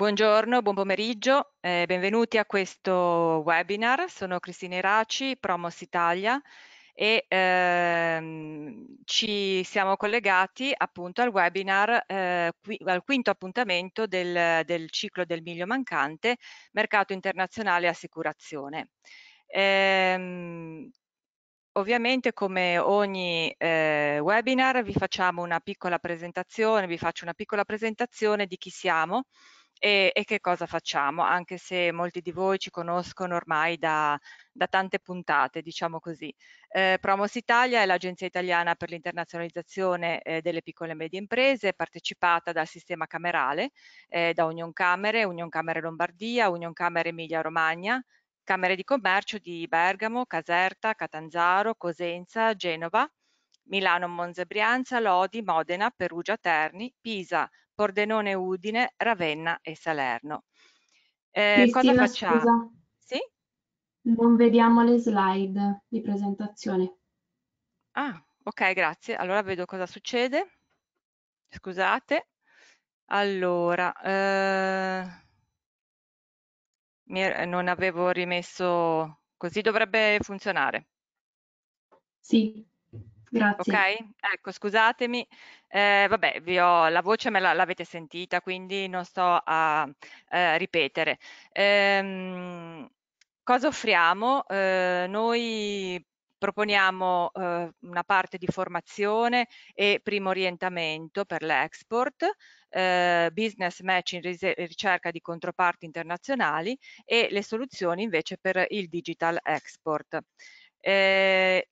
Buongiorno, buon pomeriggio e eh, benvenuti a questo webinar. Sono Cristina Iraci, Promos Italia e ehm, ci siamo collegati appunto al webinar, eh, qui, al quinto appuntamento del, del ciclo del miglio mancante, mercato internazionale assicurazione. Ehm, Ovviamente come ogni eh, webinar vi facciamo una piccola presentazione, vi faccio una piccola presentazione di chi siamo, e, e, che cosa facciamo, anche se molti di voi ci conoscono ormai da, da tante puntate, diciamo così. Eh, Promos Italia è l'agenzia italiana per l'internazionalizzazione eh, delle piccole e medie imprese, partecipata dal sistema camerale, eh, da Union Camere, Union Camere Lombardia, Union Camere Emilia Romagna, Camere di Commercio di Bergamo, Caserta, Catanzaro, Cosenza, Genova, Milano, Monza, Brianza, Lodi, Modena, Perugia, Terni, Pisa, Pordenone, Udine, Ravenna e Salerno. Eh, cosa facciamo? Sì? Non vediamo le slide di presentazione. Ah, ok, grazie. Allora vedo cosa succede. Scusate. Allora, eh, non avevo rimesso così dovrebbe funzionare. Sì. Grazie. Ok, ecco, scusatemi. Eh, vabbè, ho, la voce me l'avete la, sentita, quindi non sto a, a eh, ripetere. Ehm, cosa offriamo? Eh, noi proponiamo eh, una parte di formazione e primo orientamento per l'export, eh, business match in ricerca di controparti internazionali e le soluzioni invece per il digital export. Eh,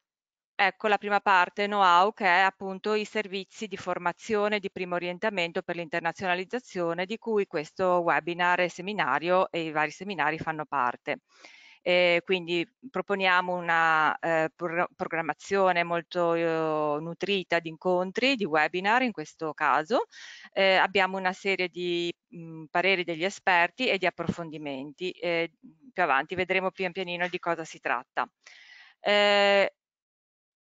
Ecco la prima parte, know-how, che è appunto i servizi di formazione di primo orientamento per l'internazionalizzazione di cui questo webinar e seminario e i vari seminari fanno parte. E quindi proponiamo una eh, programmazione molto eh, nutrita di incontri, di webinar in questo caso. Eh, abbiamo una serie di mh, mm, pareri degli esperti e di approfondimenti. più avanti vedremo pian pianino di cosa si tratta. Eh,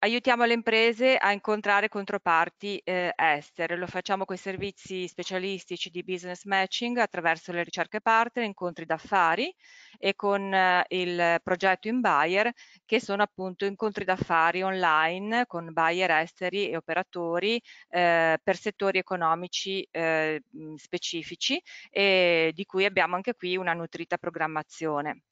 aiutiamo le imprese a incontrare controparti eh, estere, lo facciamo con i servizi specialistici di business matching attraverso le ricerche partner, incontri d'affari e con eh, il progetto Inbuyer, che sono appunto incontri d'affari online con buyer esteri e operatori eh, per settori economici eh, specifici e di cui abbiamo anche qui una nutrita programmazione.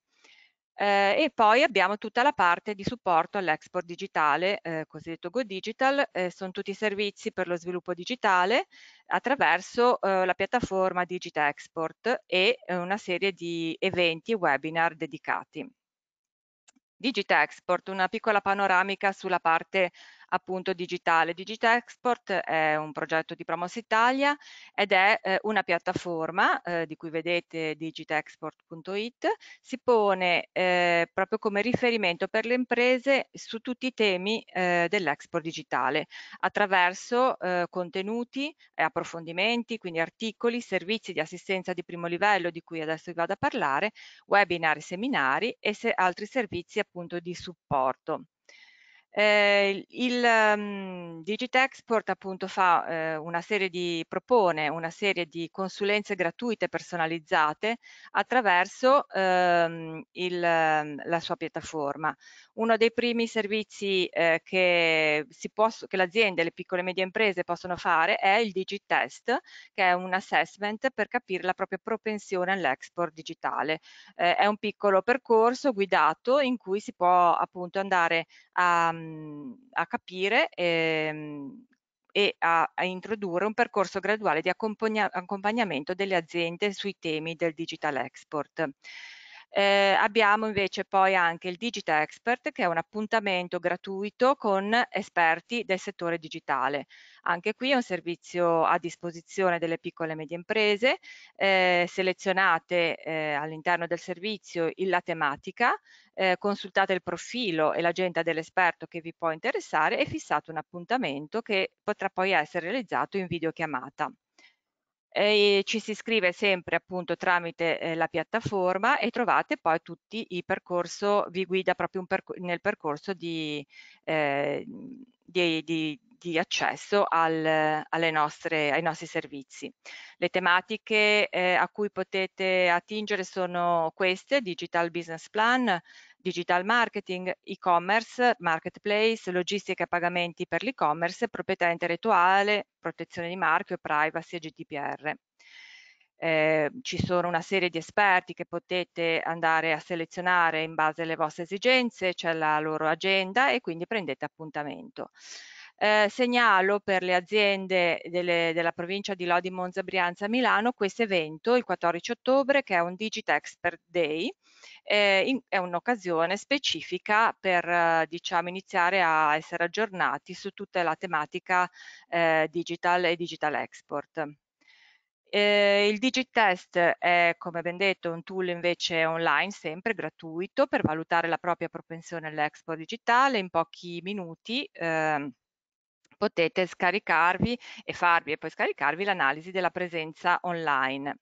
Eh, e poi abbiamo tutta la parte di supporto all'export digitale, eh, cosiddetto Go Digital, eh, sono tutti servizi per lo sviluppo digitale attraverso eh, la piattaforma DigitExport e eh, una serie di eventi e webinar dedicati. DigitExport, una piccola panoramica sulla parte appunto digitale. Digitexport è un progetto di Promos Italia ed è eh, una piattaforma eh, di cui vedete digitexport.it, si pone eh, proprio come riferimento per le imprese su tutti i temi eh, dell'export digitale attraverso eh, contenuti e approfondimenti, quindi articoli, servizi di assistenza di primo livello di cui adesso vi vado a parlare, webinar, seminari e se altri servizi appunto di supporto. Eh, il um, mhmm, Digitexport appunto fa, eh, una serie di, propone una serie di consulenze gratuite personalizzate attraverso ehm, il, mhmm, la sua piattaforma. Uno dei primi servizi eh, che, che l'azienda e le piccole e medie imprese possono fare è il Digitest, che è un assessment per capire la propria propensione all'export digitale. Eh, è un piccolo percorso guidato in cui si può appunto andare a, mhmm, a capire ehm, e a, a, introdurre un percorso graduale di accompagna accompagnamento delle aziende sui temi del digital export. Eh, abbiamo invece poi anche il Digital Expert che è un appuntamento gratuito con esperti del settore digitale. Anche qui è un servizio a disposizione delle piccole e medie imprese, eh, selezionate eh, all'interno del servizio la tematica, eh, consultate il profilo e l'agenda dell'esperto che vi può interessare e fissate un appuntamento che potrà poi essere realizzato in videochiamata eh, ci si iscrive sempre appunto tramite eh, la piattaforma e trovate poi tutti i percorsi, vi guida proprio perco nel percorso di, eh, di, di, di accesso al, nostre, ai nostri servizi. Le tematiche eh, a cui potete attingere sono queste, Digital Business Plan, digital marketing, e-commerce, marketplace, logistica e pagamenti per l'e-commerce, proprietà intellettuale, protezione di marchio, privacy e GDPR. Eh, ci sono una serie di esperti che potete andare a selezionare in base alle vostre esigenze, c'è la loro agenda e quindi prendete appuntamento. Eh, segnalo per le aziende delle, della provincia di Lodi, Monza, Brianza, Milano questo evento il 14 ottobre che è un Digital Expert Day, eh, in, è un'occasione specifica per eh, diciamo, iniziare a essere aggiornati su tutta la tematica eh, digital e digital export. Eh, il Digitest è, come ben detto, un tool invece online, sempre gratuito, per valutare la propria propensione all'expo digitale in pochi minuti. Eh, potete scaricarvi e farvi e poi scaricarvi l'analisi della presenza online.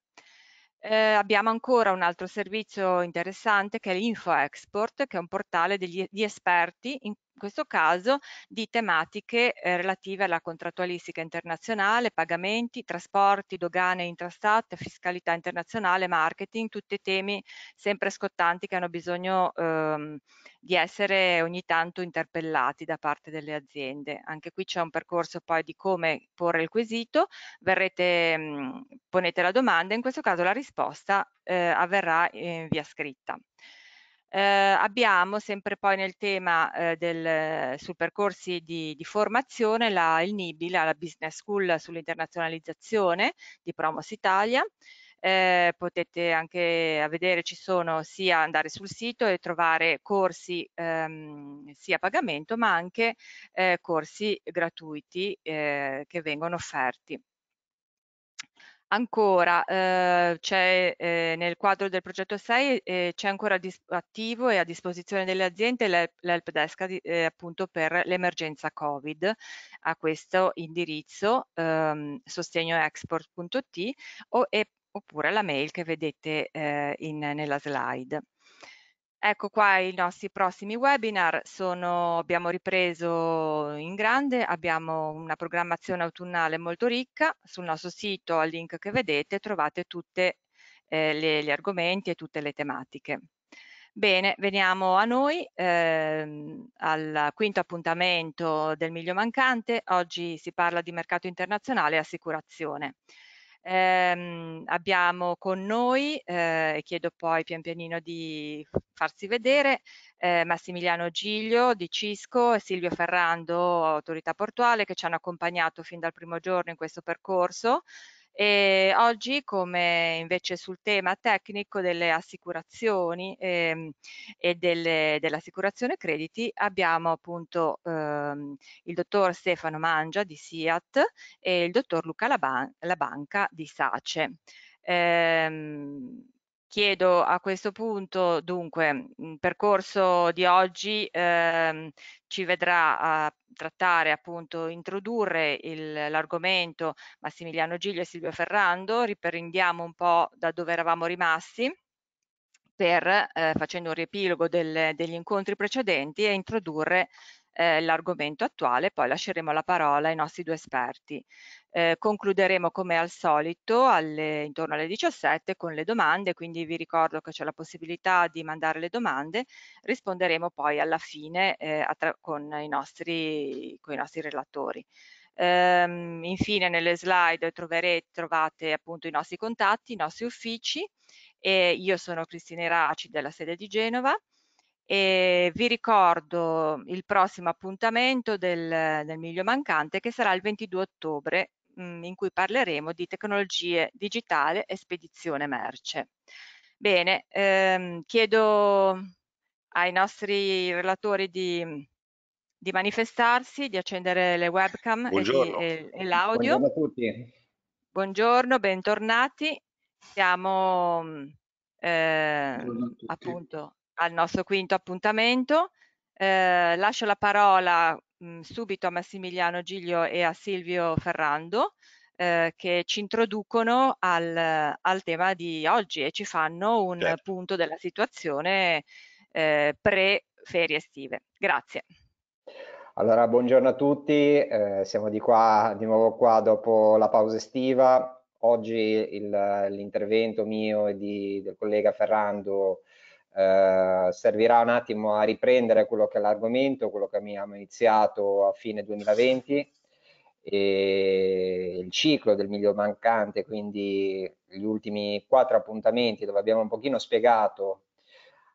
Eh, abbiamo ancora un altro servizio interessante che è l'Info Export, che è un portale degli, di esperti in, questo caso di tematiche eh, relative alla contrattualistica internazionale, pagamenti, trasporti, dogane intrastat, fiscalità internazionale, marketing, tutti temi sempre scottanti che hanno bisogno ehm, di essere ogni tanto interpellati da parte delle aziende. Anche qui c'è un percorso poi di come porre il quesito, verrete, mh, ponete la domanda, in questo caso la risposta eh, avverrà eh, via scritta. Eh, abbiamo sempre poi nel tema eh, del, su percorsi di, di formazione la, il NIBILA, la Business School sull'internazionalizzazione di Promos Italia. Eh, potete anche a vedere ci sono sia andare sul sito e trovare corsi ehm, sia a pagamento ma anche eh, corsi gratuiti eh, che vengono offerti. Ancora, eh, c'è eh, nel quadro del progetto 6 eh, c'è ancora attivo e a disposizione delle aziende l'help desk eh, appunto per l'emergenza Covid a questo indirizzo ehm, sostegnoexport.it oppure la mail che vedete eh, in, nella slide. Ecco qua i nostri prossimi webinar, sono, abbiamo ripreso in grande, abbiamo una programmazione autunnale molto ricca, sul nostro sito al link che vedete trovate tutti eh, gli argomenti e tutte le tematiche. Bene, veniamo a noi, ehm, al quinto appuntamento del miglio mancante, oggi si parla di mercato internazionale e assicurazione. Ehm, abbiamo con noi, eh, e chiedo poi pian pianino di farsi vedere, eh, Massimiliano Giglio di Cisco e Silvio Ferrando, autorità portuale, che ci hanno accompagnato fin dal primo giorno in questo percorso. E oggi, come invece sul tema tecnico delle assicurazioni ehm, e delle, dell'assicurazione crediti, abbiamo appunto ehm, il dottor Stefano Mangia di SIAT e il dottor Luca Laban- Labanca di SACE. Ehm, Chiedo a questo punto, dunque, il percorso di oggi ehm, ci vedrà a trattare, appunto, introdurre l'argomento Massimiliano Giglio e Silvio Ferrando, riprendiamo un po' da dove eravamo rimasti per, eh, facendo un riepilogo del, degli incontri precedenti e introdurre eh, l'argomento attuale, poi lasceremo la parola ai nostri due esperti. Eh, concluderemo come al solito alle, intorno alle 17 con le domande, quindi vi ricordo che c'è la possibilità di mandare le domande, risponderemo poi alla fine eh, con, i nostri, con i nostri relatori. Um, infine nelle slide troverete, trovate appunto i nostri contatti, i nostri uffici. E io sono Cristina Iraci della sede di Genova e vi ricordo il prossimo appuntamento del, del miglio mancante che sarà il 22 ottobre mh, mm, in cui parleremo di tecnologie digitale e spedizione merce. Bene, ehm, chiedo ai nostri relatori di, di, manifestarsi, di accendere le webcam Buongiorno. e, e, e l'audio. Buongiorno a tutti. Buongiorno, bentornati. Siamo mm, eh, appunto al nostro quinto appuntamento. Eh, lascio la parola mh, subito a Massimiliano Giglio e a Silvio Ferrando eh, che ci introducono al, al, tema di oggi e ci fanno un certo. punto della situazione eh, pre-ferie estive. Grazie. Allora, buongiorno a tutti, eh, siamo di, qua, di nuovo qua dopo la pausa estiva. Oggi l'intervento mio e di, del collega Ferrando eh, servirà un attimo a riprendere quello che è l'argomento, quello che abbiamo iniziato a fine 2020 e il ciclo del miglior mancante, quindi gli ultimi quattro appuntamenti dove abbiamo un pochino spiegato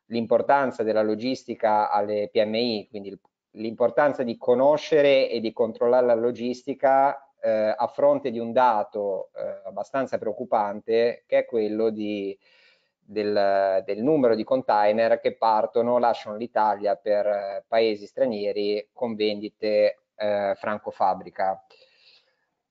l'importanza della logistica alle PMI, quindi l'importanza di conoscere e di controllare la logistica eh, a fronte di un dato eh, abbastanza preoccupante che è quello di del, del, numero di container che partono, lasciano l'Italia per eh, paesi stranieri con vendite eh, franco-fabbrica.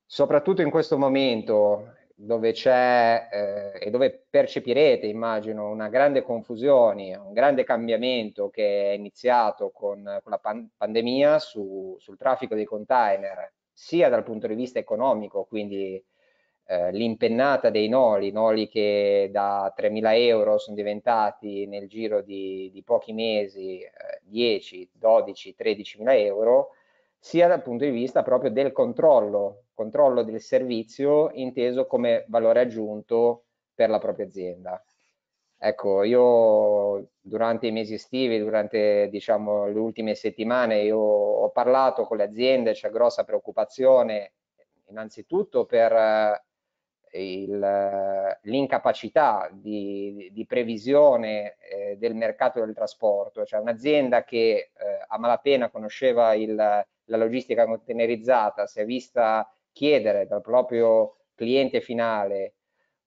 Soprattutto in questo momento dove c'è eh, e dove percepirete, immagino, una grande confusione, un grande cambiamento che è iniziato con, con la pan pandemia su, sul traffico dei container, sia dal punto di vista economico, quindi eh, l'impennata dei noli, noli che da 3.000 euro sono diventati nel giro di, di pochi mesi eh, 10, 12, 13.000 euro, sia dal punto di vista proprio del controllo, controllo del servizio inteso come valore aggiunto per la propria azienda. Ecco, io durante i mesi estivi, durante diciamo, le ultime settimane, ho parlato con le aziende, c'è grossa preoccupazione innanzitutto per eh, l'incapacità di, di, previsione eh, del mercato del trasporto, cioè un'azienda che eh, a malapena conosceva il, la logistica contenerizzata si è vista chiedere dal proprio cliente finale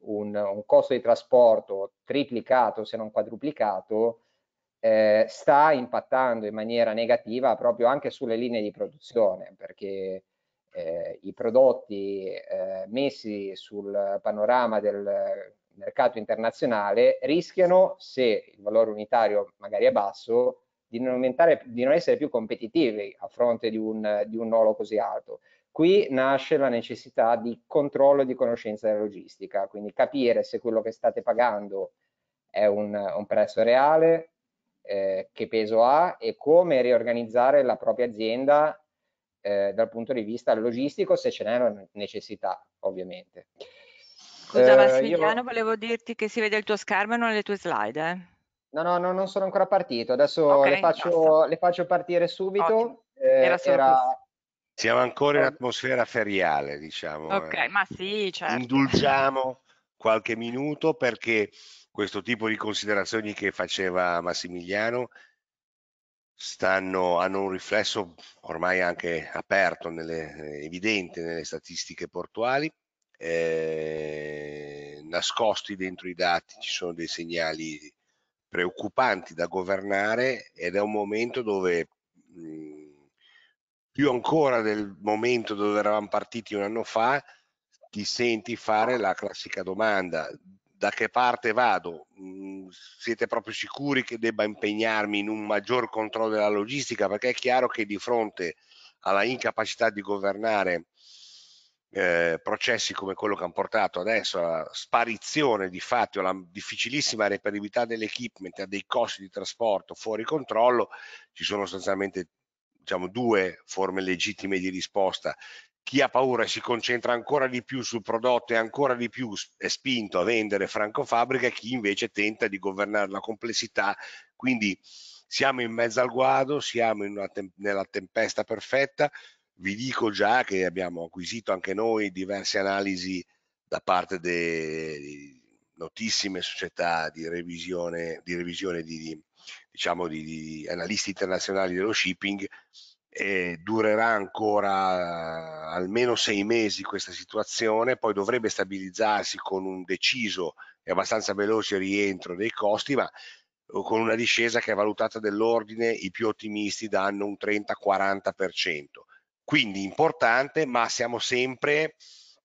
un, un costo di trasporto triplicato se non quadruplicato, eh, sta impattando in maniera negativa proprio anche sulle linee di produzione, perché eh, i prodotti eh, messi sul panorama del mercato internazionale rischiano, se il valore unitario magari è basso, di non, aumentare, di non essere più competitivi a fronte di un, di un olo così alto. Qui nasce la necessità di controllo e di conoscenza della logistica, quindi capire se quello che state pagando è un, un prezzo reale, eh, che peso ha e come riorganizzare la propria azienda eh, dal punto di vista logistico se ce n'è una necessità ovviamente. Scusa eh, Massimiliano, eh, volevo dirti che si vede il tuo schermo e non le tue slide. Eh? No, no, no, non sono ancora partito, adesso okay, le, faccio, le, faccio, partire subito. Eh, era era... Siamo ancora in oh. atmosfera feriale, diciamo. Eh. Ok, ma sì, certo. Indulgiamo qualche minuto perché questo tipo di considerazioni che faceva Massimiliano stanno, hanno un riflesso ormai anche aperto, nelle, evidente nelle statistiche portuali, eh, nascosti dentro i dati ci sono dei segnali preoccupanti da governare ed è un momento dove mh, più ancora del momento dove eravamo partiti un anno fa ti senti fare la classica domanda da che parte vado? Mm, siete proprio sicuri che debba impegnarmi in un maggior controllo della logistica? Perché è chiaro che di fronte alla incapacità di governare eh, processi come quello che hanno portato adesso alla sparizione di fatto, alla difficilissima reperibilità dell'equipment, a dei costi di trasporto fuori controllo, ci sono sostanzialmente diciamo, due forme legittime di risposta chi ha paura e si concentra ancora di più sul prodotto e ancora di più è spinto a vendere francofabrica e chi invece tenta di governare la complessità. Quindi siamo in mezzo al guado, siamo tem nella tempesta perfetta. Vi dico già che abbiamo acquisito anche noi diverse analisi da parte di notissime società di revisione, di, revisione di, diciamo di, diciamo, di analisti internazionali dello shipping e durerà ancora eh, almeno sei mesi questa situazione, poi dovrebbe stabilizzarsi con un deciso e abbastanza veloce rientro dei costi, ma eh, con una discesa che è valutata dell'ordine, i più ottimisti danno un 30-40%. Quindi importante, ma siamo sempre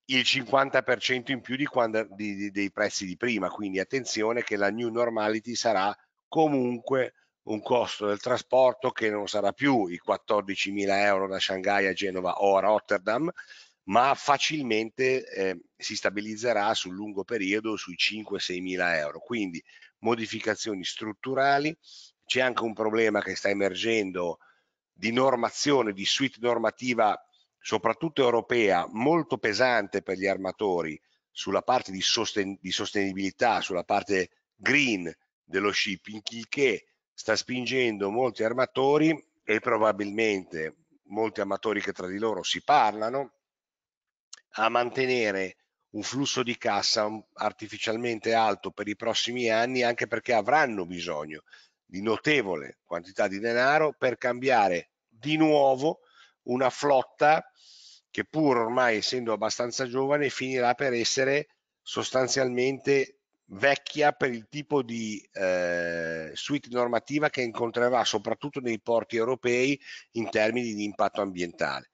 il 50% in più di quando, di, di, dei prezzi di prima, quindi attenzione che la new normality sarà comunque un costo del trasporto che non sarà più i 14.000 euro da Shanghai a Genova o a Rotterdam, ma facilmente eh, si stabilizzerà sul lungo periodo sui 5-6.000 euro. Quindi modificazioni strutturali, c'è anche un problema che sta emergendo di normazione, di suite normativa soprattutto europea, molto pesante per gli armatori sulla parte di, sosten di sostenibilità, sulla parte green dello shipping, il che sta spingendo molti armatori e probabilmente molti armatori che tra di loro si parlano a mantenere un flusso di cassa artificialmente alto per i prossimi anni anche perché avranno bisogno di notevole quantità di denaro per cambiare di nuovo una flotta che pur ormai essendo abbastanza giovane finirà per essere sostanzialmente vecchia per il tipo di eh, suite normativa che incontrerà soprattutto nei porti europei in termini di impatto ambientale.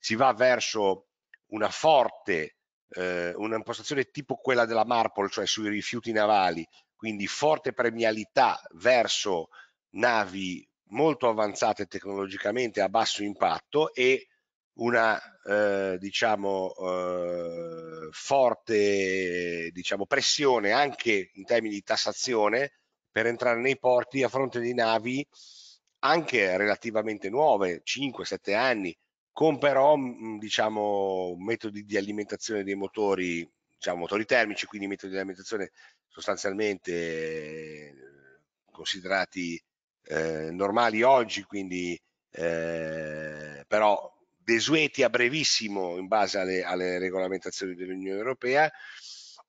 Si va verso una forte, eh, un'impostazione tipo quella della Marpol, cioè sui rifiuti navali, quindi forte premialità verso navi molto avanzate tecnologicamente a basso impatto e una eh, diciamo, eh, forte diciamo, pressione anche in termini di tassazione per entrare nei porti a fronte di navi anche relativamente nuove, 5-7 anni, con però mm, diciamo, metodi di alimentazione dei motori, diciamo, motori termici, quindi metodi di alimentazione sostanzialmente eh, considerati eh, normali oggi, quindi eh, però desueti a brevissimo in base alle, alle regolamentazioni dell'Unione Europea,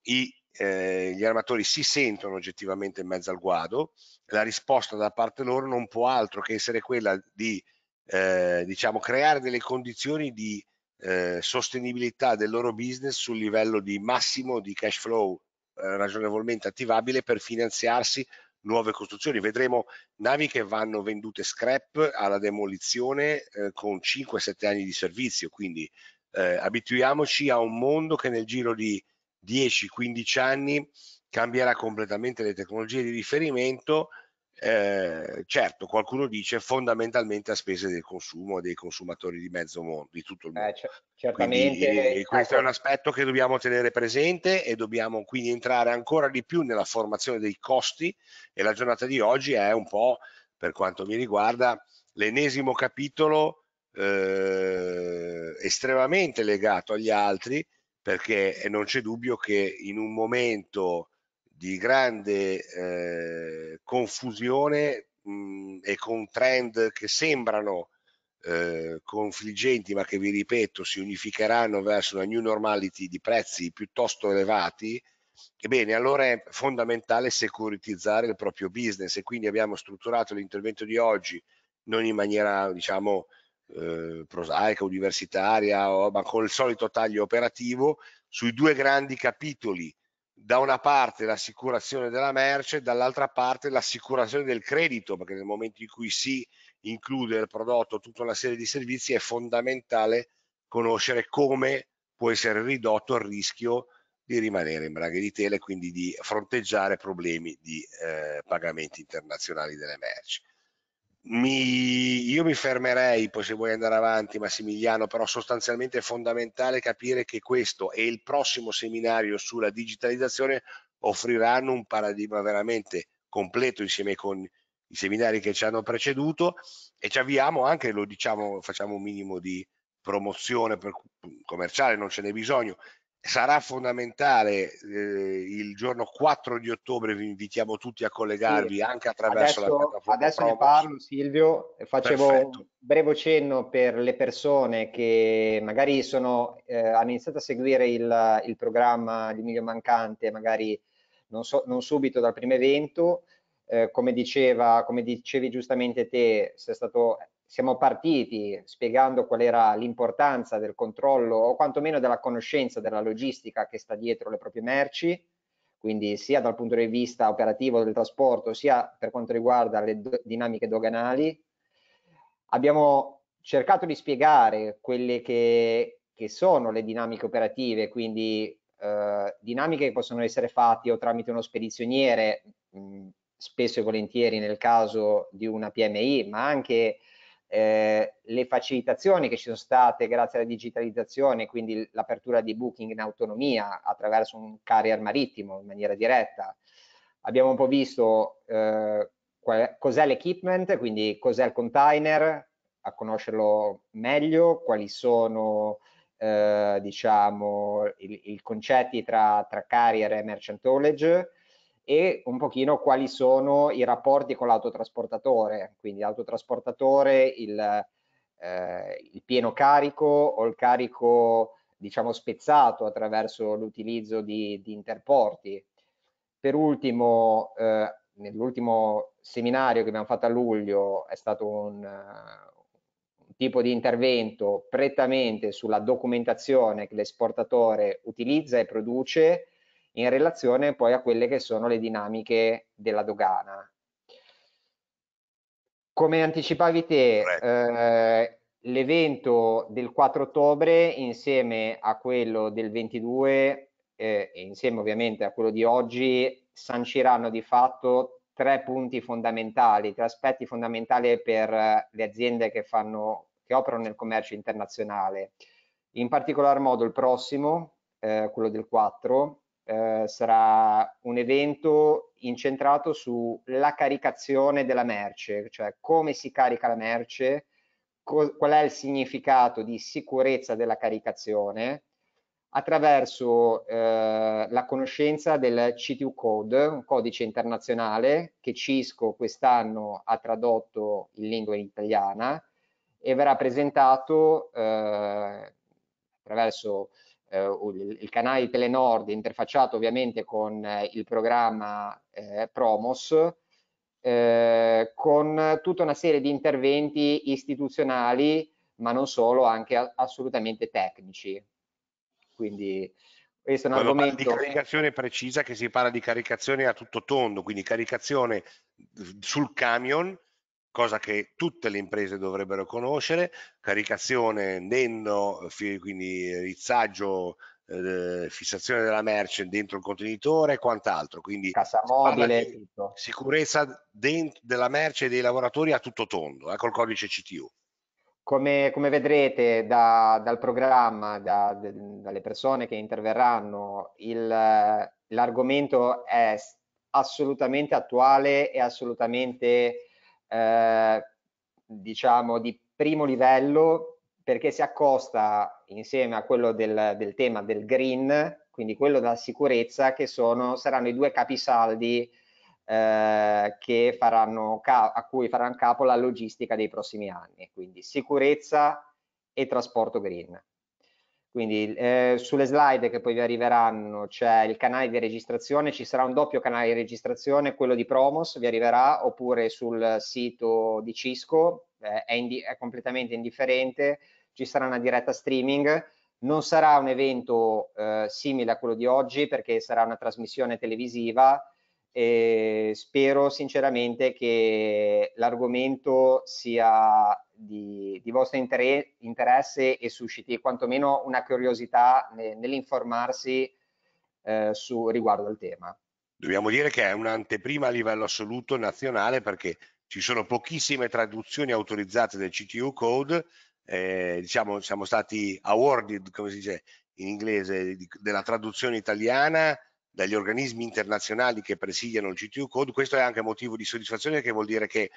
i, eh, gli armatori si sentono oggettivamente in mezzo al guado, la risposta da parte loro non può altro che essere quella di eh, diciamo, creare delle condizioni di eh, sostenibilità del loro business sul livello di massimo di cash flow eh, ragionevolmente attivabile per finanziarsi nuove costruzioni. Vedremo navi che vanno vendute scrap alla demolizione eh, con 5-7 anni di servizio, quindi eh, abituiamoci a un mondo che nel giro di 10-15 anni cambierà completamente le tecnologie di riferimento eh, certo, qualcuno dice fondamentalmente a spese del consumo dei consumatori di mezzo mondo, di tutto il eh, mondo. Eh, certamente. Quindi, eh, questo è un ecco. aspetto che dobbiamo tenere presente e dobbiamo quindi entrare ancora di più nella formazione dei costi e la giornata di oggi è un po', per quanto mi riguarda, l'ennesimo capitolo eh, estremamente legato agli altri perché non c'è dubbio che in un momento di grande eh, confusione mh, e con trend che sembrano eh, confliggenti ma che vi ripeto si unificheranno verso una new normality di prezzi piuttosto elevati ebbene allora è fondamentale securitizzare il proprio business e quindi abbiamo strutturato l'intervento di oggi non in maniera diciamo eh, prosaica, universitaria, o, ma con il solito taglio operativo sui due grandi capitoli da una parte l'assicurazione della merce, dall'altra parte l'assicurazione del credito, perché nel momento in cui si include nel prodotto tutta una serie di servizi è fondamentale conoscere come può essere ridotto il rischio di rimanere in braghe di tele e quindi di fronteggiare problemi di eh, pagamenti internazionali delle merci. Mi, io mi fermerei, poi se vuoi andare avanti Massimiliano, però sostanzialmente è fondamentale capire che questo e il prossimo seminario sulla digitalizzazione offriranno un paradigma veramente completo insieme con i seminari che ci hanno preceduto e ci avviamo anche, lo diciamo, facciamo un minimo di promozione per, commerciale, non ce n'è bisogno, sarà fondamentale eh, il giorno 4 di ottobre vi invitiamo tutti a collegarvi sì, anche attraverso adesso, la piattaforma adesso Promos. ne parlo Silvio facevo Perfetto. un breve cenno per le persone che magari sono, eh, hanno iniziato a seguire il, il programma di Emilio Mancante magari non, so, non, subito dal primo evento eh, come, diceva, come dicevi giustamente te, sei stato siamo partiti spiegando qual era l'importanza del controllo o quantomeno della conoscenza della logistica che sta dietro le proprie merci, quindi sia dal punto di vista operativo del trasporto sia per quanto riguarda le do dinamiche doganali. Abbiamo cercato di spiegare quelle che, che sono le dinamiche operative, quindi eh, dinamiche che possono essere fatte o tramite uno spedizioniere, mh, mm, spesso e volentieri nel caso di una PMI, ma anche eh, le facilitazioni che ci sono state grazie alla digitalizzazione, quindi l'apertura di booking in autonomia attraverso un carrier marittimo in maniera diretta. Abbiamo un po' visto eh, cos'è l'equipment, quindi cos'è il container, a conoscerlo meglio, quali sono eh, diciamo i, concetti tra, tra carrier e merchant haulage, e un pochino quali sono i rapporti con l'autotrasportatore, quindi l'autotrasportatore, il, eh, il pieno carico o il carico diciamo spezzato attraverso l'utilizzo di, di, interporti. Per ultimo, eh, nell'ultimo seminario che abbiamo fatto a luglio è stato un, un tipo di intervento prettamente sulla documentazione che l'esportatore utilizza e produce in relazione poi a quelle che sono le dinamiche della dogana. Come anticipavi te, eh, l'evento del 4 ottobre insieme a quello del 22 eh, e insieme ovviamente a quello di oggi sanciranno di fatto tre punti fondamentali, tre aspetti fondamentali per eh, le aziende che, fanno, che operano nel commercio internazionale. In particolar modo il prossimo, eh, quello del 4, eh, sarà un evento incentrato sulla caricazione della merce, cioè come si carica la merce, qual è il significato di sicurezza della caricazione attraverso eh, la conoscenza del CTU Code, un codice internazionale che Cisco quest'anno ha tradotto in lingua italiana e verrà presentato eh, attraverso eh, il, il, canale di Telenord interfacciato ovviamente con eh, il programma eh, Promos, con tutta una serie di interventi istituzionali, ma non solo, anche assolutamente tecnici. Quindi questo è un Quando argomento. Parla di caricazione precisa che si parla di caricazione a tutto tondo, quindi caricazione sul camion cosa che tutte le imprese dovrebbero conoscere, caricazione, nenno, quindi rizzaggio, eh, fissazione della merce dentro il contenitore e quant'altro. Quindi mobile, sicurezza della merce e dei lavoratori a tutto tondo, eh, col codice CTU. Come, come vedrete da, dal programma, da, de, dalle persone che interverranno, l'argomento è assolutamente attuale e assolutamente eh, diciamo di primo livello perché si accosta insieme a quello del, del tema del green, quindi quello della sicurezza, che sono, saranno i due capisaldi eh, faranno, a cui faranno capo la logistica dei prossimi anni, quindi sicurezza e trasporto green. Quindi eh, sulle slide che poi vi arriveranno c'è il canale di registrazione, ci sarà un doppio canale di registrazione, quello di Promos vi arriverà oppure sul sito di Cisco, eh, è, è, completamente indifferente, ci sarà una diretta streaming, non sarà un evento eh, simile a quello di oggi perché sarà una trasmissione televisiva, e spero sinceramente che l'argomento sia di, di vostro inter interesse e susciti quantomeno una curiosità ne nell'informarsi eh, su, riguardo al tema. Dobbiamo dire che è un'anteprima a livello assoluto nazionale perché ci sono pochissime traduzioni autorizzate del CTU Code, eh, diciamo siamo stati awarded, come si dice in inglese, di, della traduzione italiana dagli organismi internazionali che presidiano il GTU Code, questo è anche motivo di soddisfazione che vuol dire che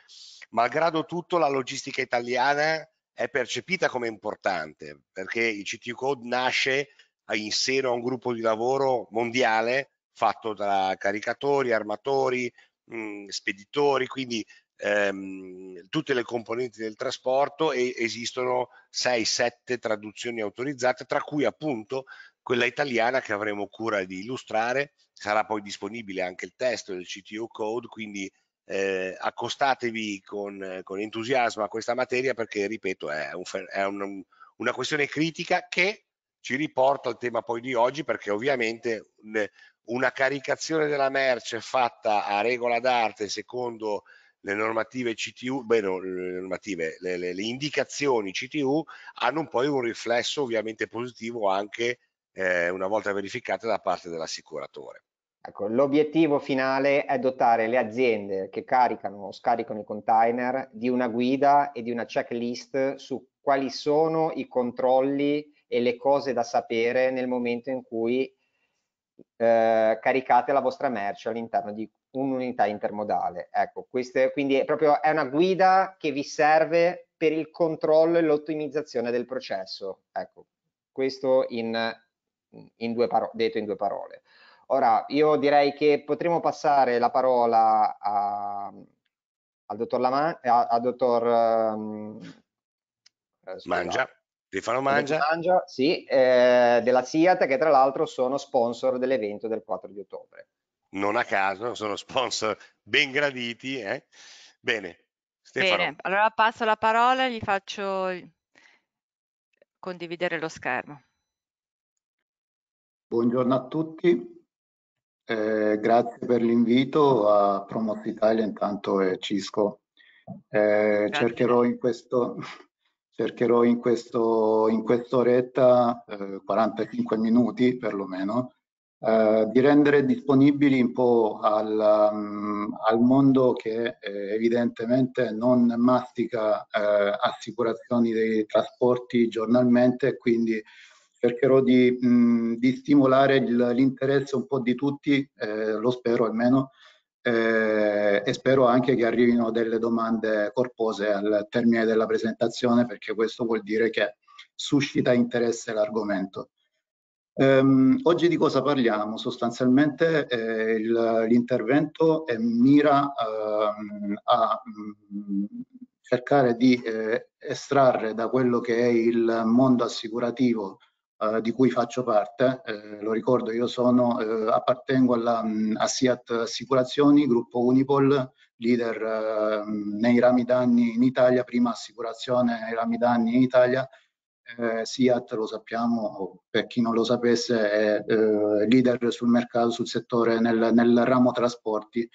malgrado tutto la logistica italiana è percepita come importante perché il GTU Code nasce in seno a un gruppo di lavoro mondiale fatto da caricatori, armatori, mh, mm, speditori, quindi ehm, tutte le componenti del trasporto e esistono 6-7 traduzioni autorizzate, tra cui appunto quella italiana che avremo cura di illustrare, sarà poi disponibile anche il testo del CTO Code, quindi eh, accostatevi con, con, entusiasmo a questa materia perché, ripeto, è, un, è un, una questione critica che ci riporta al tema poi di oggi perché ovviamente una caricazione della merce fatta a regola d'arte secondo le normative CTU, beh, no, le, normative, le, le, le indicazioni CTU hanno poi un riflesso ovviamente positivo anche eh, una volta verificate da parte dell'assicuratore. Ecco, l'obiettivo finale è dotare le aziende che caricano o scaricano i container di una guida e di una checklist su quali sono i controlli e le cose da sapere nel momento in cui eh, caricate la vostra merce all'interno di un'unità intermodale. Ecco, queste, quindi è proprio è una guida che vi serve per il controllo e l'ottimizzazione del processo. Ecco, questo in in detto in due parole. Ora, io direi che potremmo passare la parola a, al dottor, Laman, a, a dottor um, eh, Mangia. Stefano Mangia, Mangia sì, eh, della SIAT che tra l'altro sono sponsor dell'evento del 4 di ottobre. Non a caso, sono sponsor ben graditi. Eh? Bene, Stefano. Bene, allora passo la parola e gli faccio condividere lo schermo. Buongiorno a tutti, eh, grazie per l'invito a Promos Italia intanto e Cisco. Eh, cercherò in questo cercherò in questo in quest'oretta eh, 45 minuti perlomeno eh, di rendere disponibili un po' al, mm, al mondo che eh, evidentemente non mastica eh, assicurazioni dei trasporti giornalmente quindi cercherò di, mh, di stimolare l'interesse un po' di tutti, eh, lo spero almeno, eh, e spero anche che arrivino delle domande corpose al termine della presentazione perché questo vuol dire che suscita interesse l'argomento. Ehm, oggi di cosa parliamo? Sostanzialmente eh, l'intervento eh, mira ehm, a mh, cercare di eh, estrarre da quello che è il mondo assicurativo eh, di cui faccio parte. Eh, lo ricordo, io sono, eh, appartengo alla, mm, a SIAT Assicurazioni, gruppo Unipol, leader eh, nei rami danni in Italia, prima assicurazione nei rami danni in Italia. Eh, SIAT lo sappiamo, per chi non lo sapesse, è leader sul mercato, sul settore, nel, nel ramo trasporti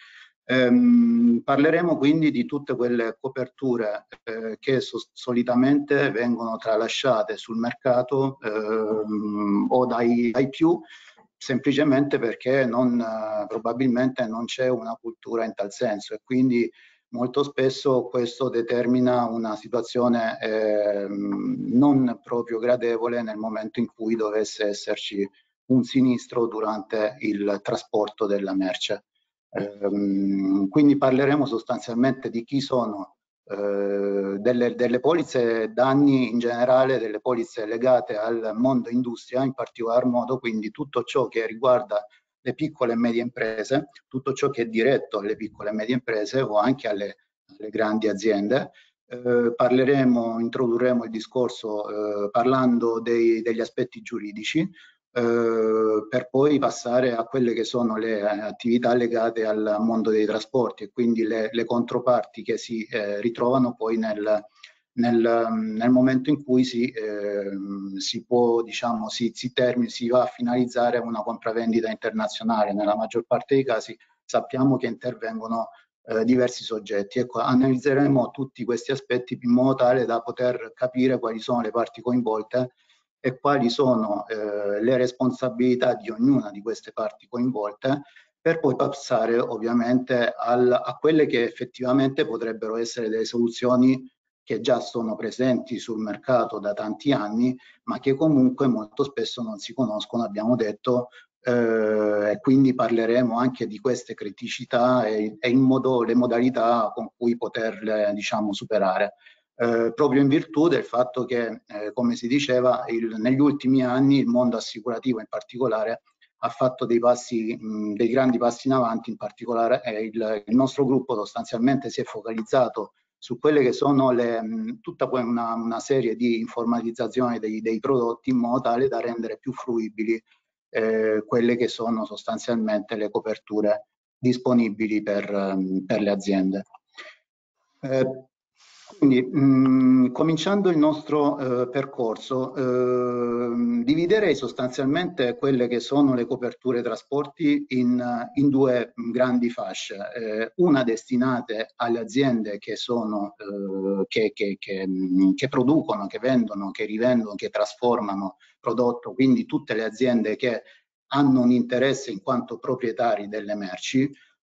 Ehm, parleremo quindi di tutte quelle coperture eh, che so solitamente vengono tralasciate sul mercato ehm, o dai, dai, più semplicemente perché non, eh, probabilmente non c'è una cultura in tal senso e quindi molto spesso questo determina una situazione eh, non proprio gradevole nel momento in cui dovesse esserci un sinistro durante il trasporto della merce. Ehm, quindi parleremo sostanzialmente di chi sono eh, delle, delle polizze danni in generale, delle polizze legate al mondo industria, in particolar modo quindi tutto ciò che riguarda le piccole e medie imprese, tutto ciò che è diretto alle piccole e medie imprese o anche alle, alle grandi aziende. Eh, parleremo, introdurremo il discorso eh, parlando dei, degli aspetti giuridici, eh, per poi passare a quelle che sono le eh, attività legate al mondo dei trasporti e quindi le, le controparti che si eh, ritrovano poi nel, nel, mm, nel, momento in cui si, eh, si, può, diciamo, si, si, termine, si va a finalizzare una compravendita internazionale. Nella maggior parte dei casi sappiamo che intervengono eh, diversi soggetti. Ecco, analizzeremo tutti questi aspetti in modo tale da poter capire quali sono le parti coinvolte e quali sono eh, le responsabilità di ognuna di queste parti coinvolte per poi passare ovviamente al, a quelle che effettivamente potrebbero essere delle soluzioni che già sono presenti sul mercato da tanti anni, ma che comunque molto spesso non si conoscono, abbiamo detto, eh, e quindi parleremo anche di queste criticità e, e modo, le modalità con cui poterle diciamo, superare. Eh, proprio in virtù del fatto che, eh, come si diceva, il, negli ultimi anni il mondo assicurativo in particolare ha fatto dei, passi, mh, dei grandi passi in avanti, in particolare eh, il, il, nostro gruppo sostanzialmente si è focalizzato su quelle che sono le, tutta una, una, serie di informatizzazioni dei, dei, prodotti in modo tale da rendere più fruibili eh, quelle che sono sostanzialmente le coperture disponibili per, per le aziende. Eh, quindi, mh, mm, cominciando il nostro eh, percorso, eh, dividerei sostanzialmente quelle che sono le coperture trasporti in, in due mm, grandi fasce, eh, una destinate alle aziende che, sono, eh, che, che, mm, che, producono, che vendono, che rivendono, che trasformano prodotto, quindi tutte le aziende che hanno un interesse in quanto proprietari delle merci,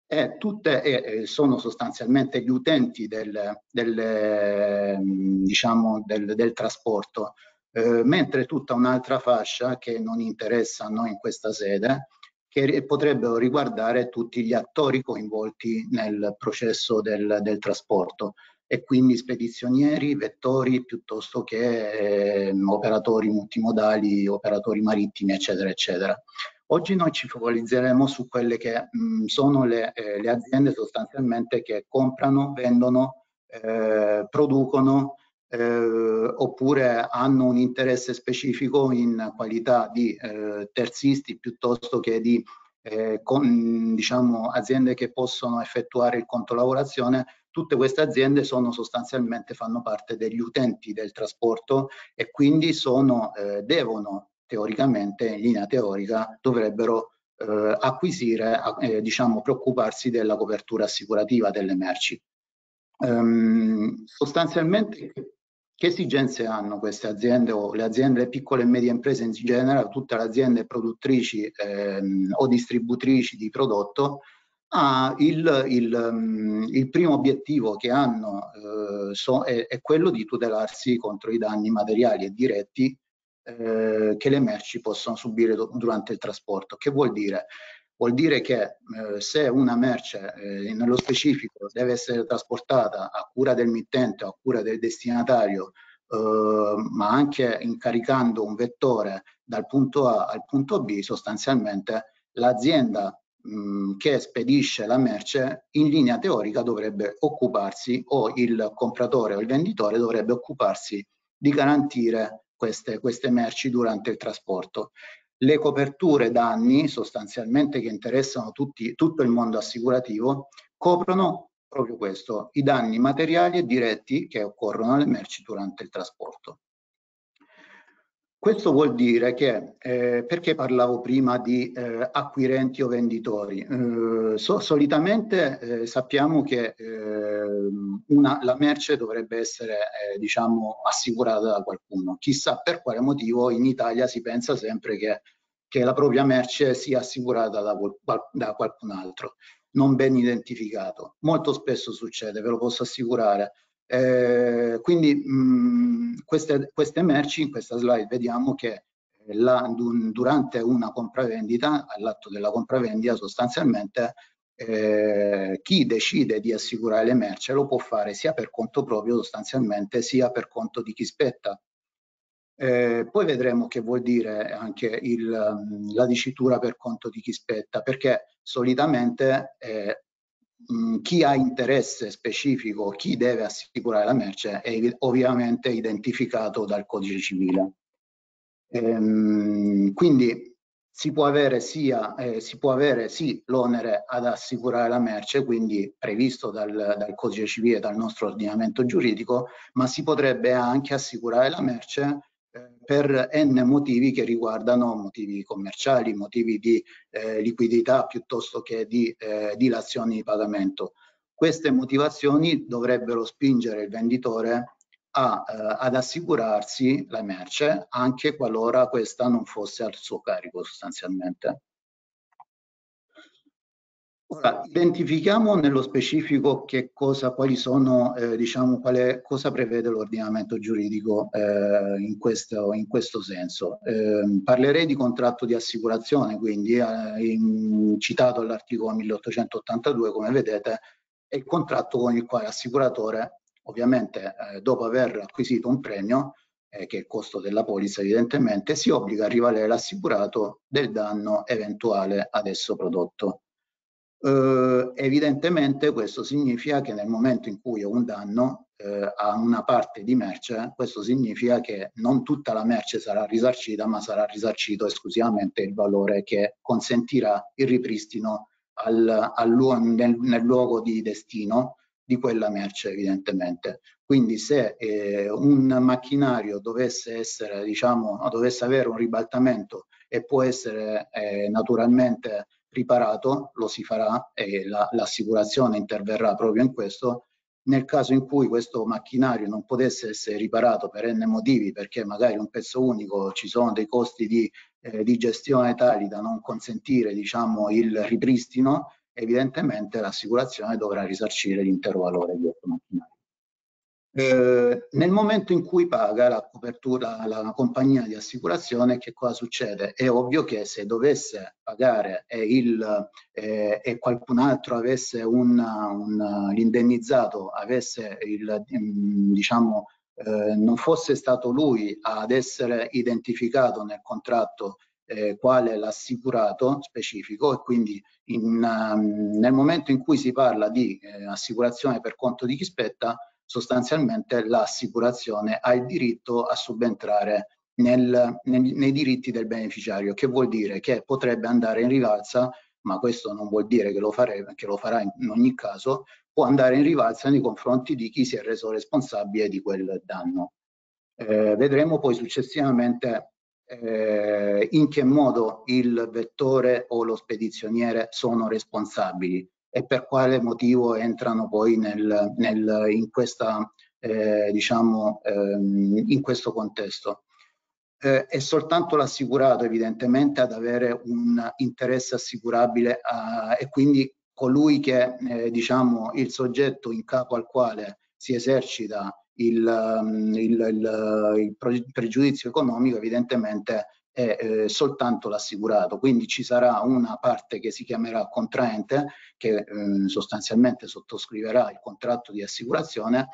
e eh, tutte e eh, eh, sono sostanzialmente gli utenti del, del, ehm, diciamo, del, del trasporto, eh, mentre tutta un'altra fascia che non interessa a noi in questa sede, che potrebbero riguardare tutti gli attori coinvolti nel processo del, trasporto e quindi spedizionieri, vettori piuttosto che eh, operatori multimodali, operatori marittimi, eccetera, eccetera. Oggi noi ci focalizzeremo su quelle che mh, mm, sono le, eh, le, aziende sostanzialmente che comprano, vendono, eh, producono eh, oppure hanno un interesse specifico in qualità di eh, terzisti piuttosto che di eh, con, diciamo, aziende che possono effettuare il conto lavorazione tutte queste aziende sono sostanzialmente fanno parte degli utenti del trasporto e quindi sono, eh, devono teoricamente, in linea teorica, dovrebbero eh, acquisire, eh, diciamo, preoccuparsi della copertura assicurativa delle merci. Ehm, sostanzialmente, che esigenze hanno queste aziende o le aziende, le piccole e medie imprese in generale, tutte le aziende produttrici ehm, o distributrici di prodotto? Ah, il, il, mm, il, primo obiettivo che hanno eh, so, è, è, quello di tutelarsi contro i danni materiali e diretti eh, che le merci possono subire do, durante il trasporto. Che vuol dire? Vuol dire che eh, se una merce eh, nello specifico deve essere trasportata a cura del mittente o a cura del destinatario, eh, ma anche incaricando un vettore dal punto A al punto B, sostanzialmente l'azienda Mm, che spedisce la merce in linea teorica dovrebbe occuparsi o il compratore o il venditore dovrebbe occuparsi di garantire queste, queste merci durante il trasporto. Le coperture danni sostanzialmente che interessano tutti, tutto il mondo assicurativo coprono proprio questo, i danni materiali e diretti che occorrono alle merci durante il trasporto. Questo vuol dire che, eh, perché parlavo prima di eh, acquirenti o venditori, eh, so, solitamente eh, sappiamo che eh, una, la merce dovrebbe essere eh, diciamo, assicurata da qualcuno. Chissà per quale motivo in Italia si pensa sempre che, che la propria merce sia assicurata da, da qualcun altro, non ben identificato. Molto spesso succede, ve lo posso assicurare eh, quindi mh, mm, queste, queste, merci in questa slide vediamo che eh, la, durante una compravendita, all'atto della compravendita sostanzialmente eh, chi decide di assicurare le merce lo può fare sia per conto proprio sostanzialmente sia per conto di chi spetta. Eh, poi vedremo che vuol dire anche il, mm, la dicitura per conto di chi spetta perché solitamente eh, Mm, chi ha interesse specifico, chi deve assicurare la merce è ovviamente identificato dal codice civile. Ehm, quindi si può avere, sia, eh, si può avere sì l'onere ad assicurare la merce, quindi previsto dal, dal, codice civile, dal nostro ordinamento giuridico, ma si potrebbe anche assicurare la merce per n motivi che riguardano motivi commerciali, motivi di eh, liquidità piuttosto che di eh, dilazioni di pagamento. Queste motivazioni dovrebbero spingere il venditore a, eh, ad assicurarsi la merce anche qualora questa non fosse al suo carico sostanzialmente. Ora, identifichiamo nello specifico che cosa, quali sono, eh, diciamo, quale, cosa prevede l'ordinamento giuridico eh, in, questo, in, questo, senso. Eh, parlerei di contratto di assicurazione, quindi eh, in, citato all'articolo 1882, come vedete, è il contratto con il quale l'assicuratore, ovviamente eh, dopo aver acquisito un premio, eh, che è il costo della polizza evidentemente, si obbliga a rivalere l'assicurato del danno eventuale ad esso prodotto eh, evidentemente questo significa che nel momento in cui ho un danno eh, a una parte di merce, questo significa che non tutta la merce sarà risarcita, ma sarà risarcito esclusivamente il valore che consentirà il ripristino al, al luogo, nel, nel, luogo di destino di quella merce evidentemente. Quindi se eh, un macchinario dovesse, essere, diciamo, dovesse avere un ribaltamento e può essere eh, naturalmente riparato, lo si farà e l'assicurazione la, interverrà proprio in questo, nel caso in cui questo macchinario non potesse essere riparato per n motivi, perché magari un pezzo unico ci sono dei costi di, eh, di gestione tali da non consentire diciamo, il ripristino, evidentemente l'assicurazione dovrà risarcire l'intero valore di questo macchinario. Eh, nel momento in cui paga la copertura la compagnia di assicurazione, che cosa succede? È ovvio che se dovesse pagare e, il, eh, e qualcun altro avesse un, un l'indennizzato avesse il, mm, diciamo, eh, non fosse stato lui ad essere identificato nel contratto eh, quale l'assicurato specifico e quindi in, um, nel momento in cui si parla di eh, assicurazione per conto di chi spetta sostanzialmente l'assicurazione ha il diritto a subentrare nel, nel, nei diritti del beneficiario, che vuol dire che potrebbe andare in rivalsa, ma questo non vuol dire che lo, fare, che lo farà in, ogni caso, può andare in rivalsa nei confronti di chi si è reso responsabile di quel danno. Eh, vedremo poi successivamente eh, in che modo il vettore o lo spedizioniere sono responsabili e per quale motivo entrano poi nel, nel, in, questa, eh, diciamo, ehm, in questo contesto. Eh, è soltanto l'assicurato evidentemente ad avere un interesse assicurabile a, e quindi colui che eh, diciamo il soggetto in capo al quale si esercita il, ehm, il, il, il pregiudizio economico evidentemente è eh, soltanto l'assicurato, quindi ci sarà una parte che si chiamerà contraente che eh, sostanzialmente sottoscriverà il contratto di assicurazione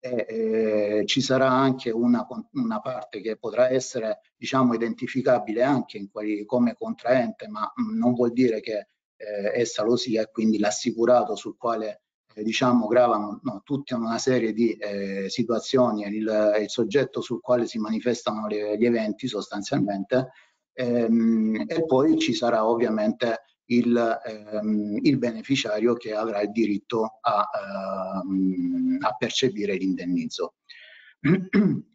e eh, ci sarà anche una, una, parte che potrà essere diciamo identificabile anche quali, come contraente ma mh, mm, non vuol dire che eh, essa lo sia e quindi l'assicurato sul quale eh, diciamo, gravano no, tutti una serie di eh, situazioni e il, eh, il, soggetto sul quale si manifestano le, gli eventi sostanzialmente ehm, e poi ci sarà ovviamente il, ehm, il, beneficiario che avrà il diritto a, ehm, a percepire l'indennizzo.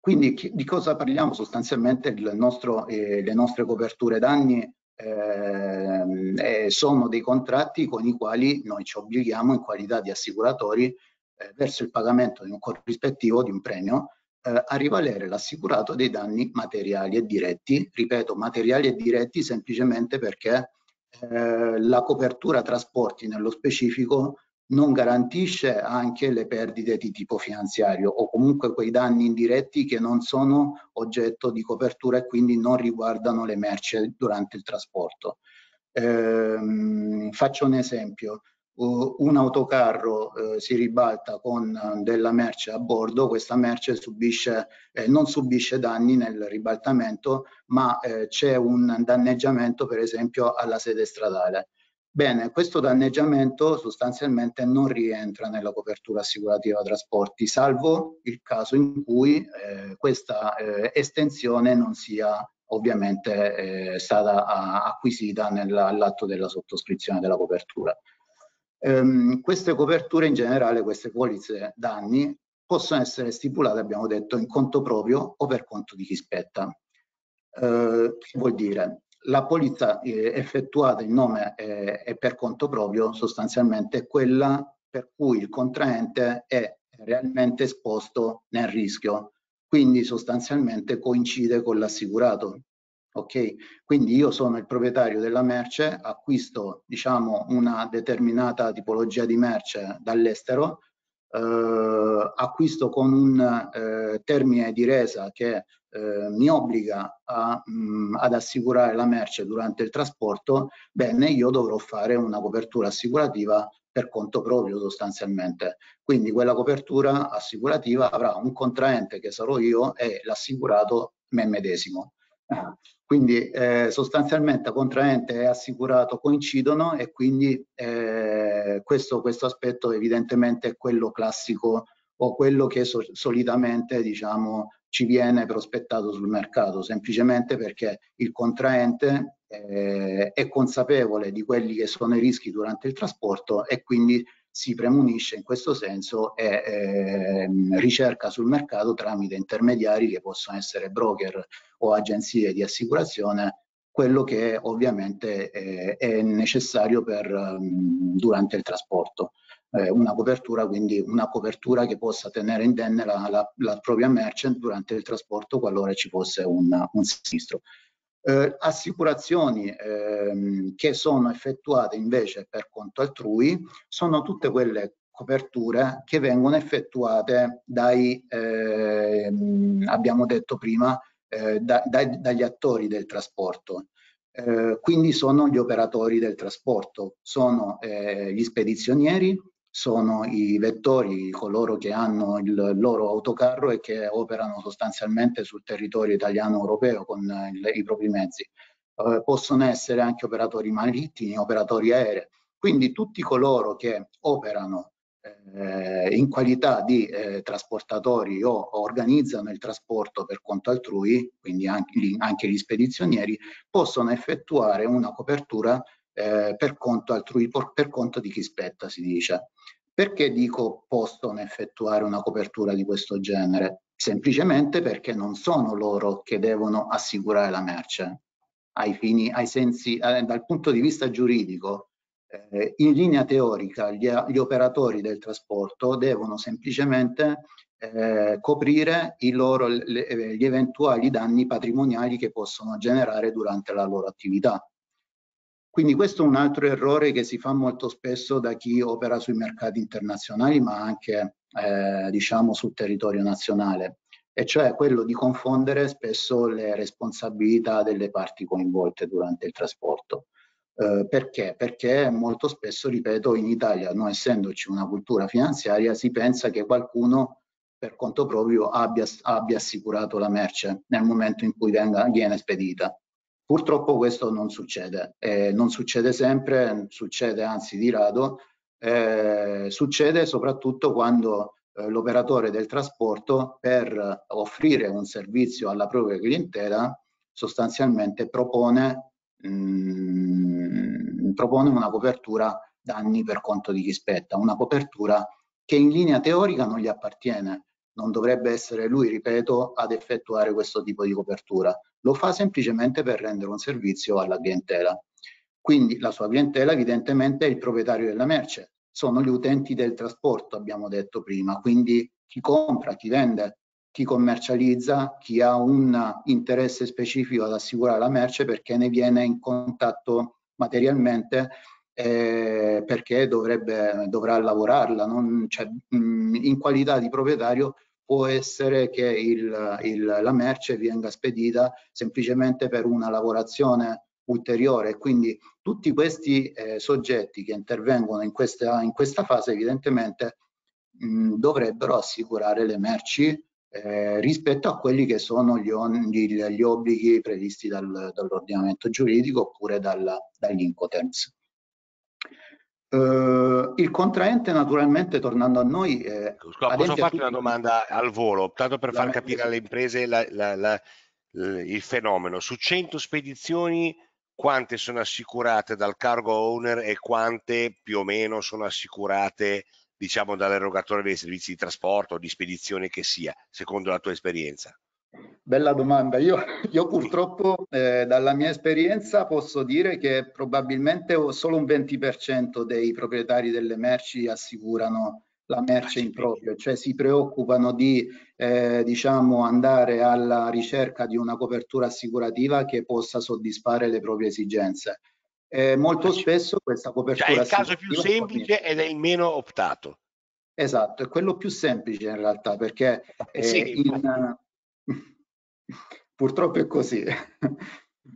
Quindi di cosa parliamo sostanzialmente? Nostro, eh, le nostre coperture danni eh, sono dei contratti con i quali noi ci obblighiamo in qualità di assicuratori eh, verso il pagamento di un corrispettivo di un premio eh, a rivalere l'assicurato dei danni materiali e diretti, ripeto materiali e diretti semplicemente perché eh, la copertura trasporti nello specifico non garantisce anche le perdite di tipo finanziario o comunque quei danni indiretti che non sono oggetto di copertura e quindi non riguardano le merci durante il trasporto. Ehm, faccio un esempio, uh, un autocarro uh, si ribalta con uh, della merce a bordo, questa merce subisce, eh, non subisce danni nel ribaltamento ma eh, c'è un danneggiamento per esempio alla sede stradale Bene, questo danneggiamento sostanzialmente non rientra nella copertura assicurativa trasporti, salvo il caso in cui eh, questa eh, estensione non sia ovviamente eh, stata acquisita nell'atto della sottoscrizione della copertura. Ehm, queste coperture in generale, queste polizze danni, possono essere stipulate, abbiamo detto, in conto proprio o per conto di chi spetta. Eh, che vuol dire? la polizza eh, effettuata in nome eh, e per conto proprio sostanzialmente è quella per cui il contraente è realmente esposto nel rischio, quindi sostanzialmente coincide con l'assicurato. ok Quindi io sono il proprietario della merce, acquisto diciamo, una determinata tipologia di merce dall'estero, eh, acquisto con un eh, termine di resa che eh, mi obbliga a, mh, mm, ad assicurare la merce durante il trasporto, bene, io dovrò fare una copertura assicurativa per conto proprio sostanzialmente. Quindi quella copertura assicurativa avrà un contraente che sarò io e l'assicurato me medesimo. Quindi eh, sostanzialmente contraente e assicurato coincidono e quindi eh, questo, questo, aspetto evidentemente è quello classico o quello che so solitamente diciamo, ci viene prospettato sul mercato, semplicemente perché il contraente eh, è consapevole di quelli che sono i rischi durante il trasporto e quindi si premunisce in questo senso e ehm, ricerca sul mercato tramite intermediari che possono essere broker o agenzie di assicurazione, quello che ovviamente eh, è necessario per, um, durante il trasporto. Eh, una copertura, quindi una copertura che possa tenere indenne la, la, la propria merchant durante il trasporto qualora ci fosse un, un sinistro eh, assicurazioni ehm, che sono effettuate invece per conto altrui sono tutte quelle coperture che vengono effettuate dai, ehm, abbiamo detto prima, eh, da, da, dagli attori del trasporto. Eh, quindi sono gli operatori del trasporto, sono eh, gli spedizionieri, sono i vettori, coloro che hanno il loro autocarro e che operano sostanzialmente sul territorio italiano europeo con il, i propri mezzi. Eh, possono essere anche operatori marittimi, operatori aerei, quindi tutti coloro che operano eh, in qualità di eh, trasportatori o organizzano il trasporto per conto altrui, quindi anche, anche gli spedizionieri, possono effettuare una copertura eh, per conto altrui, per conto di chi spetta, si dice. Perché dico possono effettuare una copertura di questo genere? Semplicemente perché non sono loro che devono assicurare la merce. Ai fini, ai sensi, eh, dal punto di vista giuridico, eh, in linea teorica, gli, gli, operatori del trasporto devono semplicemente eh, coprire loro, le, gli eventuali danni patrimoniali che possono generare durante la loro attività. Quindi questo è un altro errore che si fa molto spesso da chi opera sui mercati internazionali, ma anche eh, diciamo sul territorio nazionale, e cioè quello di confondere spesso le responsabilità delle parti coinvolte durante il trasporto. Eh, perché? Perché molto spesso, ripeto, in Italia, non essendoci una cultura finanziaria, si pensa che qualcuno per conto proprio abbia, abbia assicurato la merce nel momento in cui venga, viene spedita Purtroppo questo non succede, eh, non succede sempre, succede anzi di rado, eh, succede soprattutto quando eh, l'operatore del trasporto per offrire un servizio alla propria clientela sostanzialmente propone, mh, mm, propone una copertura danni per conto di chi spetta, una copertura che in linea teorica non gli appartiene, non dovrebbe essere lui, ripeto, ad effettuare questo tipo di copertura. Lo fa semplicemente per rendere un servizio alla clientela. Quindi la sua clientela evidentemente è il proprietario della merce, sono gli utenti del trasporto, abbiamo detto prima, quindi chi compra, chi vende, chi commercializza, chi ha un interesse specifico ad assicurare la merce perché ne viene in contatto materialmente eh, perché dovrebbe, dovrà lavorarla, non, cioè, mh, mm, in qualità di proprietario può essere che il, il, la merce venga spedita semplicemente per una lavorazione ulteriore. Quindi tutti questi eh, soggetti che intervengono in questa, in questa fase evidentemente mh, mm, dovrebbero assicurare le merci eh, rispetto a quelli che sono gli, on, gli, gli obblighi previsti dal, dall'ordinamento giuridico oppure dal, dall'Incoterms. Uh, il contraente naturalmente tornando a noi eh, Scusa, posso farti tutto... una domanda al volo tanto per far capire alle imprese la, la, la, eh, il fenomeno su 100 spedizioni quante sono assicurate dal cargo owner e quante più o meno sono assicurate diciamo dall'erogatore dei servizi di trasporto o di spedizione che sia secondo la tua esperienza Bella domanda. Io, io purtroppo eh, dalla mia esperienza posso dire che probabilmente solo un 20% dei proprietari delle merci assicurano la merce in proprio, cioè si preoccupano di eh, diciamo andare alla ricerca di una copertura assicurativa che possa soddisfare le proprie esigenze. Eh, molto spesso questa copertura... Cioè, è il caso più semplice ed è il meno optato. Esatto, è quello più semplice in realtà perché eh, sì. Eh, in, Purtroppo è così.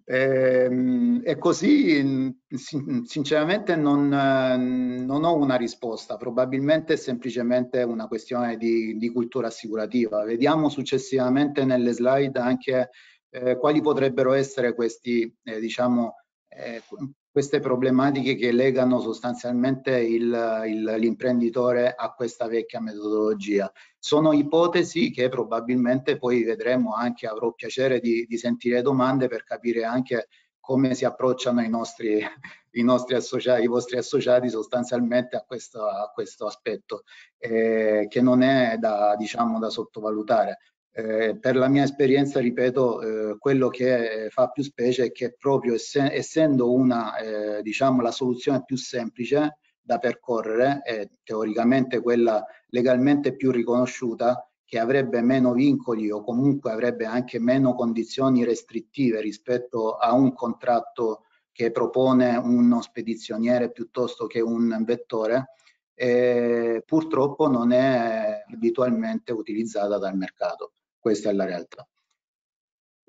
E ehm, così sinceramente non, non, ho una risposta, probabilmente è semplicemente una questione di, di cultura assicurativa. Vediamo successivamente nelle slide anche eh, quali potrebbero essere questi, eh, diciamo, eh, queste problematiche che legano sostanzialmente l'imprenditore a questa vecchia metodologia. Sono ipotesi che probabilmente poi vedremo anche, avrò piacere di, di sentire domande per capire anche come si approcciano i nostri, i, nostri associati, i vostri associati sostanzialmente a questo, a questo aspetto, eh, che non è da, diciamo, da sottovalutare. Eh, per la mia esperienza, ripeto, eh, quello che eh, fa più specie è che proprio ess essendo una, eh, diciamo, la soluzione più semplice, da percorrere, è teoricamente quella legalmente più riconosciuta, che avrebbe meno vincoli o comunque avrebbe anche meno condizioni restrittive rispetto a un contratto che propone uno spedizioniere piuttosto che un vettore, e purtroppo non è abitualmente utilizzata dal mercato. Questa è la realtà.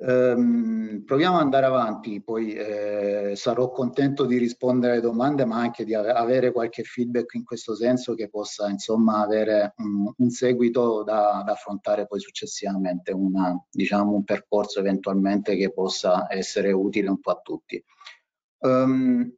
Ehm, proviamo ad andare avanti, poi eh, sarò contento di rispondere alle domande, ma anche di avere qualche feedback in questo senso che possa insomma avere un, un seguito da, da, affrontare poi successivamente, una, diciamo, un percorso eventualmente che possa essere utile un po' a tutti. Um,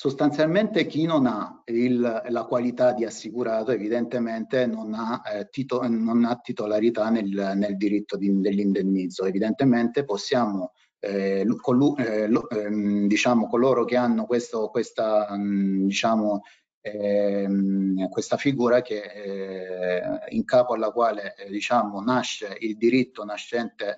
Sostanzialmente chi non ha il, la qualità di assicurato evidentemente non ha, eh, tito, non ha titolarità nel, nel diritto di, dell'indennizzo. Evidentemente possiamo, eh, col, eh, lo, ehm, diciamo, coloro che hanno questo, questa, mh, mm, diciamo, ehm, questa figura che, eh, in capo alla quale eh, diciamo, nasce il diritto, nascente,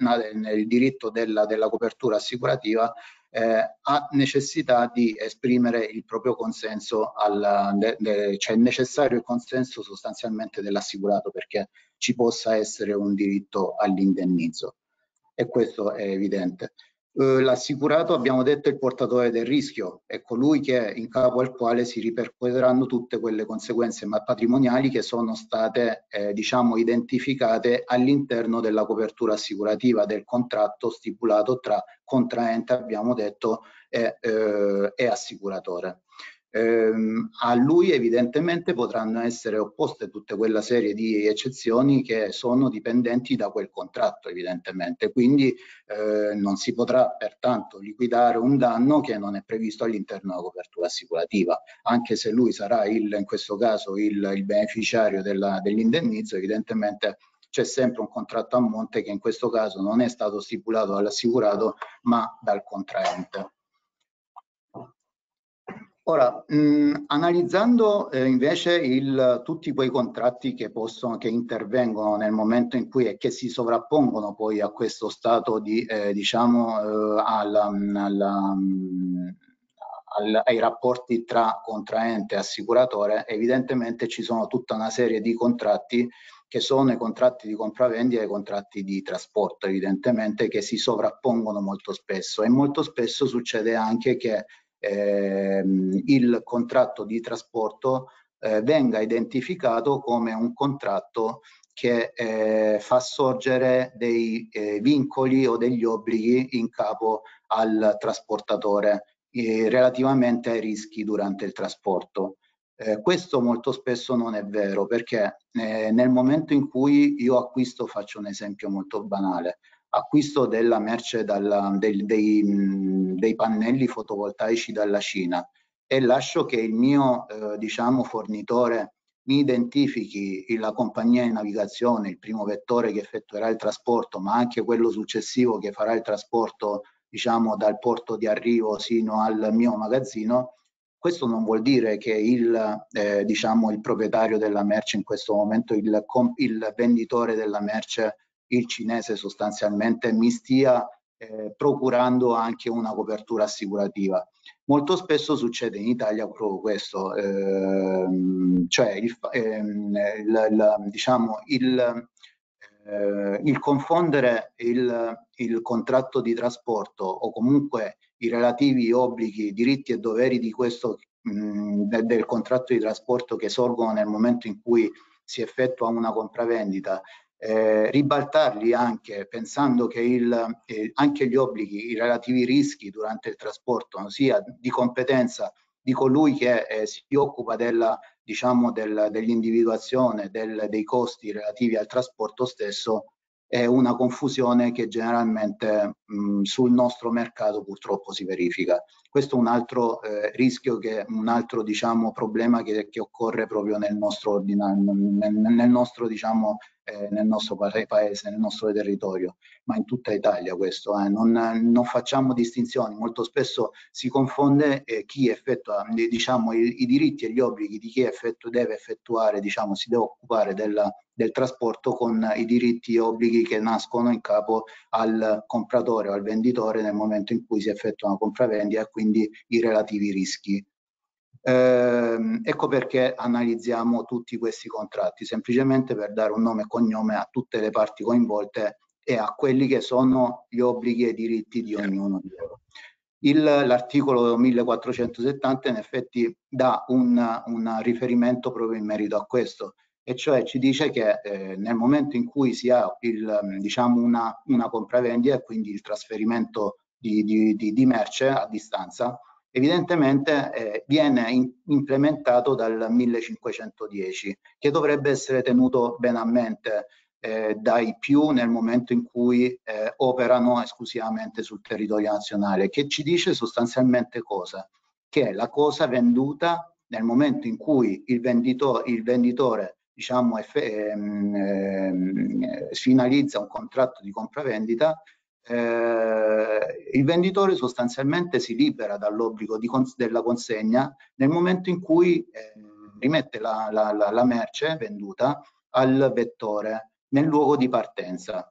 il diritto della, della copertura assicurativa eh, ha necessità di esprimere il proprio consenso, al, de, de, cioè è necessario il consenso sostanzialmente dell'assicurato perché ci possa essere un diritto all'indennizzo e questo è evidente. Eh, l'assicurato abbiamo detto è il portatore del rischio, è colui che, in capo al quale si ripercuoteranno tutte quelle conseguenze patrimoniali che sono state eh, diciamo identificate all'interno della copertura assicurativa del contratto stipulato tra contraente, abbiamo detto, e, eh, e, assicuratore. Ehm, a lui evidentemente potranno essere opposte tutta quella serie di eccezioni che sono dipendenti da quel contratto evidentemente quindi eh, non si potrà pertanto liquidare un danno che non è previsto all'interno della copertura assicurativa anche se lui sarà il, in questo caso il, il beneficiario dell'indennizzo dell evidentemente c'è sempre un contratto a monte che in questo caso non è stato stipulato dall'assicurato ma dal contraente. Ora, mh, mm, analizzando eh, invece il, tutti quei contratti che, possono, che intervengono nel momento in cui e che si sovrappongono poi a questo stato di, eh, diciamo, eh, alla, mm, alla, mm, al, ai rapporti tra contraente e assicuratore, evidentemente ci sono tutta una serie di contratti che sono i contratti di compravendita e i contratti di trasporto, evidentemente, che si sovrappongono molto spesso e molto spesso succede anche che ehm, il contratto di trasporto eh, venga identificato come un contratto che eh, fa sorgere dei eh, vincoli o degli obblighi in capo al trasportatore eh, relativamente ai rischi durante il trasporto. Eh, questo molto spesso non è vero perché eh, nel momento in cui io acquisto, faccio un esempio molto banale, acquisto della merce dalla, del, dei, dei, pannelli fotovoltaici dalla Cina e lascio che il mio eh, diciamo, fornitore mi identifichi la compagnia di navigazione, il primo vettore che effettuerà il trasporto, ma anche quello successivo che farà il trasporto diciamo, dal porto di arrivo sino al mio magazzino, questo non vuol dire che il, eh, diciamo, il proprietario della merce in questo momento, il, il venditore della merce il cinese sostanzialmente mi stia eh, procurando anche una copertura assicurativa. Molto spesso succede in Italia proprio questo, ehm, cioè il, ehm, il, il, diciamo il, eh, il confondere il, il, contratto di trasporto o comunque i relativi obblighi, diritti e doveri di questo, mh, mm, del, del contratto di trasporto che sorgono nel momento in cui si effettua una compravendita eh, ribaltarli anche pensando che il, eh, anche gli obblighi, i relativi rischi durante il trasporto sia di competenza di colui che eh, si occupa della, diciamo, del, dell'individuazione del, dei costi relativi al trasporto stesso è una confusione che generalmente mh, mm, sul nostro mercato purtroppo si verifica. Questo è un altro eh, rischio, che, un altro diciamo, problema che, che occorre proprio nel nostro, nel, nel nostro diciamo, eh, nel nostro paese, nel nostro territorio, ma in tutta Italia questo. Eh. Non, non, facciamo distinzioni, molto spesso si confonde eh, chi effettua mm, diciamo, i, i, diritti e gli obblighi di chi effettu deve effettuare, diciamo, si deve occupare della, del trasporto con i diritti e obblighi che nascono in capo al compratore o al venditore nel momento in cui si effettua una compravendita e quindi i relativi rischi eh, ecco perché analizziamo tutti questi contratti, semplicemente per dare un nome e cognome a tutte le parti coinvolte e a quelli che sono gli obblighi e i diritti di certo. ognuno di loro. l'articolo 1470 in effetti dà un, un, riferimento proprio in merito a questo, e cioè ci dice che eh, nel momento in cui si ha il, diciamo una, una compravendita e quindi il trasferimento di, di, di, di merce a distanza, evidentemente eh, viene in, implementato dal 1510 che dovrebbe essere tenuto ben a mente eh, dai più nel momento in cui eh, operano esclusivamente sul territorio nazionale che ci dice sostanzialmente cosa? Che la cosa venduta nel momento in cui il, vendito, il venditore diciamo, ehm, ehm, finalizza un contratto di compravendita eh, il venditore sostanzialmente si libera dall'obbligo cons della consegna nel momento in cui eh, rimette la, la, la, la, merce venduta al vettore nel luogo di partenza,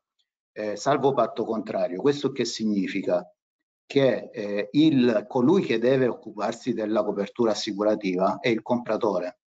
eh, salvo patto contrario. Questo che significa? Che eh, il, colui che deve occuparsi della copertura assicurativa è il compratore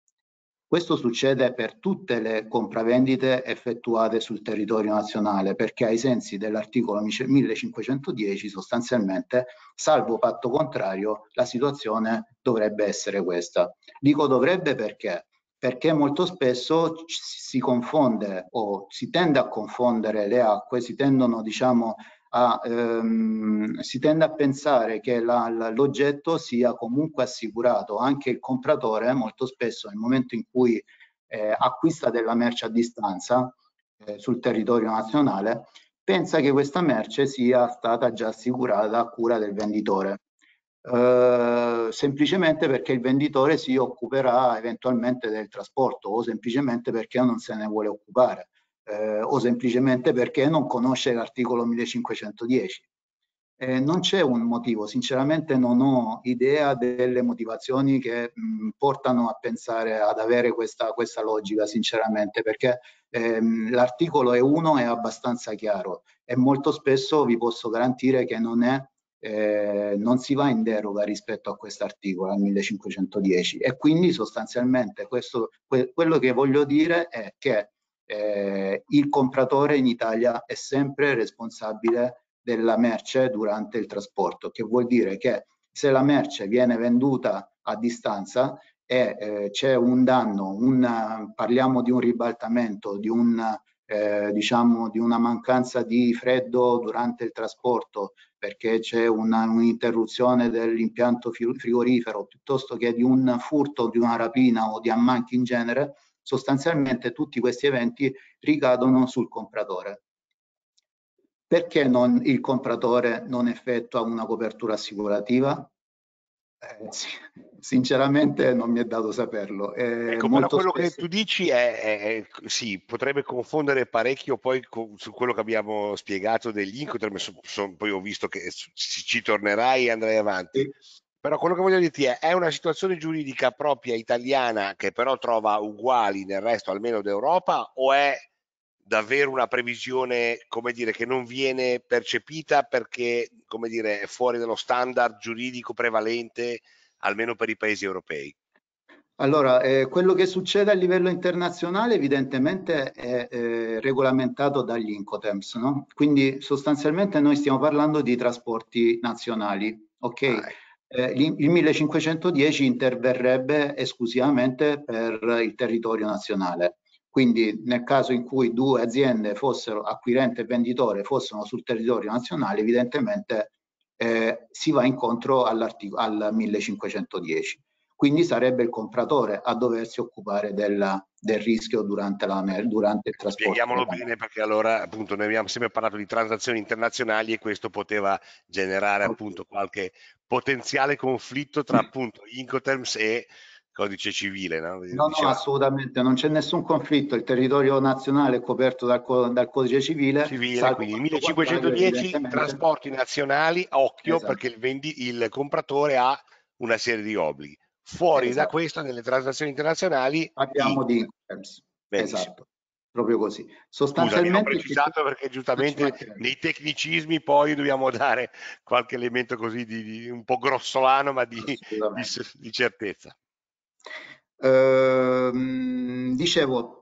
questo succede per tutte le compravendite effettuate sul territorio nazionale perché ai sensi dell'articolo 1510 sostanzialmente, salvo patto contrario, la situazione dovrebbe essere questa. Dico dovrebbe perché? Perché molto spesso si confonde o si tende a confondere le acque, si tendono diciamo a, ehm, si tende a pensare che l'oggetto sia comunque assicurato, anche il compratore molto spesso nel momento in cui eh, acquista della merce a distanza eh, sul territorio nazionale, pensa che questa merce sia stata già assicurata a cura del venditore. Eh, semplicemente perché il venditore si occuperà eventualmente del trasporto o semplicemente perché non se ne vuole occupare eh, o semplicemente perché non conosce l'articolo 1510. Eh, non c'è un motivo, sinceramente non ho idea delle motivazioni che mh, mm, portano a pensare ad avere questa, questa logica, sinceramente, perché ehm, l'articolo E1 è abbastanza chiaro e molto spesso vi posso garantire che non è eh, non si va in deroga rispetto a quest'articolo, al 1510 e quindi sostanzialmente questo, que quello che voglio dire è che eh, il compratore in Italia è sempre responsabile della merce durante il trasporto, che vuol dire che se la merce viene venduta a distanza e eh, c'è un danno, un, parliamo di un ribaltamento, di, un, eh, diciamo, di una mancanza di freddo durante il trasporto, perché c'è un'interruzione un dell'impianto frigorifero, piuttosto che di un furto, di una rapina o di ammanchi in genere, sostanzialmente tutti questi eventi ricadono sul compratore. Perché non, il compratore non effettua una copertura assicurativa? Eh, sinceramente non mi è dato saperlo. È eh, ecco, quello spesso... che tu dici è, è, è, sì, potrebbe confondere parecchio poi con, su quello che abbiamo spiegato degli incontri, ma so, so, poi ho visto che ci, ci tornerai e andrai avanti. Sì. Però quello che voglio dirti è, è una situazione giuridica propria italiana che però trova uguali nel resto almeno d'Europa o è davvero una previsione, come dire, che non viene percepita perché, come dire, è fuori dallo standard giuridico prevalente almeno per i paesi europei? Allora, eh, quello che succede a livello internazionale evidentemente è eh, regolamentato dagli incotems, no? quindi sostanzialmente noi stiamo parlando di trasporti nazionali, ok? Ah, ecco eh, il 1510 interverrebbe esclusivamente per il territorio nazionale. Quindi nel caso in cui due aziende fossero acquirente e venditore fossero sul territorio nazionale, evidentemente eh, si va incontro al 1510. Quindi sarebbe il compratore a doversi occupare della, del rischio durante, la, durante il trasporto. Spieghiamolo bene perché allora appunto noi abbiamo sempre parlato di transazioni internazionali e questo poteva generare appunto qualche potenziale conflitto tra appunto Incoterms e codice civile. No, no, no assolutamente, non c'è nessun conflitto, il territorio nazionale è coperto dal, dal codice civile. civile quindi 1510 trasporti nazionali, occhio esatto. perché il, vendi, il compratore ha una serie di obblighi. Fuori esatto. da questo, nelle transazioni internazionali, abbiamo di e... Esatto, proprio così. Sostanzialmente... Scusami, ho precisato perché giustamente nei tecnicismi poi dobbiamo dare qualche elemento così di, di un po' grossolano, ma di, di, di certezza. Ehm, dicevo,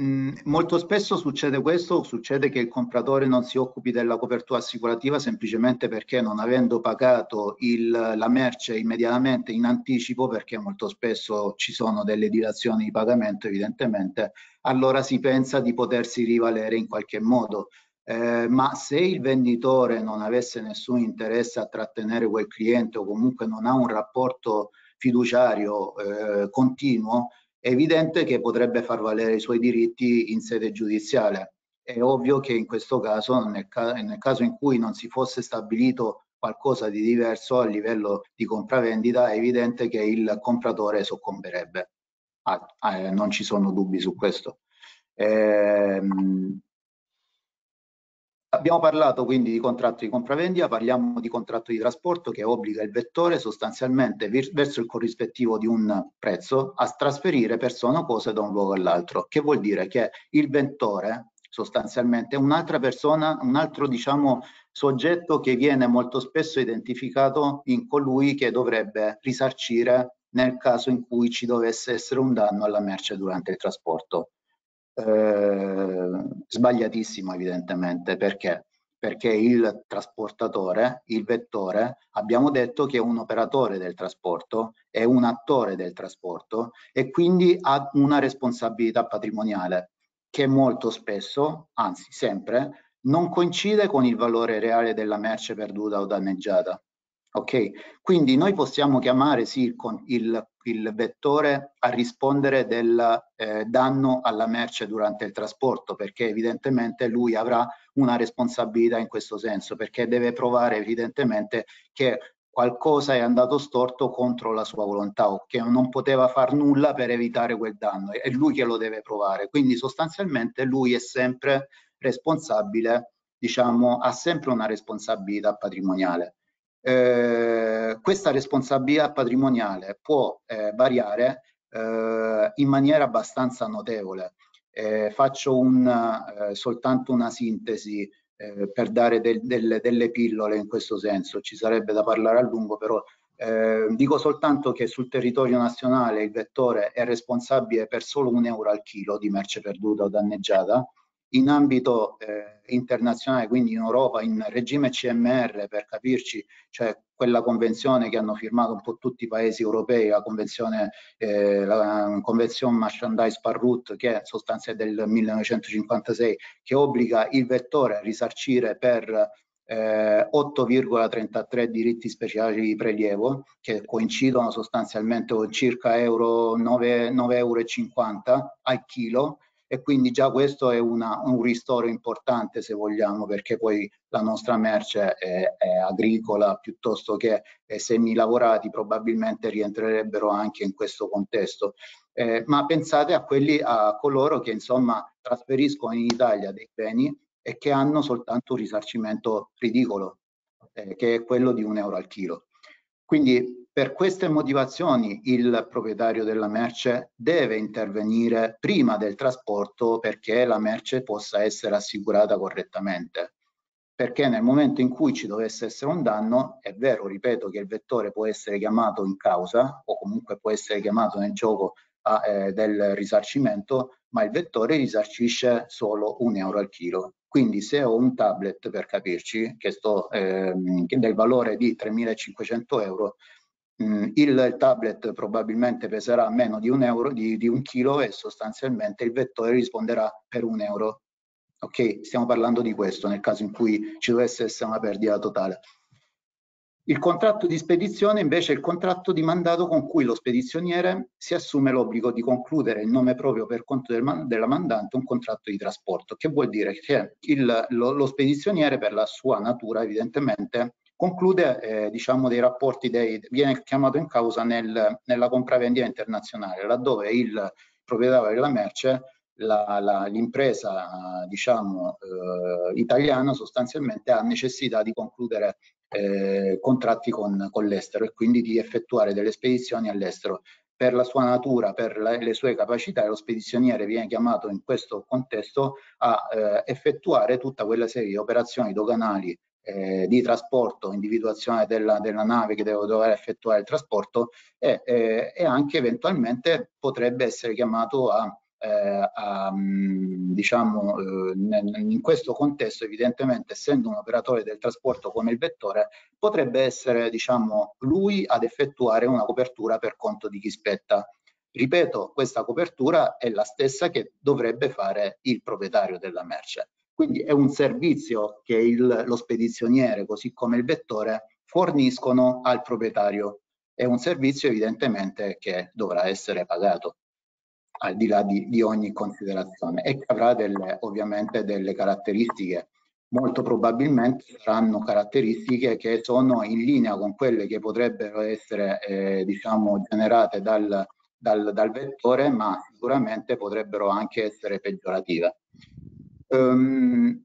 Mm, molto spesso succede questo, succede che il compratore non si occupi della copertura assicurativa semplicemente perché non avendo pagato il, la merce immediatamente in anticipo, perché molto spesso ci sono delle dilazioni di pagamento evidentemente, allora si pensa di potersi rivalere in qualche modo. Eh, ma se il venditore non avesse nessun interesse a trattenere quel cliente o comunque non ha un rapporto fiduciario eh, continuo, è evidente che potrebbe far valere i suoi diritti in sede giudiziale. È ovvio che in questo caso, nel, ca nel caso in cui non si fosse stabilito qualcosa di diverso a livello di compravendita, è evidente che il compratore soccomberebbe. Ah, eh, non ci sono dubbi su questo. Eh, Abbiamo parlato quindi di contratto di compravendita, parliamo di contratto di trasporto che obbliga il vettore sostanzialmente verso il corrispettivo di un prezzo a trasferire persone o cose da un luogo all'altro, che vuol dire che il vettore sostanzialmente è un'altra persona, un altro diciamo soggetto che viene molto spesso identificato in colui che dovrebbe risarcire nel caso in cui ci dovesse essere un danno alla merce durante il trasporto. Ehm, sbagliatissimo evidentemente perché perché il trasportatore, il vettore, abbiamo detto che è un operatore del trasporto, è un attore del trasporto e quindi ha una responsabilità patrimoniale che molto spesso, anzi sempre, non coincide con il valore reale della merce perduta o danneggiata. Ok? Quindi noi possiamo chiamare sì il il vettore a rispondere del eh, danno alla merce durante il trasporto perché evidentemente lui avrà una responsabilità in questo senso perché deve provare evidentemente che qualcosa è andato storto contro la sua volontà o che non poteva far nulla per evitare quel danno è lui che lo deve provare quindi sostanzialmente lui è sempre responsabile diciamo ha sempre una responsabilità patrimoniale eh, questa responsabilità patrimoniale può eh, variare eh, in maniera abbastanza notevole. Eh, faccio un, eh, soltanto una sintesi per dare del, del, delle pillole in questo senso, ci sarebbe da parlare a lungo, però dico soltanto che sul territorio nazionale il vettore è responsabile per solo un euro al chilo di merce perduta o danneggiata, in ambito eh, internazionale, quindi in Europa, in regime CMR, per capirci, cioè quella convenzione che hanno firmato un po' tutti i paesi europei, la convenzione, eh, la convenzione Merchandise Parrut, che è sostanzialmente del 1956, che obbliga il vettore a risarcire per eh, 8,33 diritti speciali di prelievo, che coincidono sostanzialmente con circa euro 9,50 euro al chilo, e quindi già questo è una, un ristoro importante se vogliamo perché poi la nostra merce è, è agricola piuttosto che eh, semilavorati probabilmente rientrerebbero anche in questo contesto. Eh, ma pensate a, quelli, a coloro che insomma trasferiscono in Italia dei beni e che hanno soltanto un risarcimento ridicolo, eh, che è quello di un euro al chilo. Quindi per queste motivazioni il proprietario della merce deve intervenire prima del trasporto perché la merce possa essere assicurata correttamente. Perché nel momento in cui ci dovesse essere un danno, è vero, ripeto, che il vettore può essere chiamato in causa o comunque può essere chiamato nel gioco a, ah, eh, del risarcimento, ma il vettore risarcisce solo un euro al chilo. Quindi se ho un tablet, per capirci, che sto, ehm, che del valore di 3.500 euro, Mm, il tablet probabilmente peserà meno di un, euro, di, di un chilo e sostanzialmente il vettore risponderà per un euro. Ok, stiamo parlando di questo nel caso in cui ci dovesse essere una perdita totale. Il contratto di spedizione invece è il contratto di mandato con cui lo spedizioniere si assume l'obbligo di concludere in nome proprio per conto del man della mandante un contratto di trasporto, che vuol dire che il, lo, lo, spedizioniere per la sua natura evidentemente conclude eh, diciamo, dei rapporti, dei, viene chiamato in causa nel, nella compravendita internazionale, laddove il proprietario della merce, l'impresa diciamo, eh, italiana sostanzialmente ha necessità di concludere eh, contratti con, con l'estero e quindi di effettuare delle spedizioni all'estero. Per la sua natura, per le sue capacità, lo spedizioniere viene chiamato in questo contesto a eh, effettuare tutta quella serie di operazioni doganali eh, di trasporto, individuazione della, della, nave che deve dover effettuare il trasporto e, eh, e anche eventualmente potrebbe essere chiamato a, eh, a mm, diciamo, eh, in questo contesto evidentemente essendo un operatore del trasporto come il vettore, potrebbe essere diciamo, lui ad effettuare una copertura per conto di chi spetta. Ripeto, questa copertura è la stessa che dovrebbe fare il proprietario della merce quindi è un servizio che il, lo spedizioniere, così come il vettore, forniscono al proprietario. È un servizio evidentemente che dovrà essere pagato, al di là di, di ogni considerazione, e che avrà delle, ovviamente delle caratteristiche molto probabilmente saranno caratteristiche che sono in linea con quelle che potrebbero essere eh, diciamo, generate dal, dal, dal, vettore, ma sicuramente potrebbero anche essere peggiorative. Ehm,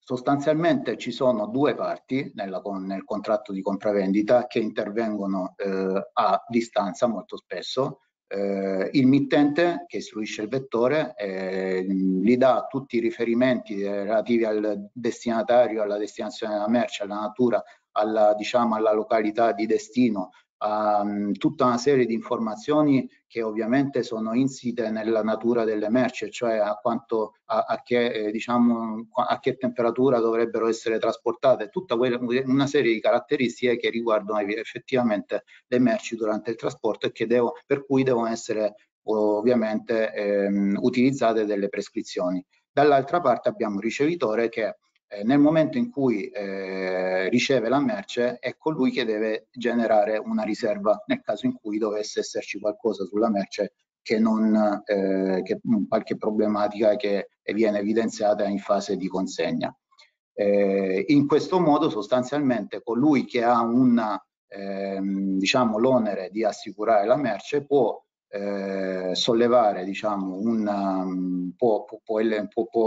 sostanzialmente ci sono due parti nella, nel contratto di compravendita che intervengono eh, a distanza molto spesso. Eh, il mittente che istruisce il vettore eh, gli dà tutti i riferimenti relativi al destinatario, alla destinazione della merce, alla natura, alla, diciamo, alla località di destino, um, tutta una serie di informazioni che ovviamente sono insite nella natura delle merci, cioè a, quanto, a, a, che, eh, diciamo, a che, temperatura dovrebbero essere trasportate, tutta quella, una serie di caratteristiche che riguardano effettivamente le merci durante il trasporto e devo, per cui devono essere ovviamente ehm, utilizzate delle prescrizioni. Dall'altra parte abbiamo il ricevitore che eh, nel momento in cui eh, riceve la merce è colui ecco che deve generare una riserva nel caso in cui dovesse esserci qualcosa sulla merce che non eh, che, mm, qualche problematica che viene evidenziata in fase di consegna. Eh, in questo modo sostanzialmente colui che ha una, ehm, diciamo, l'onere di assicurare la merce può eh, sollevare, diciamo, una, um, può, può, può,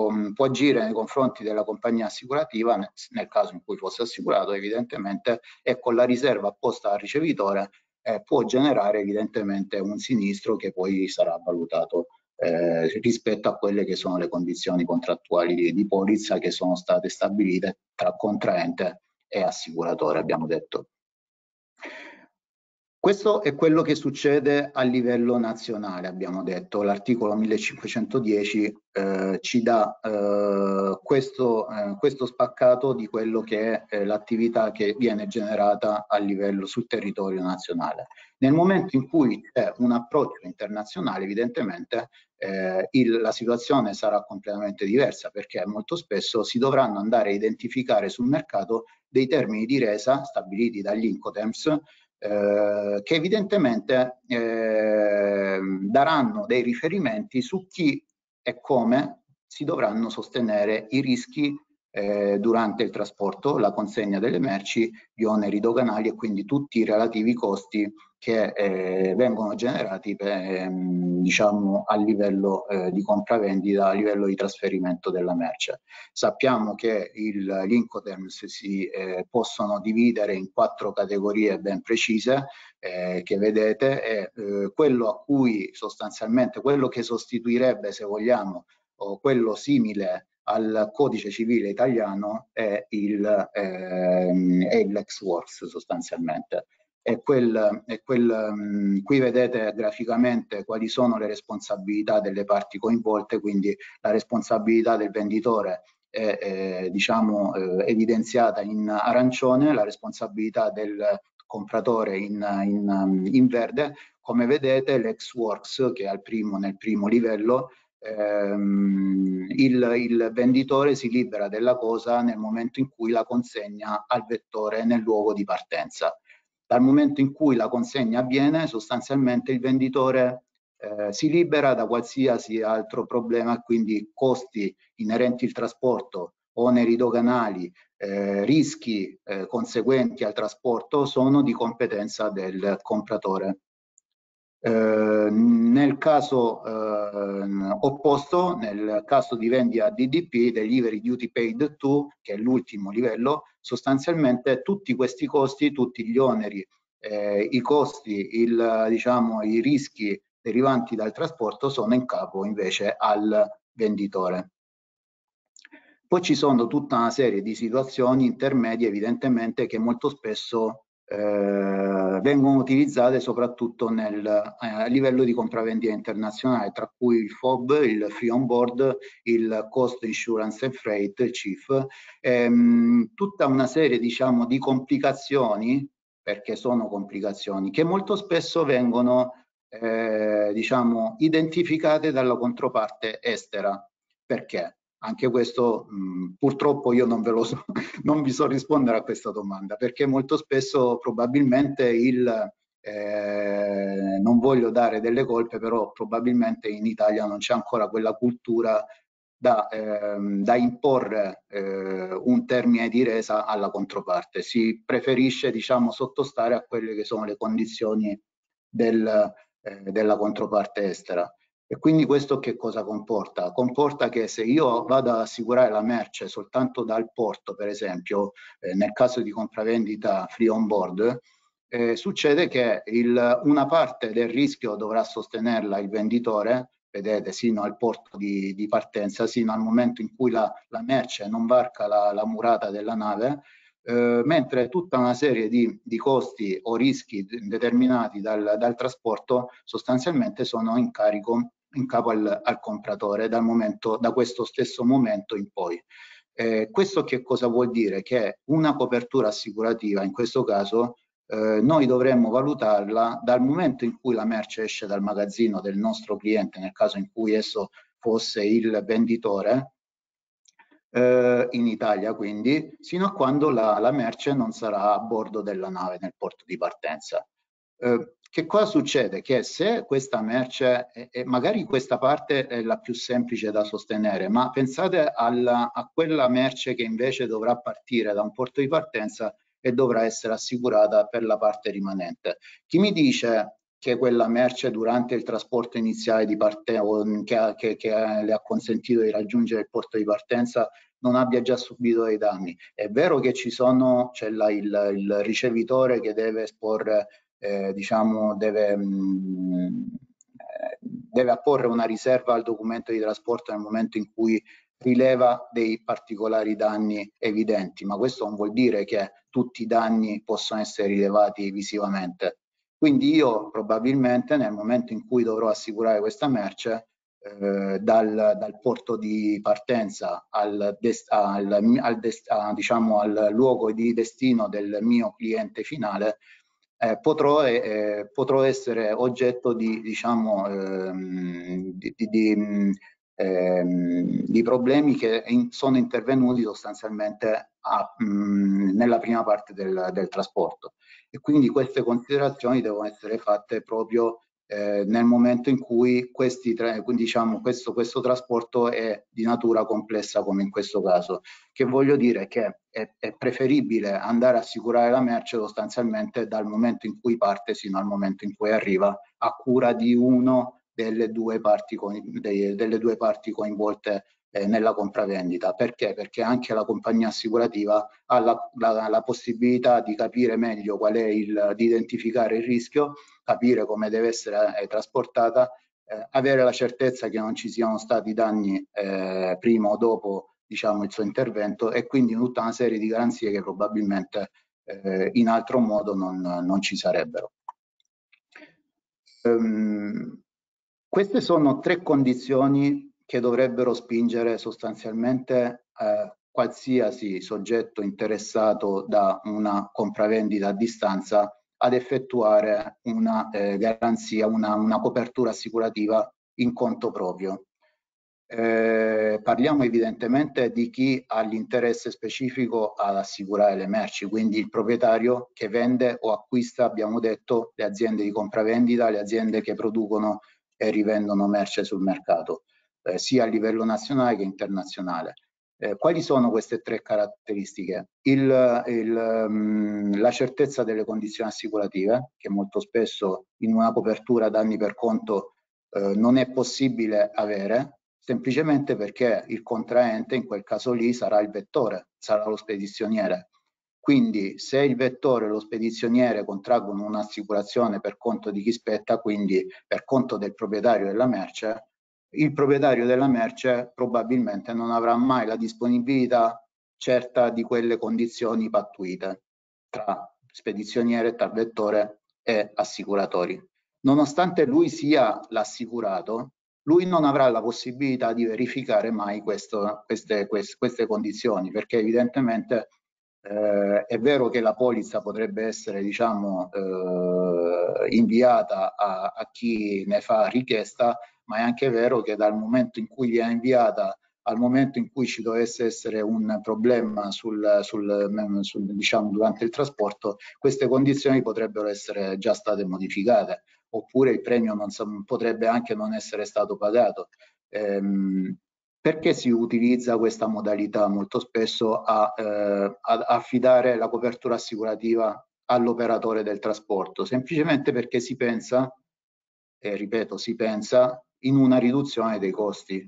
um, può, agire nei confronti della compagnia assicurativa nel, nel caso in cui fosse assicurato evidentemente e con la riserva apposta al ricevitore eh, può generare evidentemente un sinistro che poi sarà valutato eh, rispetto a quelle che sono le condizioni contrattuali di, di polizza che sono state stabilite tra contraente e assicuratore, abbiamo detto. Questo è quello che succede a livello nazionale, abbiamo detto. L'articolo 1510 eh, ci dà eh, questo, eh, questo, spaccato di quello che è eh, l'attività che viene generata a livello sul territorio nazionale. Nel momento in cui c'è un approccio internazionale, evidentemente eh, il, la situazione sarà completamente diversa perché molto spesso si dovranno andare a identificare sul mercato dei termini di resa stabiliti dagli dall'Incoterms eh, che evidentemente eh, daranno dei riferimenti su chi e come si dovranno sostenere i rischi eh, durante il trasporto, la consegna delle merci, gli oneri doganali e quindi tutti i relativi costi che eh, vengono generati per, ehm, diciamo, a livello eh, di compravendita, a livello di trasferimento della merce. Sappiamo che il, gli Incoterms si eh, possono dividere in quattro categorie ben precise eh, che vedete e eh, quello a cui sostanzialmente, quello che sostituirebbe se vogliamo o quello simile al codice civile italiano è il, eh, è il Lex Works sostanzialmente e quel, e quel mh, qui vedete graficamente quali sono le responsabilità delle parti coinvolte, quindi la responsabilità del venditore è, è diciamo, eh, evidenziata in arancione, la responsabilità del compratore in, in, in verde, come vedete l'ex works che è al primo, nel primo livello ehm, il, il, venditore si libera della cosa nel momento in cui la consegna al vettore nel luogo di partenza dal momento in cui la consegna avviene, sostanzialmente il venditore eh, si libera da qualsiasi altro problema, quindi costi inerenti al trasporto, oneri doganali, eh, rischi eh, conseguenti al trasporto sono di competenza del compratore. Eh, nel caso eh, opposto, nel caso di vendita DDP, Delivery Duty Paid to, che è l'ultimo livello, sostanzialmente tutti questi costi, tutti gli oneri, eh, i costi, il, diciamo, i rischi derivanti dal trasporto sono in capo invece al venditore. Poi ci sono tutta una serie di situazioni intermedie evidentemente che molto spesso eh, vengono utilizzate soprattutto nel, eh, a livello di compravendita internazionale, tra cui il FOB, il Free On Board, il Cost Insurance and Freight, il CIF, ehm, tutta una serie diciamo, di complicazioni, perché sono complicazioni, che molto spesso vengono eh, diciamo, identificate dalla controparte estera. Perché? Anche questo mh, mm, purtroppo io non, ve lo so, non vi so rispondere a questa domanda perché molto spesso probabilmente il, eh, non voglio dare delle colpe, però probabilmente in Italia non c'è ancora quella cultura da, ehm, da imporre eh, un termine di resa alla controparte. Si preferisce diciamo, sottostare a quelle che sono le condizioni del, eh, della controparte estera. E quindi questo che cosa comporta? Comporta che se io vado ad assicurare la merce soltanto dal porto, per esempio, eh, nel caso di compravendita free on board, eh, succede che il, una parte del rischio dovrà sostenerla il venditore, vedete, sino al porto di, di partenza, sino al momento in cui la, la merce non varca la, la murata della nave, eh, mentre tutta una serie di, di costi o rischi determinati dal, dal trasporto sostanzialmente sono in carico in capo al, al compratore momento, da questo stesso momento in poi. Eh, questo che cosa vuol dire? Che una copertura assicurativa, in questo caso, eh, noi dovremmo valutarla dal momento in cui la merce esce dal magazzino del nostro cliente, nel caso in cui esso fosse il venditore, eh, in Italia quindi, sino a quando la, la, merce non sarà a bordo della nave nel porto di partenza. Eh, che cosa succede? Che se questa merce, e magari questa parte è la più semplice da sostenere, ma pensate alla, a quella merce che invece dovrà partire da un porto di partenza e dovrà essere assicurata per la parte rimanente. Chi mi dice che quella merce durante il trasporto iniziale di partenza mm, che, che, che le ha consentito di raggiungere il porto di partenza non abbia già subito dei danni. È vero che ci sono, c'è il, il ricevitore che deve esporre eh, diciamo, deve, mh, mm, eh, deve apporre una riserva al documento di trasporto nel momento in cui rileva dei particolari danni evidenti, ma questo non vuol dire che tutti i danni possono essere rilevati visivamente. Quindi io probabilmente nel momento in cui dovrò assicurare questa merce, eh, dal, dal, porto di partenza al, dest, al, al, dest, a, diciamo, al luogo di destino del mio cliente finale, eh, potrò, eh, eh, potrò, essere oggetto di, diciamo, ehm, di, di, mm, ehm, di problemi che in, sono intervenuti sostanzialmente a, mh, mm, nella prima parte del, del, trasporto. E quindi queste considerazioni devono essere fatte proprio eh, nel momento in cui questi, eh, diciamo, questo, questo, trasporto è di natura complessa come in questo caso, che mm. voglio dire che è, è, preferibile andare a assicurare la merce sostanzialmente dal momento in cui parte sino al momento in cui arriva a cura di uno delle due parti, delle due parti coinvolte eh, nella compravendita. Perché? Perché anche la compagnia assicurativa ha la, la, la possibilità di capire meglio qual è il, di identificare il rischio, capire come deve essere eh, trasportata, eh, avere la certezza che non ci siano stati danni eh, prima o dopo diciamo, il suo intervento e quindi tutta una serie di garanzie che probabilmente eh, in altro modo non, non ci sarebbero. Um, queste sono tre condizioni che dovrebbero spingere sostanzialmente eh, qualsiasi soggetto interessato da una compravendita a distanza ad effettuare una eh, garanzia, una, una, copertura assicurativa in conto proprio. Eh, parliamo evidentemente di chi ha l'interesse specifico ad assicurare le merci, quindi il proprietario che vende o acquista, abbiamo detto, le aziende di compravendita, le aziende che producono e rivendono merce sul mercato eh, sia a livello nazionale che internazionale. Eh, quali sono queste tre caratteristiche? Il, il, mh, mm, la certezza delle condizioni assicurative, che molto spesso in una copertura danni per conto eh, non è possibile avere, semplicemente perché il contraente in quel caso lì sarà il vettore, sarà lo spedizioniere. Quindi se il vettore e lo spedizioniere contraggono un'assicurazione per conto di chi spetta, quindi per conto del proprietario della merce, il proprietario della merce probabilmente non avrà mai la disponibilità certa di quelle condizioni pattuite tra spedizioniere, vettore e assicuratori. Nonostante lui sia l'assicurato, lui non avrà la possibilità di verificare mai questo, queste, queste, queste, condizioni, perché evidentemente eh, è vero che la polizza potrebbe essere diciamo, eh, inviata a, a chi ne fa richiesta, ma è anche vero che dal momento in cui viene inviata al momento in cui ci dovesse essere un problema sul, sul, mm, sul, diciamo, durante il trasporto, queste condizioni potrebbero essere già state modificate, oppure il premio non, potrebbe anche non essere stato pagato. Ehm, perché si utilizza questa modalità molto spesso a, eh, ad affidare la copertura assicurativa all'operatore del trasporto? Semplicemente perché si pensa, eh, ripeto, si pensa in una riduzione dei costi.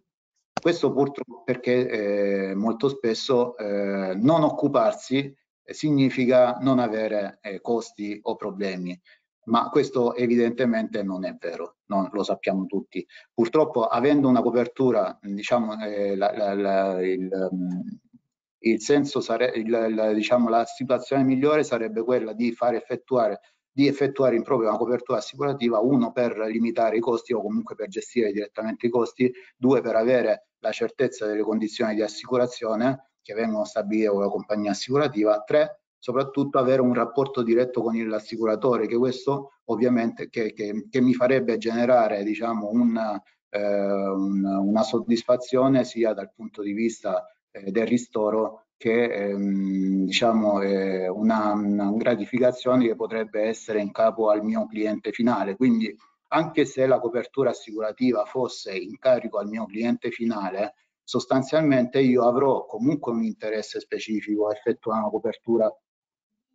Questo purtroppo perché eh, molto spesso eh, non occuparsi significa non avere eh, costi o problemi, ma questo evidentemente non è vero, non, lo sappiamo tutti. Purtroppo avendo una copertura, diciamo, eh, la, la, la, il, il senso sare, il, il, diciamo, la situazione migliore sarebbe quella di far effettuare di effettuare in proprio una copertura assicurativa, uno per limitare i costi o comunque per gestire direttamente i costi, due per avere la certezza delle condizioni di assicurazione che vengono stabilite con la compagnia assicurativa, tre soprattutto avere un rapporto diretto con l'assicuratore, che questo ovviamente che, che, che mi farebbe generare diciamo, una, eh, una, soddisfazione sia dal punto di vista eh, del ristoro che ehm, diciamo è una, una, gratificazione che potrebbe essere in capo al mio cliente finale. Quindi anche se la copertura assicurativa fosse in carico al mio cliente finale, sostanzialmente io avrò comunque un interesse specifico a effettuare una copertura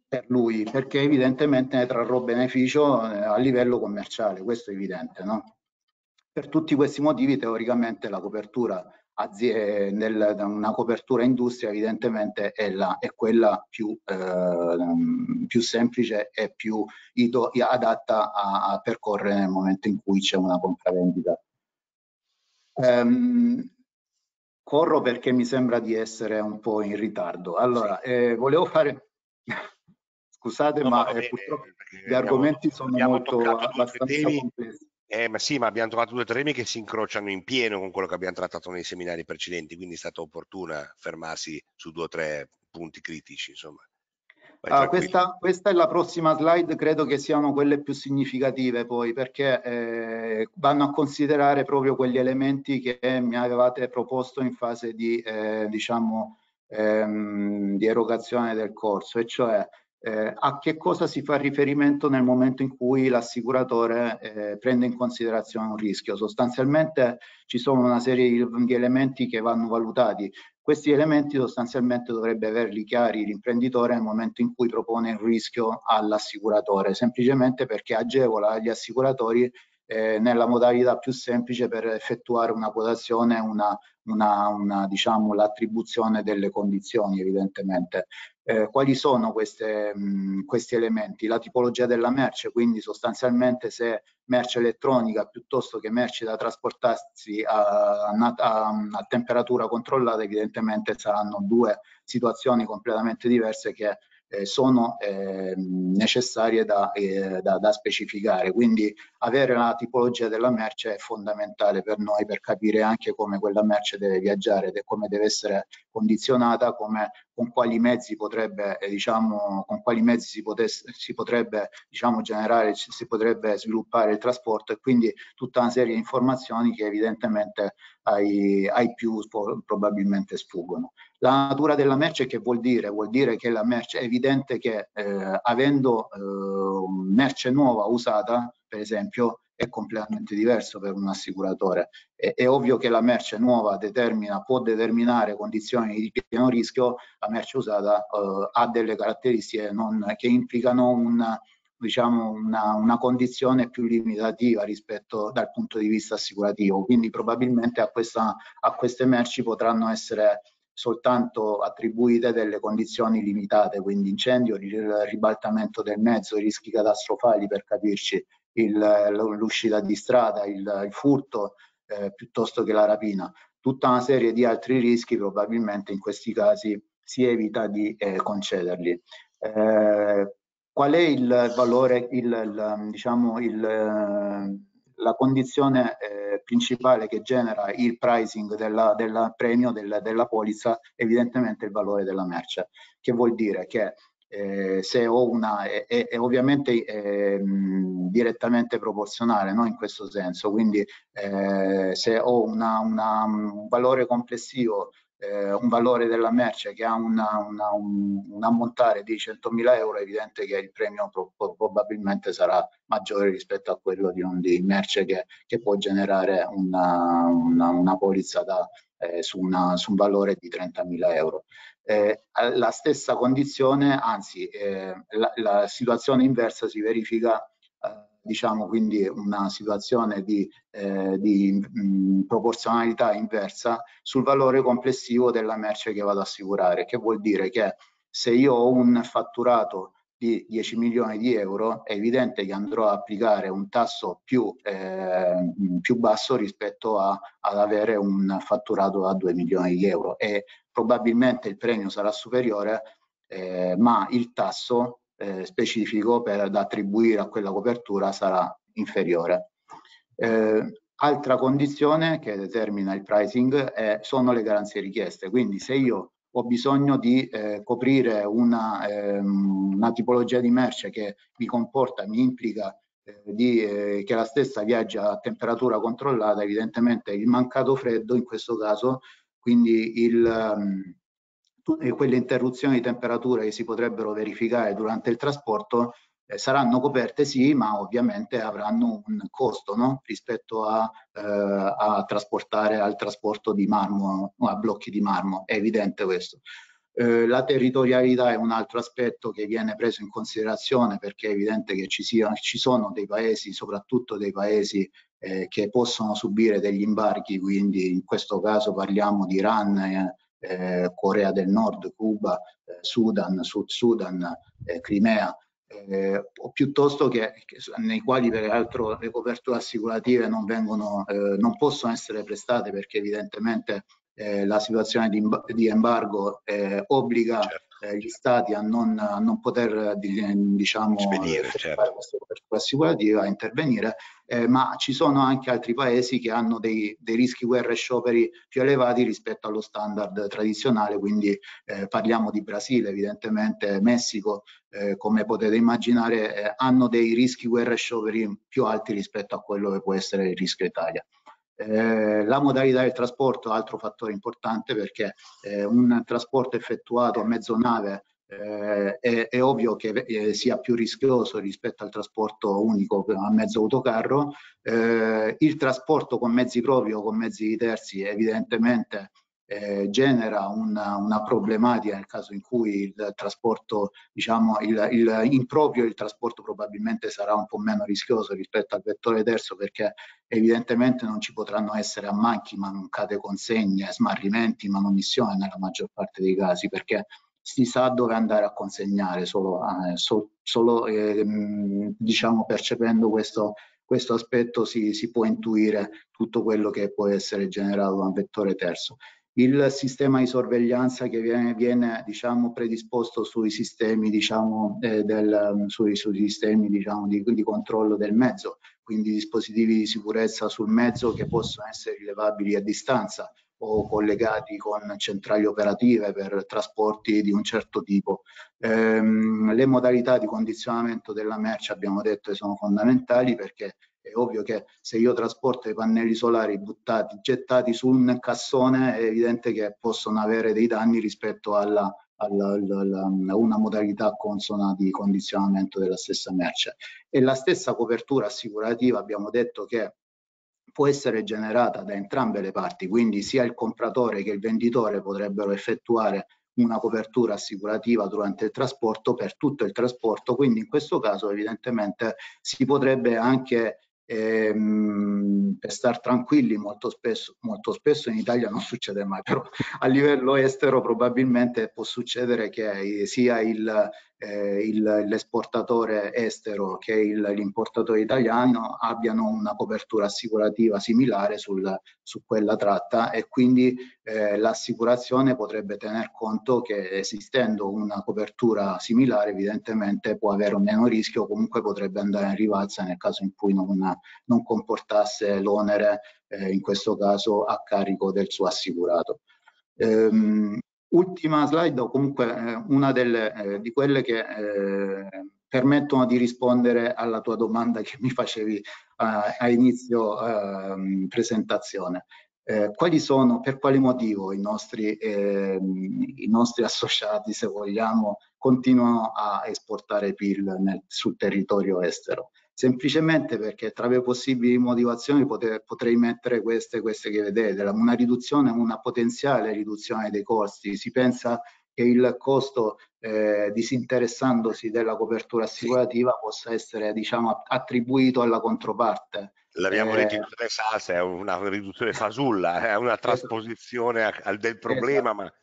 per lui, perché evidentemente ne trarrò beneficio eh, a livello commerciale, questo è evidente. No? Per tutti questi motivi teoricamente la copertura nel, una copertura industria evidentemente è, la, è quella più, eh, più, semplice e più ido, adatta a, a, percorrere nel momento in cui c'è una compravendita. Um, corro perché mi sembra di essere un po' in ritardo. Allora, eh, volevo fare... Scusate, no, ma no, eh, purtroppo gli abbiamo, argomenti sono molto abbastanza complessi. Eh, ma sì, ma abbiamo trovato due temi che si incrociano in pieno con quello che abbiamo trattato nei seminari precedenti, quindi è stata opportuna fermarsi su due o tre punti critici, insomma. Ah, questa, questa, è la prossima slide, credo che siano quelle più significative poi, perché eh, vanno a considerare proprio quegli elementi che mi avevate proposto in fase di, eh, diciamo, ehm, di erogazione del corso, e cioè eh, a che cosa si fa riferimento nel momento in cui l'assicuratore eh, prende in considerazione un rischio. Sostanzialmente ci sono una serie di elementi che vanno valutati. Questi elementi sostanzialmente dovrebbe averli chiari l'imprenditore nel momento in cui propone il rischio all'assicuratore, semplicemente perché agevola gli assicuratori eh, nella modalità più semplice per effettuare una quotazione, una, una, una diciamo, l'attribuzione delle condizioni evidentemente eh, quali sono queste, mh, questi elementi, la tipologia della merce, quindi sostanzialmente se merce elettronica piuttosto che merce da trasportarsi a, a, a temperatura controllata, evidentemente saranno due situazioni completamente diverse che eh, sono ehm, necessarie da, eh, da, da specificare, quindi avere la tipologia della merce è fondamentale per noi per capire anche come quella merce deve viaggiare, come deve essere condizionata, come con quali mezzi potrebbe, eh, diciamo, con quali mezzi si, potesse, si potrebbe diciamo, generare, si potrebbe sviluppare il trasporto e quindi tutta una serie di informazioni che evidentemente ai, ai più probabilmente sfuggono. La natura della merce che vuol dire? Vuol dire che la merce è evidente che eh, avendo eh, merce nuova usata, per esempio, è completamente diverso per un assicuratore. È, è, ovvio che la merce nuova determina, può determinare condizioni di pieno rischio, la merce usata eh, ha delle caratteristiche non, che implicano una, diciamo una, una, condizione più limitativa rispetto dal punto di vista assicurativo. Quindi probabilmente a, questa, a queste merci potranno essere soltanto attribuite delle condizioni limitate, quindi incendio, il ribaltamento del mezzo, i rischi catastrofali per capirci, l'uscita di strada, il, il furto eh, piuttosto che la rapina. Tutta una serie di altri rischi probabilmente in questi casi si evita di eh, concederli. Eh, qual è il valore, il, il, diciamo, il, la condizione eh, principale che genera il pricing del della premio, del, della polizza, è evidentemente il valore della merce, che vuol dire che eh, se ho una, è, eh, eh, ovviamente ehm, direttamente proporzionale, no? in questo senso, quindi eh, se ho una, una, un valore complessivo eh, un valore della merce che ha una, una, un, un, ammontare di 100.000 euro, è evidente che il premio pro, probabilmente sarà maggiore rispetto a quello di, un, di merce che, che, può generare una, una polizza da, eh, su, su, un valore di 30.000 euro. Eh, la stessa condizione, anzi eh, la, la situazione inversa si verifica diciamo quindi una situazione di, eh, di mh, mm, proporzionalità inversa sul valore complessivo della merce che vado ad assicurare, che vuol dire che se io ho un fatturato di 10 milioni di euro è evidente che andrò a applicare un tasso più, eh, più basso rispetto a, ad avere un fatturato a 2 milioni di euro e probabilmente il premio sarà superiore eh, ma il tasso eh, specifico per, da attribuire a quella copertura sarà inferiore. Eh, altra condizione che determina il pricing è, sono le garanzie richieste, quindi se io ho bisogno di eh, coprire una, ehm, una, tipologia di merce che mi comporta, mi implica eh, di, eh, che la stessa viaggia a temperatura controllata, evidentemente il mancato freddo in questo caso, quindi il, ehm, tutte quelle interruzioni di temperatura che si potrebbero verificare durante il trasporto eh, saranno coperte sì, ma ovviamente avranno un costo no? rispetto a, eh, a, trasportare al trasporto di marmo, no? a blocchi di marmo, è evidente questo. Eh, la territorialità è un altro aspetto che viene preso in considerazione perché è evidente che ci, sia, ci sono dei paesi, soprattutto dei paesi eh, che possono subire degli imbarchi, quindi in questo caso parliamo di Iran, eh, eh, Corea del Nord, Cuba, eh, Sudan, Sud Sudan, eh, Crimea, eh, o piuttosto che, che, nei quali peraltro le coperture assicurative non, vengono, eh, non possono essere prestate perché evidentemente eh, la situazione di, di embargo obbliga certo. gli stati a non, a non poter diciamo, spedire certo. questa copertura assicurativa, a intervenire eh, ma ci sono anche altri paesi che hanno dei, dei rischi guerra e scioperi più elevati rispetto allo standard tradizionale, quindi eh, parliamo di Brasile, evidentemente Messico, eh, come potete immaginare, eh, hanno dei rischi guerra e scioperi più alti rispetto a quello che può essere il rischio Italia. Eh, la modalità del trasporto altro fattore importante perché eh, un trasporto effettuato a mezzo nave eh, è, è, ovvio che eh, sia più rischioso rispetto al trasporto unico a mezzo autocarro. Eh, il trasporto con mezzi propri o con mezzi terzi evidentemente eh, genera una, una, problematica nel caso in cui il trasporto, diciamo, il, il, in proprio il trasporto probabilmente sarà un po' meno rischioso rispetto al vettore terzo perché evidentemente non ci potranno essere ammanchi, mancate consegne, smarrimenti, manomissione nella maggior parte dei casi perché si sa dove andare a consegnare solo, ah, eh, so, solo eh, diciamo percependo questo, questo aspetto si, si, può intuire tutto quello che può essere generato da un vettore terzo. Il sistema di sorveglianza che viene, viene diciamo, predisposto sui sistemi, diciamo, eh, del, sui, sui sistemi diciamo, di, di controllo del mezzo, quindi dispositivi di sicurezza sul mezzo che possono essere rilevabili a distanza, o collegati con centrali operative per trasporti di un certo tipo. Ehm, le modalità di condizionamento della merce abbiamo detto che sono fondamentali perché è ovvio che se io trasporto i pannelli solari buttati, gettati su un cassone è evidente che possono avere dei danni rispetto alla, alla, alla, una modalità consona di condizionamento della stessa merce. E la stessa copertura assicurativa abbiamo detto che può essere generata da entrambe le parti, quindi sia il compratore che il venditore potrebbero effettuare una copertura assicurativa durante il trasporto per tutto il trasporto, quindi in questo caso evidentemente si potrebbe anche ehm, per star tranquilli molto spesso, molto spesso in Italia non succede mai, però a livello estero probabilmente può succedere che sia il eh, l'esportatore estero che l'importatore italiano abbiano una copertura assicurativa similare sul, su quella tratta e quindi eh, l'assicurazione potrebbe tener conto che esistendo una copertura similare evidentemente può avere un meno rischio o comunque potrebbe andare in rivalsa nel caso in cui non, non comportasse l'onere eh, in questo caso a carico del suo assicurato. Ehm, Ultima slide o comunque eh, una delle, eh, di quelle che eh, permettono di rispondere alla tua domanda che mi facevi eh, a inizio ehm, presentazione. Eh, quali sono, per quale motivo i nostri, ehm, i nostri associati, se vogliamo, continuano a esportare PIL nel, sul territorio estero? semplicemente perché tra le possibili motivazioni poter, potrei mettere queste, queste che vedete, una riduzione, una potenziale riduzione dei costi. Si pensa che il costo eh, disinteressandosi della copertura assicurativa sì. possa essere diciamo, attribuito alla controparte. L'abbiamo eh, riduzione salsa, è una riduzione fasulla, è una trasposizione esatto. al, del esatto. problema, esatto. ma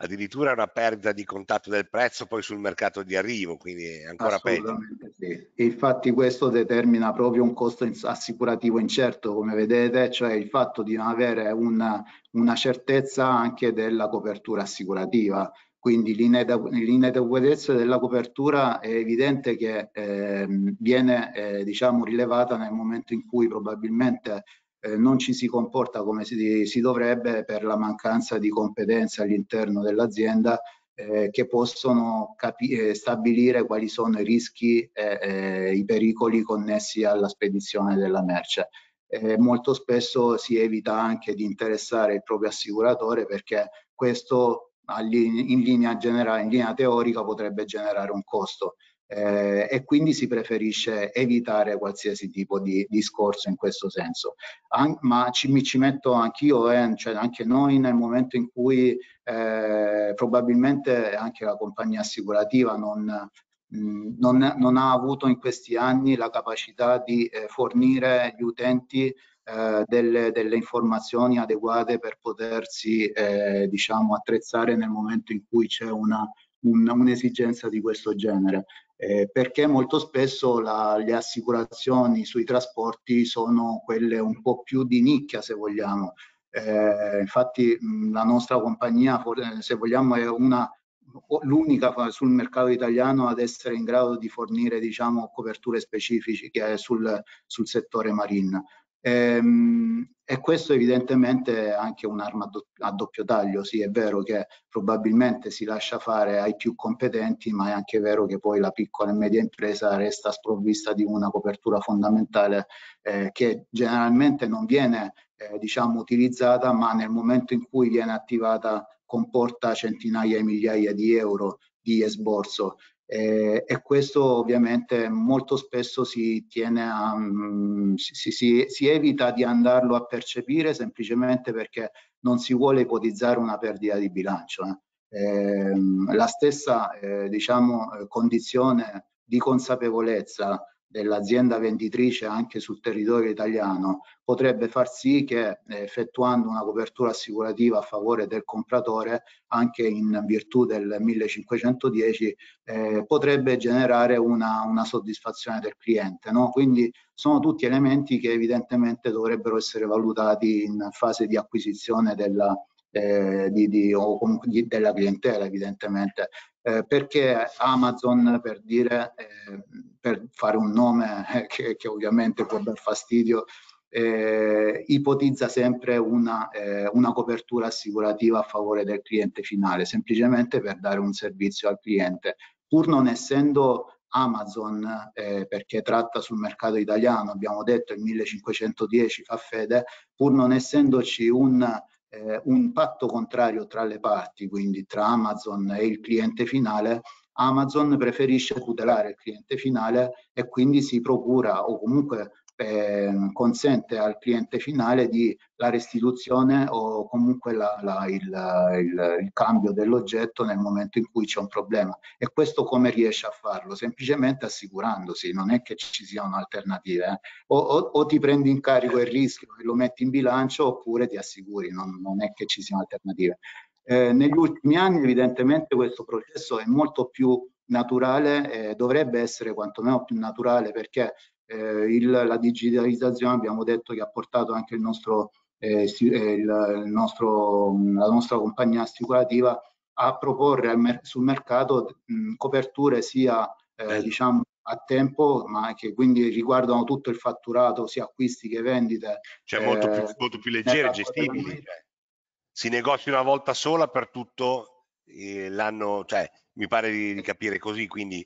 addirittura una perdita di contatto del prezzo poi sul mercato di arrivo, quindi ancora peggio. Sì. E infatti questo determina proprio un costo assicurativo incerto, come vedete, cioè il fatto di non avere una, una certezza anche della copertura assicurativa. Quindi l'inadeguatezza della copertura è evidente che eh, viene eh, diciamo, rilevata nel momento in cui probabilmente eh, non ci si comporta come si, si, dovrebbe per la mancanza di competenze all'interno dell'azienda eh, che possono eh, stabilire quali sono i rischi e i pericoli connessi alla spedizione della merce. Eh, molto spesso si evita anche di interessare il proprio assicuratore perché questo in linea, in linea teorica potrebbe generare un costo eh, e quindi si preferisce evitare qualsiasi tipo di discorso in questo senso. An ma ci, mi ci metto anch'io, eh, cioè anche noi nel momento in cui eh, probabilmente anche la compagnia assicurativa non, mm, non, non, ha avuto in questi anni la capacità di eh, fornire agli utenti eh, delle, delle, informazioni adeguate per potersi eh, diciamo, attrezzare nel momento in cui c'è un'esigenza un, di questo genere eh, perché molto spesso la, le assicurazioni sui trasporti sono quelle un po' più di nicchia se vogliamo. Eh, infatti la nostra compagnia se vogliamo è una l'unica sul mercato italiano ad essere in grado di fornire diciamo, coperture specifiche sul, sul settore marina Ehm, e questo evidentemente è anche un'arma a doppio taglio, sì è vero che probabilmente si lascia fare ai più competenti, ma è anche vero che poi la piccola e media impresa resta sprovvista di una copertura fondamentale eh, che generalmente non viene eh, diciamo, utilizzata, ma nel momento in cui viene attivata comporta centinaia e migliaia di euro di esborso eh, e questo ovviamente molto spesso si, tiene a, mm, si, si, si, evita di andarlo a percepire semplicemente perché non si vuole ipotizzare una perdita di bilancio. Eh. Eh, la stessa eh, diciamo, eh, condizione di consapevolezza dell'azienda venditrice anche sul territorio italiano potrebbe far sì che eh, effettuando una copertura assicurativa a favore del compratore anche in virtù del 1510 eh, potrebbe generare una, una, soddisfazione del cliente no? quindi sono tutti elementi che evidentemente dovrebbero essere valutati in fase di acquisizione della, eh, di, di, o comunque di, della clientela evidentemente. Eh, perché Amazon, per dire, eh, per fare un nome eh, che, che ovviamente può dar fastidio, eh, ipotizza sempre una, eh, una, copertura assicurativa a favore del cliente finale, semplicemente per dare un servizio al cliente, pur non essendo Amazon, eh, perché tratta sul mercato italiano, abbiamo detto il 1510 fa fede, pur non essendoci un eh, un patto contrario tra le parti, quindi tra Amazon e il cliente finale, Amazon preferisce tutelare il cliente finale e quindi si procura o comunque eh, consente al cliente finale di la restituzione o comunque la, la, il, il, il, cambio dell'oggetto nel momento in cui c'è un problema. E questo come riesce a farlo? Semplicemente assicurandosi, non è che ci siano alternative. Eh. O, o, o, ti prendi in carico il rischio e lo metti in bilancio oppure ti assicuri, non, non è che ci siano alternative. Eh, negli ultimi anni evidentemente questo processo è molto più naturale, eh, dovrebbe essere quantomeno più naturale perché eh, il, la digitalizzazione abbiamo detto che ha portato anche il nostro, eh, eh il, il nostro, la nostra compagnia assicurativa a proporre mer sul mercato mh, coperture sia eh, diciamo, a tempo, ma che quindi riguardano tutto il fatturato, sia acquisti che vendite. Cioè molto, più, eh, molto più leggere, gestibili. Cioè, si negozia una volta sola per tutto eh, l'anno, cioè mi pare di, capire così, quindi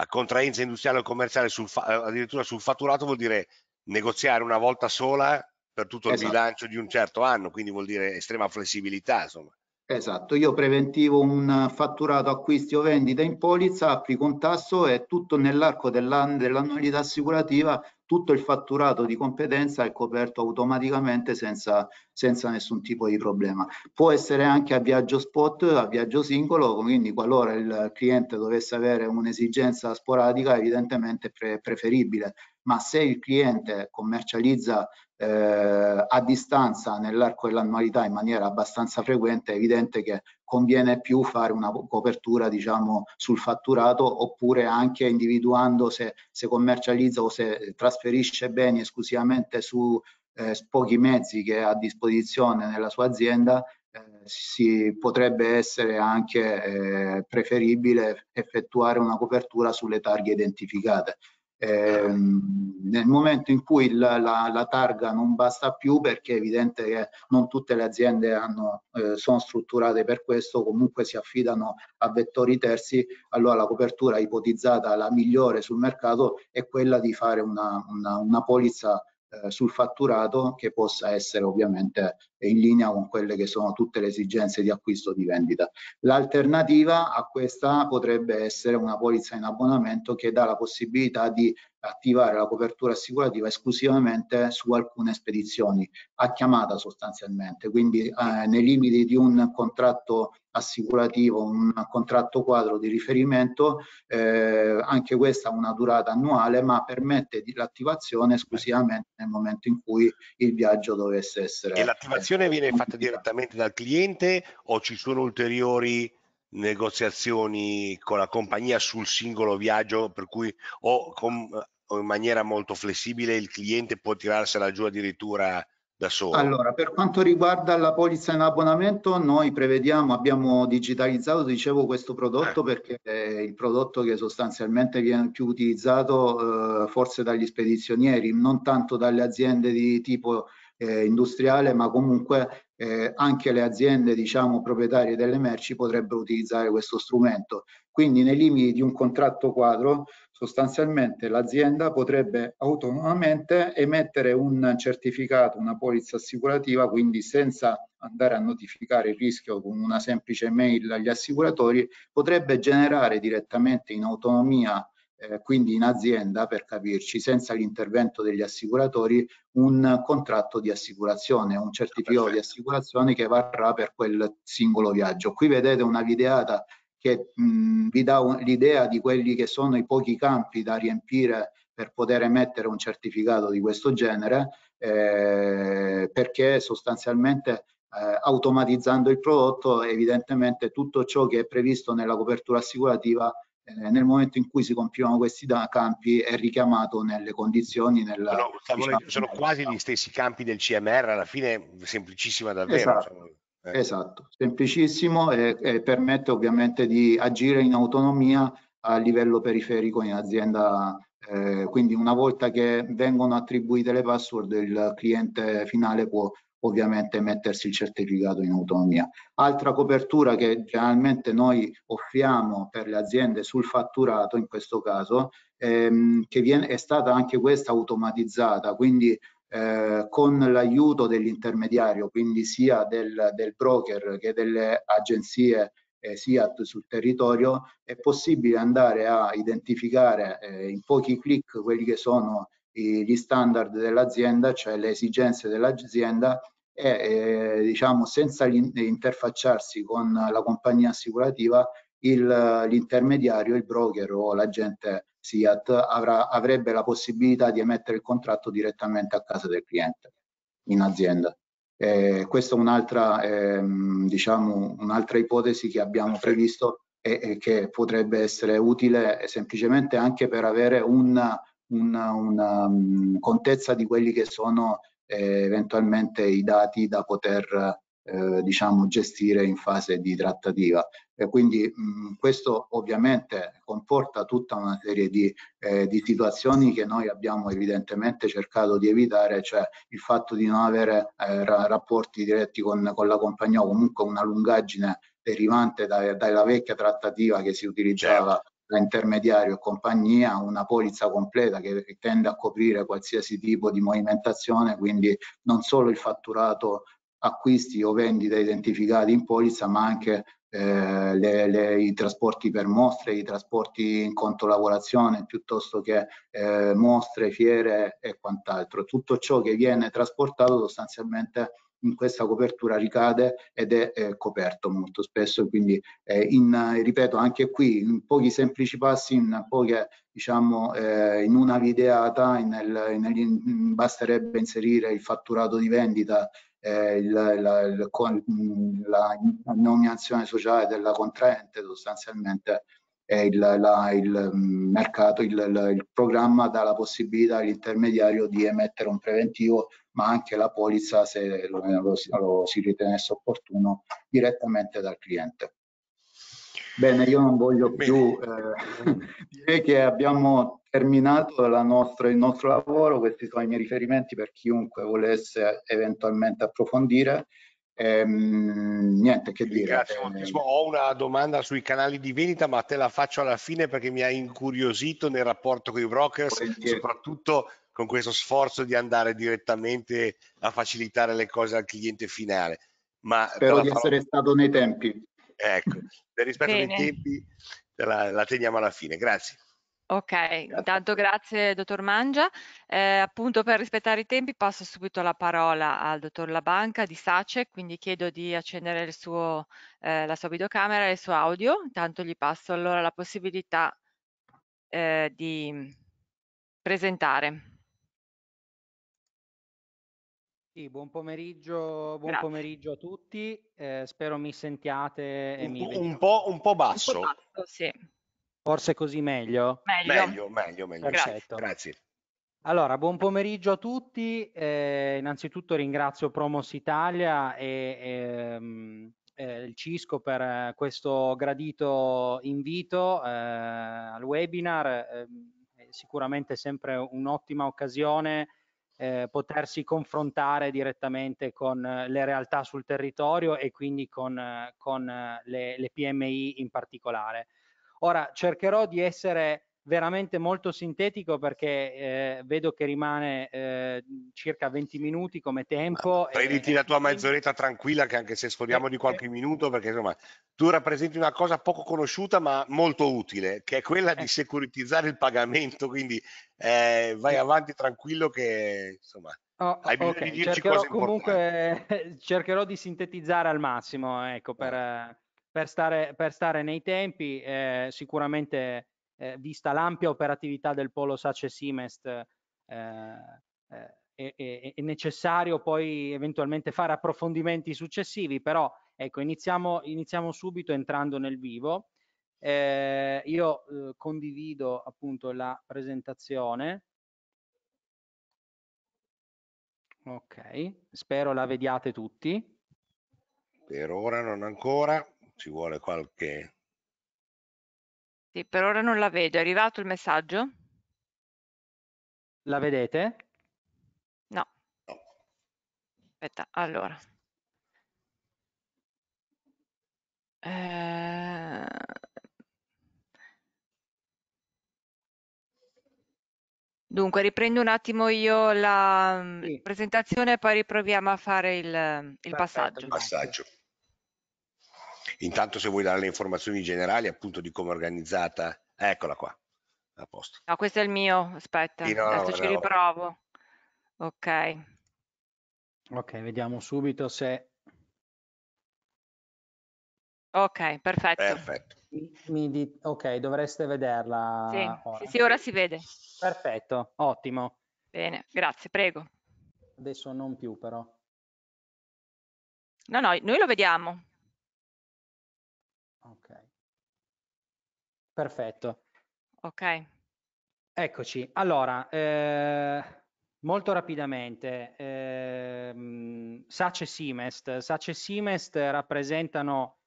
a contraenza industriale o commerciale sul eh, addirittura sul fatturato vuol dire negoziare una volta sola per tutto il esatto. bilancio di un certo anno, quindi vuol dire estrema flessibilità, insomma. Esatto, io preventivo un fatturato acquisti o vendita in polizza, applico un tasso e tutto nell'arco dell'annualità assicurativa tutto il fatturato di competenza è coperto automaticamente senza, senza, nessun tipo di problema. Può essere anche a viaggio spot, a viaggio singolo, quindi qualora il cliente dovesse avere un'esigenza sporadica evidentemente pre preferibile, ma se il cliente commercializza eh, a distanza nell'arco dell'annualità in maniera abbastanza frequente è evidente che conviene più fare una copertura diciamo, sul fatturato oppure anche individuando se, se commercializza o se trasferisce beni esclusivamente su eh, pochi mezzi che ha a disposizione nella sua azienda eh, si potrebbe essere anche eh, preferibile effettuare una copertura sulle targhe identificate eh, nel momento in cui il, la, la, targa non basta più perché è evidente che non tutte le aziende hanno, eh, sono strutturate per questo comunque si affidano a vettori terzi allora la copertura ipotizzata la migliore sul mercato è quella di fare una, una, una polizza eh, sul fatturato che possa essere ovviamente in linea con quelle che sono tutte le esigenze di acquisto di vendita. L'alternativa a questa potrebbe essere una polizza in abbonamento che dà la possibilità di attivare la copertura assicurativa esclusivamente su alcune spedizioni a chiamata sostanzialmente, quindi eh, nei limiti di un contratto assicurativo, un contratto quadro di riferimento, eh, anche questa ha una durata annuale ma permette l'attivazione esclusivamente nel momento in cui il viaggio dovesse essere. E l'attivazione viene fatta direttamente dal cliente o ci sono ulteriori negoziazioni con la compagnia sul singolo viaggio per cui o, con, o in maniera molto flessibile il cliente può tirarsela giù addirittura da solo? Allora, per quanto riguarda la polizza in abbonamento, noi prevediamo, abbiamo digitalizzato, dicevo, questo prodotto eh. perché è il prodotto che sostanzialmente viene più utilizzato eh, forse dagli spedizionieri, non tanto dalle aziende di tipo eh, industriale, ma comunque eh, anche le aziende diciamo, proprietarie delle merci potrebbero utilizzare questo strumento. Quindi nei limiti di un contratto quadro sostanzialmente l'azienda potrebbe autonomamente emettere un certificato, una polizza assicurativa, quindi senza andare a notificare il rischio con una semplice mail agli assicuratori, potrebbe generare direttamente in autonomia eh, quindi in azienda, per capirci, senza l'intervento degli assicuratori, un contratto di assicurazione, un certificato Perfetto. di assicurazione che varrà per quel singolo viaggio. Qui vedete una videata che mh, vi dà l'idea di quelli che sono i pochi campi da riempire per poter emettere un certificato di questo genere, eh, perché sostanzialmente eh, automatizzando il prodotto, evidentemente tutto ciò che è previsto nella copertura assicurativa eh, nel momento in cui si compiono questi da, campi è richiamato nelle condizioni. Nella, no, diciamo, sono quasi gli stessi campi del CMR, alla fine semplicissima davvero. Esatto. Diciamo. Eh. esatto. semplicissimo e, e permette ovviamente di agire in autonomia a livello periferico in azienda eh, quindi una volta che vengono attribuite le password il cliente finale può ovviamente mettersi il certificato in autonomia. Altra copertura che generalmente noi offriamo per le aziende sul fatturato in questo caso, ehm, che viene, è stata anche questa automatizzata, quindi eh, con l'aiuto dell'intermediario, quindi sia del, del, broker che delle agenzie eh, SIAT sul territorio, è possibile andare a identificare eh, in pochi clic quelli che sono gli standard dell'azienda, cioè le esigenze dell'azienda e eh, diciamo senza interfacciarsi con la compagnia assicurativa l'intermediario, il, broker o l'agente SIAT avrà, avrebbe la possibilità di emettere il contratto direttamente a casa del cliente in azienda. Eh, questa è un'altra ehm, diciamo, un'altra ipotesi che abbiamo previsto e, e, che potrebbe essere utile semplicemente anche per avere un una, una um, mm, contezza di quelli che sono eh, eventualmente i dati da poter eh, diciamo, gestire in fase di trattativa. E quindi mh, mm, questo ovviamente comporta tutta una serie di, eh, di, situazioni che noi abbiamo evidentemente cercato di evitare, cioè il fatto di non avere eh, rapporti diretti con, con, la compagnia o comunque una lungaggine derivante da, dalla vecchia trattativa che si utilizzava certo da intermediario e compagnia una polizza completa che tende a coprire qualsiasi tipo di movimentazione, quindi non solo il fatturato acquisti o vendita identificati in polizza, ma anche eh, le, le, i trasporti per mostre, i trasporti in conto lavorazione piuttosto che eh, mostre, fiere e quant'altro. Tutto ciò che viene trasportato sostanzialmente in questa copertura ricade ed è eh, coperto molto spesso, quindi eh, in, ripeto anche qui in pochi semplici passi, in poche diciamo eh, in una videata in el, in el, basterebbe inserire il fatturato di vendita, eh, il, la, il, la, la nominazione sociale della contraente sostanzialmente e il, la, il mm, mercato, il, il, programma dà la possibilità all'intermediario di emettere un preventivo, ma anche la polizza, se lo, lo, lo si ritenesse opportuno, direttamente dal cliente. Bene, io non voglio più eh, dire che abbiamo terminato nostra, il nostro lavoro, questi sono i miei riferimenti per chiunque volesse eventualmente approfondire. Ehm, niente che dire. Grazie eh, Ho una domanda sui canali di vendita, ma te la faccio alla fine perché mi ha incuriosito nel rapporto con i brokers, Volentieri. soprattutto con questo sforzo di andare direttamente a facilitare le cose al cliente finale. Ma Spero di farò... essere stato nei tempi. Ecco, rispetto ai tempi la, la teniamo alla fine. Grazie. Ok, intanto grazie dottor Mangia. Eh, appunto per rispettare i tempi passo subito la parola al dottor Labanca di SACE, quindi chiedo di accendere suo, eh, la sua videocamera e il suo audio. Intanto gli passo allora la possibilità eh, di presentare. Sì, buon, pomeriggio, buon pomeriggio, a tutti, eh, spero mi sentiate. E un, mi po', un, po', un po' basso. Un po basso sì. Forse così meglio? Meglio, meglio, meglio. meglio. Perfetto. Grazie. Allora, buon pomeriggio a tutti. Eh, innanzitutto ringrazio Promos Italia e, e ehm, eh, il Cisco per eh, questo gradito invito eh, al webinar. Ehm, sicuramente sempre un'ottima occasione eh, potersi confrontare direttamente con eh, le realtà sul territorio e quindi con, con le, le PMI in particolare. Ora cercherò di essere veramente molto sintetico perché eh, vedo che rimane eh, circa 20 minuti come tempo. Ma prenditi e, la tua mezz'oretta tranquilla che anche se sforiamo eh, di eh. qualche eh, minuto perché insomma tu rappresenti una cosa poco conosciuta ma molto utile che è quella di eh. securitizzare il pagamento quindi vai avanti tranquillo che insomma Oh, okay. cercherò, comunque, cercherò di sintetizzare al massimo ecco, per, per stare, per stare nei tempi, eh, sicuramente eh, vista l'ampia operatività del polo SACE Simest eh, è, è, è, necessario poi eventualmente fare approfondimenti successivi, però ecco, iniziamo, iniziamo subito entrando nel vivo. Eh, io eh, condivido appunto la presentazione. Ok, spero la vediate tutti. Per ora non ancora ci vuole qualche... Sì, per ora non la vedo, è arrivato il messaggio? La vedete? No. no. Aspetta, allora. Eh, dunque, riprendo un attimo io la mm, sì. presentazione e poi riproviamo a fare il, mm, il passaggio. Il passaggio. Intanto se vuoi dare le informazioni generali appunto di come è organizzata, eccola qua, a posto. No, questo è il mio, aspetta, no, adesso no, ci riprovo. Ok. Ok, vediamo subito se... Ok, perfetto. Perfetto. Di... Ok, dovreste vederla. Sì. Ora. Sì, sì, ora si vede. Perfetto, ottimo. Bene, grazie, prego. Adesso non più però. No, no, noi lo vediamo. Perfetto. Ok. Eccoci. Allora, eh, molto rapidamente, eh, SACE e SIMEST. SACE e SIMEST rappresentano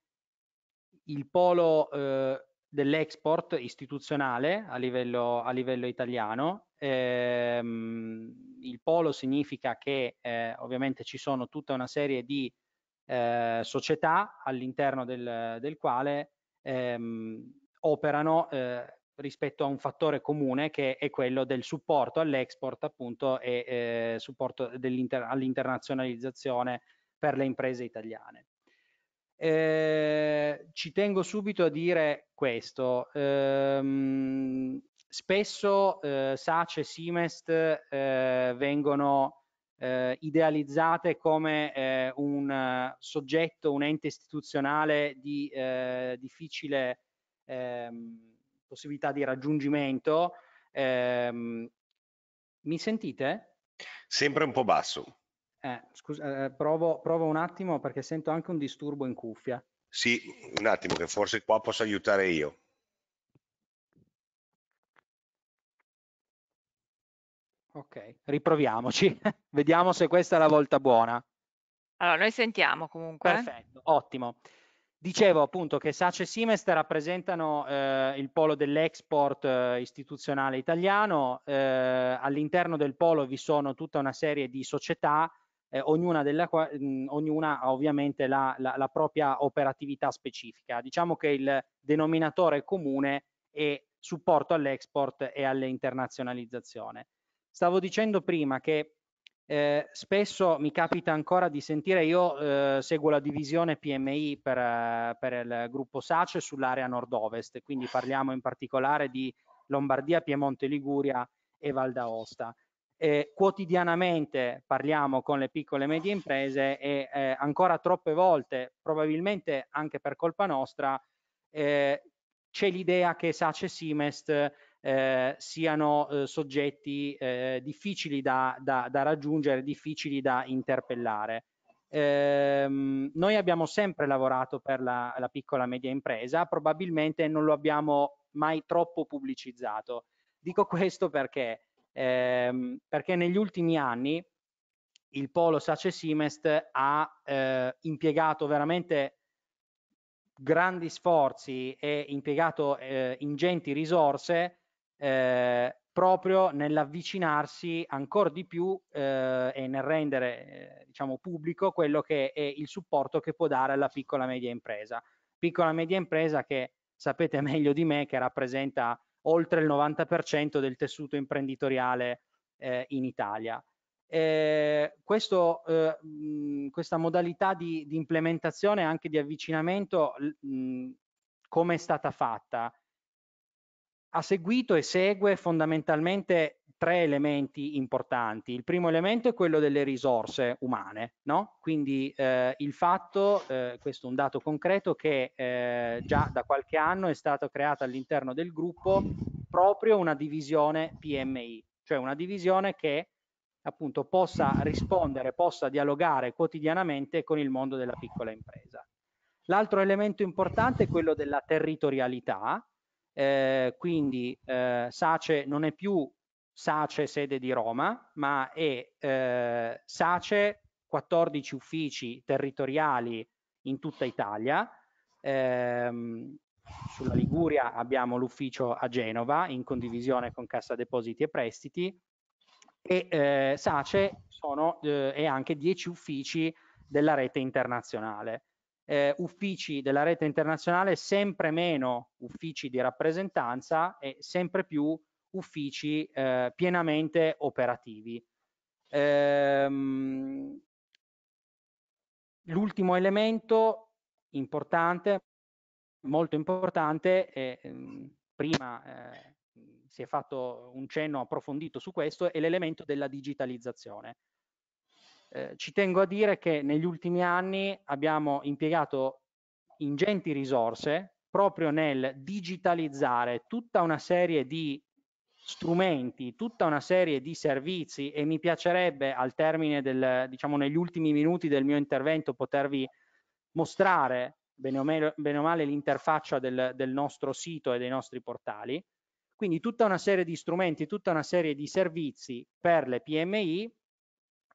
il polo eh, dell'export istituzionale a livello, a livello italiano. Eh, il polo significa che eh, ovviamente ci sono tutta una serie di eh, società all'interno del, del quale ehm, operano eh, rispetto a un fattore comune che è quello del supporto all'export appunto e eh, supporto all'internazionalizzazione per le imprese italiane. Eh, ci tengo subito a dire questo, ehm, spesso eh, SACE e Simest eh, vengono ehm, idealizzate come ehm, un soggetto, un ente istituzionale di ehm, difficile ehm, possibilità di raggiungimento. Ehm, mi sentite? Sempre un po' basso. Eh, scusa, eh, provo, provo un attimo perché sento anche un disturbo in cuffia. Sì, un attimo che forse qua posso aiutare io. Ok, riproviamoci. Vediamo se questa è la volta buona. Allora, noi sentiamo comunque. Perfetto, ottimo. Dicevo appunto che SACE e Simest rappresentano eh, il polo dell'export eh, istituzionale italiano, eh, all'interno del polo vi sono tutta una serie di società, eh, ognuna, della, mh, ognuna ha ovviamente la, la, la, propria operatività specifica. Diciamo che il denominatore comune è supporto all'export e all'internazionalizzazione. Stavo dicendo prima che eh, spesso mi capita ancora di sentire, io eh, seguo la divisione PMI per, eh, per il gruppo SACE sull'area nord-ovest, quindi parliamo in particolare di Lombardia, Piemonte, Liguria e Val d'Aosta. Eh, quotidianamente parliamo con le piccole e medie imprese e eh, ancora troppe volte, probabilmente anche per colpa nostra, eh, c'è l'idea che Sace Simest eh, siano eh, soggetti eh, difficili da, da, da, raggiungere, difficili da interpellare. Ehm, noi abbiamo sempre lavorato per la, la piccola e media impresa, probabilmente non lo abbiamo mai troppo pubblicizzato. Dico questo perché, ehm, perché negli ultimi anni il polo Sace Simest ha eh, impiegato veramente grandi sforzi e impiegato eh, ingenti risorse eh, proprio nell'avvicinarsi ancora di più eh, e nel rendere eh, diciamo, pubblico quello che è il supporto che può dare alla piccola media impresa. Piccola media impresa che sapete meglio di me che rappresenta oltre il 90% del tessuto imprenditoriale eh, in Italia. Eh, questo, eh, mh, questa modalità di, di implementazione e anche di avvicinamento, come è stata fatta? ha seguito e segue fondamentalmente tre elementi importanti. Il primo elemento è quello delle risorse umane, no? quindi eh, il fatto, eh, questo è un dato concreto, che eh, già da qualche anno è stata creata all'interno del gruppo proprio una divisione PMI, cioè una divisione che appunto possa rispondere, possa dialogare quotidianamente con il mondo della piccola impresa. L'altro elemento importante è quello della territorialità, eh, quindi eh, Sace non è più Sace sede di Roma, ma è eh, Sace 14 uffici territoriali in tutta Italia. Ehm, sulla Liguria abbiamo l'ufficio a Genova in condivisione con Cassa Depositi e Prestiti e eh, Sace sono, eh, e anche 10 uffici della rete internazionale eh, uffici della rete internazionale, sempre meno uffici di rappresentanza e sempre più uffici eh, pienamente operativi. Ehm, L'ultimo elemento importante, molto importante, è, ehm, prima eh, si è fatto un cenno approfondito su questo, è l'elemento della digitalizzazione. Ehm, ci tengo a dire che negli ultimi anni abbiamo impiegato ingenti risorse proprio nel digitalizzare tutta una serie di strumenti, tutta una serie di servizi e mi piacerebbe al termine del, diciamo negli ultimi minuti del mio intervento potervi mostrare bene o, meno, bene o male l'interfaccia del, del nostro sito e dei nostri portali. Quindi tutta una serie di strumenti, tutta una serie di servizi per le PMI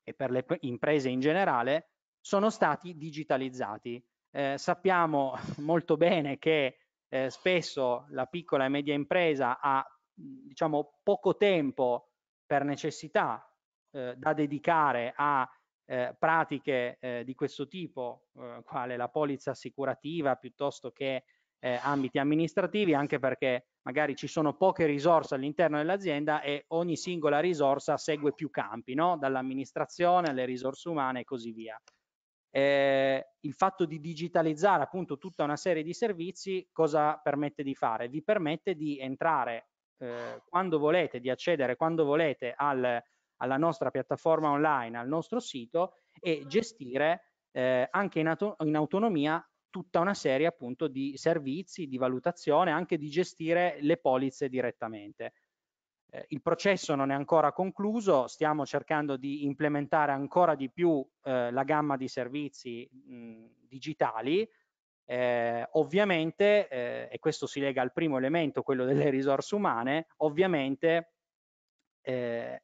e per le imprese in generale sono stati digitalizzati. Eh, sappiamo molto bene che eh, spesso la piccola e media impresa ha diciamo, poco tempo per necessità eh, da dedicare a eh, pratiche eh, di questo tipo, eh, quale la polizza assicurativa piuttosto che ambiti amministrativi, anche perché magari ci sono poche risorse all'interno dell'azienda e ogni singola risorsa segue più campi, no? dall'amministrazione alle risorse umane e così via. Eh, il fatto di digitalizzare appunto tutta una serie di servizi cosa permette di fare? Vi permette di entrare eh, quando volete, di accedere quando volete al, alla nostra piattaforma online, al nostro sito e gestire eh, anche in, auto in autonomia tutta una serie appunto di servizi, di valutazione, anche di gestire le polizze direttamente. Eh, il processo non è ancora concluso, stiamo cercando di implementare ancora di più eh, la gamma di servizi mh, digitali. Eh, ovviamente, eh, e questo si lega al primo elemento, quello delle risorse umane, ovviamente eh,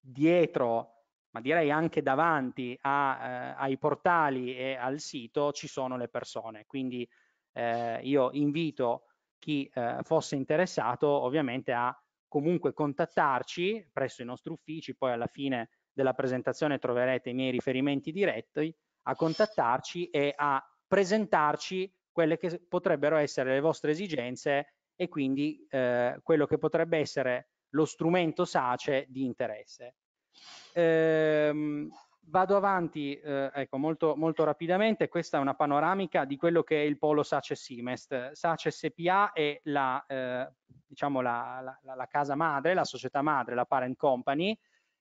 dietro ma direi anche davanti a, eh, ai portali e al sito ci sono le persone. Quindi eh, io invito chi eh, fosse interessato ovviamente a comunque contattarci presso i nostri uffici, poi alla fine della presentazione troverete i miei riferimenti diretti, a contattarci e a presentarci quelle che potrebbero essere le vostre esigenze e quindi eh, quello che potrebbe essere lo strumento SACE di interesse. Ehm, vado avanti eh, ecco, molto, molto, rapidamente, questa è una panoramica di quello che è il polo SACE Simest. SACE SPA è la, eh, diciamo la, la, la, casa madre, la società madre, la parent company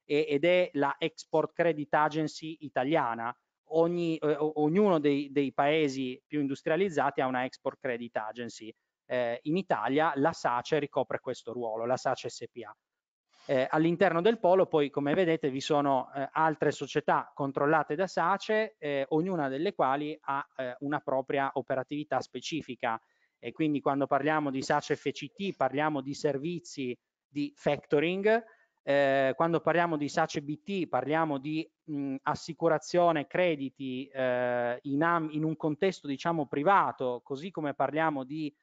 e, ed è la Export Credit Agency italiana. Ogni, eh, ognuno dei, dei, paesi più industrializzati ha una Export Credit Agency. Eh, in Italia la SACE ricopre questo ruolo, la SACE SPA. Eh, all'interno del polo poi come vedete vi sono eh, altre società controllate da SACE, eh, ognuna delle quali ha eh, una propria operatività specifica e quindi quando parliamo di SACE FCT parliamo di servizi di factoring, eh, quando parliamo di SACE BT parliamo di mh, assicurazione crediti eh, in, in, un contesto diciamo privato, così come parliamo di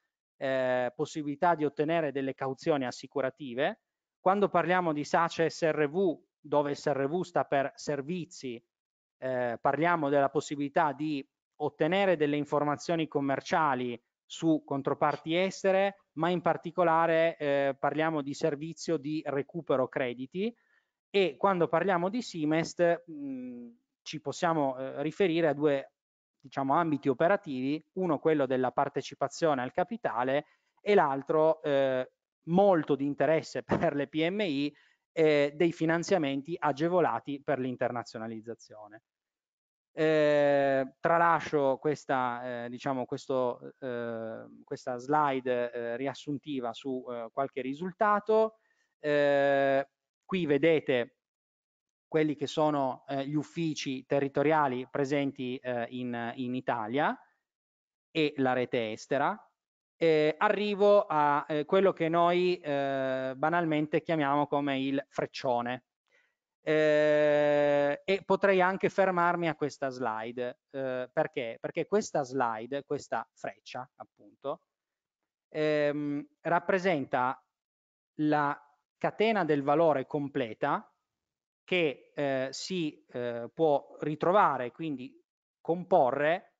possibilità di ottenere delle cauzioni assicurative quando parliamo di SACE SRV, dove SRV sta per servizi, eh, parliamo della possibilità di ottenere delle informazioni commerciali su controparti estere, ma in particolare eh, parliamo di servizio di recupero crediti e quando parliamo di Simest mh, mm, ci possiamo eh, riferire a due diciamo, ambiti operativi, uno quello della partecipazione al capitale e l'altro eh, molto di interesse per le PMI eh, dei finanziamenti agevolati per l'internazionalizzazione. Eh, tralascio questa, eh, diciamo questo, ehm, questa slide eh, riassuntiva su eh, qualche risultato. Ehm, qui vedete quelli che sono eh, gli uffici territoriali presenti in, in Italia e la rete estera eh, arrivo a eh, quello che noi eh, banalmente chiamiamo come il freccione. Eh, e potrei anche fermarmi a questa slide. Eh, perché? Perché questa slide, questa freccia appunto, ehm, rappresenta la catena del valore completa che eh, si può ritrovare, quindi comporre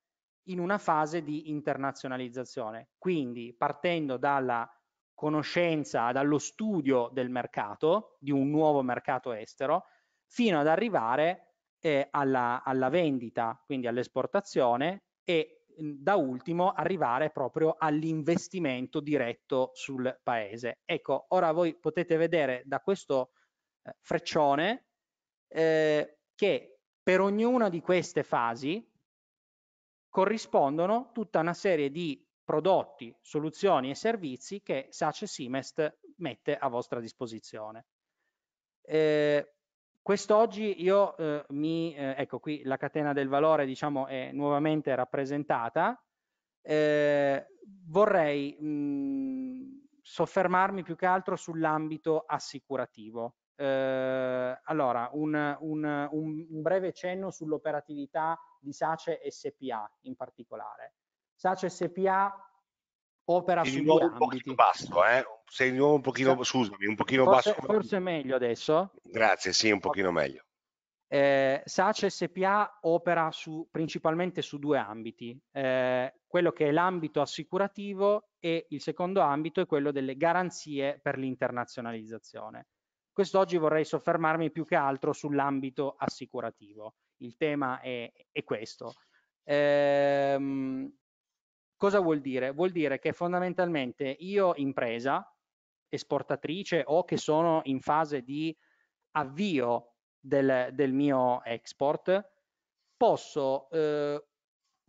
in una fase di internazionalizzazione. Quindi partendo dalla conoscenza, dallo studio del mercato, di un nuovo mercato estero, fino ad arrivare eh, alla, alla vendita, quindi all'esportazione e mm, da ultimo arrivare proprio all'investimento diretto sul paese. Ecco, ora voi potete vedere da questo eh, freccione eh, che per ognuna di queste fasi corrispondono tutta una serie di prodotti, soluzioni e servizi che SACE Simest mette a vostra disposizione. Eh, Quest'oggi io eh, mi, eh, ecco qui la catena del valore diciamo è nuovamente rappresentata, eh, vorrei mh, mm, soffermarmi più che altro sull'ambito assicurativo. Eh, allora, un, un, un, breve cenno sull'operatività di SACE SPA in particolare. SACE SPA opera su due un ambiti. Basso, eh? Sei di nuovo un pochino, scusami, un pochino forse, basso. Forse meglio adesso? Grazie, sì, un pochino okay. meglio. Eh, SACE SPA opera su, principalmente su due ambiti, eh, quello che è l'ambito assicurativo e il secondo ambito è quello delle garanzie per l'internazionalizzazione. Quest'oggi vorrei soffermarmi più che altro sull'ambito assicurativo. Il tema è, è questo. Ehm, cosa vuol dire? Vuol dire che fondamentalmente io impresa esportatrice o che sono in fase di avvio del, del mio export, posso eh,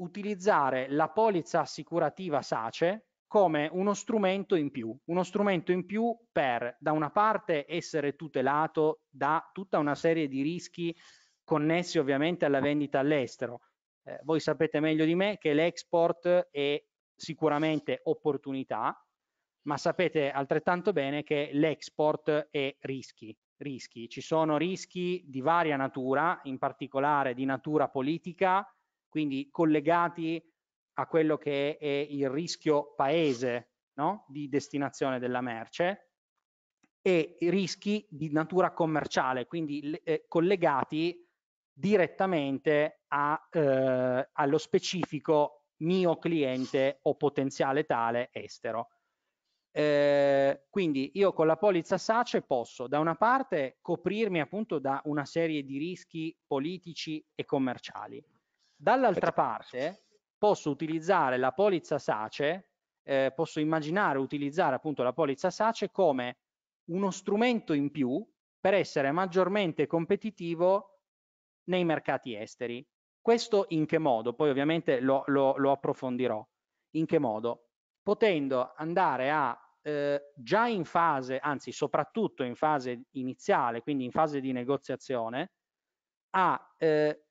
utilizzare la polizza assicurativa SACE come uno strumento in più, uno strumento in più per da una parte essere tutelato da tutta una serie di rischi connessi ovviamente alla vendita all'estero. Eh, voi sapete meglio di me che l'export è sicuramente opportunità, ma sapete altrettanto bene che l'export è rischi. rischi. Ci sono rischi di varia natura, in particolare di natura politica, quindi collegati a quello che è il rischio paese no? di destinazione della merce e rischi di natura commerciale, quindi eh, collegati direttamente a, eh, allo specifico mio cliente o potenziale tale estero. Eh, quindi io con la polizza SACE posso da una parte coprirmi appunto da una serie di rischi politici e commerciali, dall'altra parte posso utilizzare la polizza SACE, eh, posso immaginare utilizzare appunto la polizza SACE come uno strumento in più per essere maggiormente competitivo nei mercati esteri. Questo in che modo? Poi ovviamente lo, lo, lo approfondirò. In che modo? Potendo andare a eh, già in fase, anzi soprattutto in fase iniziale, quindi in fase di negoziazione, a eh,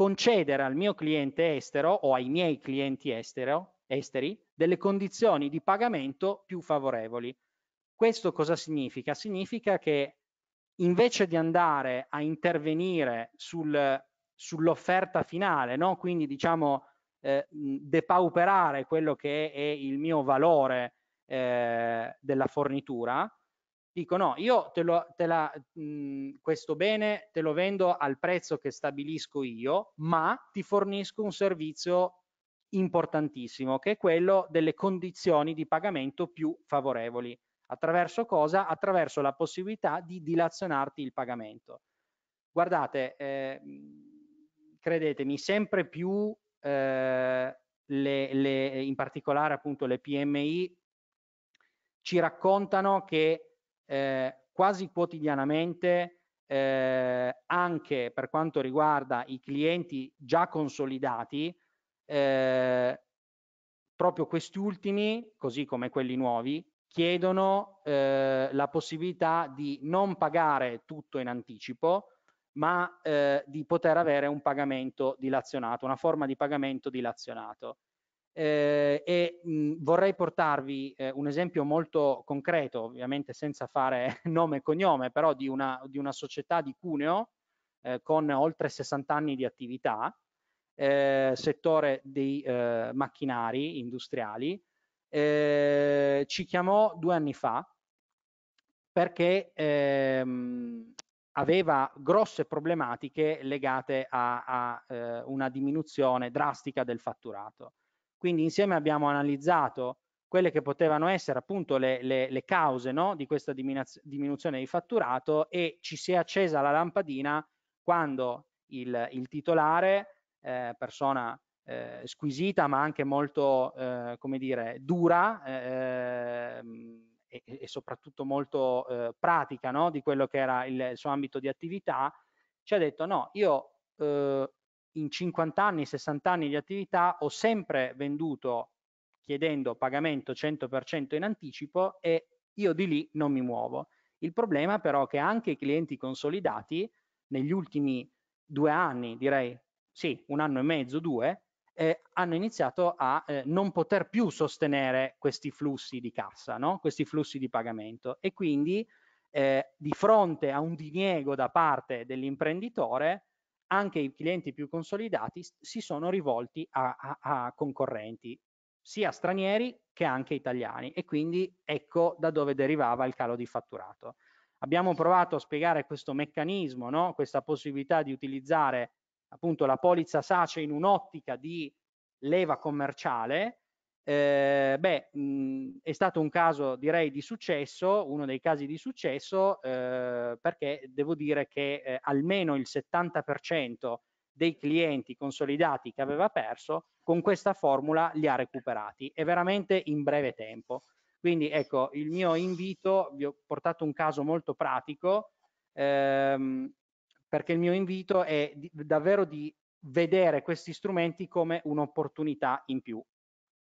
concedere al mio cliente estero o ai miei clienti estero, esteri delle condizioni di pagamento più favorevoli. Questo cosa significa? Significa che invece di andare a intervenire sul, sull'offerta finale, no? quindi diciamo eh, depauperare quello che è il mio valore eh, della fornitura, dico no, io te lo, te la, mh, mhmm, questo bene te lo vendo al prezzo che stabilisco io, ma ti fornisco un servizio importantissimo, che è quello delle condizioni di pagamento più favorevoli. Attraverso cosa? Attraverso la possibilità di dilazionarti il pagamento. Guardate, eh, credetemi, sempre più eh, le, le, in particolare appunto le PMI ci raccontano che eh, quasi quotidianamente eh, anche per quanto riguarda i clienti già consolidati, eh, proprio questi ultimi, così come quelli nuovi, chiedono eh, la possibilità di non pagare tutto in anticipo, ma eh, di poter avere un pagamento dilazionato, una forma di pagamento dilazionato. Eh, e mh, mhmm, vorrei portarvi eh, un esempio molto concreto, ovviamente senza fare nome e cognome, però di una, di una società di Cuneo eh, con oltre 60 anni di attività, ehm, settore dei ehm, macchinari industriali, ehm, ci chiamò due anni fa perché ehm, aveva grosse problematiche legate a, a una diminuzione drastica del fatturato. Quindi insieme abbiamo analizzato quelle che potevano essere appunto le, le, le cause no? di questa diminuzione di fatturato e ci si è accesa la lampadina quando il, il titolare, eh, persona eh, squisita ma anche molto, eh, come dire, dura eh, mm, e, e, soprattutto molto eh, pratica no? di quello che era il, il, suo ambito di attività, ci ha detto no, io eh, in 50 anni, 60 anni di attività ho sempre venduto chiedendo pagamento 100% in anticipo e io di lì non mi muovo. Il problema però è che anche i clienti consolidati negli ultimi due anni, direi sì, un anno e mezzo, due, eh, hanno iniziato a eh, non poter più sostenere questi flussi di cassa, no? questi flussi di pagamento e quindi eh, di fronte a un diniego da parte dell'imprenditore anche i clienti più consolidati si sono rivolti a, a, a concorrenti, sia stranieri che anche italiani e quindi ecco da dove derivava il calo di fatturato. Abbiamo provato a spiegare questo meccanismo, no? questa possibilità di utilizzare appunto la polizza SACE in un'ottica di leva commerciale eh, beh, mh, è stato un caso direi di successo, uno dei casi di successo, eh, perché devo dire che eh, almeno il 70% dei clienti consolidati che aveva perso, con questa formula li ha recuperati e veramente in breve tempo. Quindi ecco, il mio invito, vi ho portato un caso molto pratico, ehm, perché il mio invito è di, davvero di vedere questi strumenti come un'opportunità in più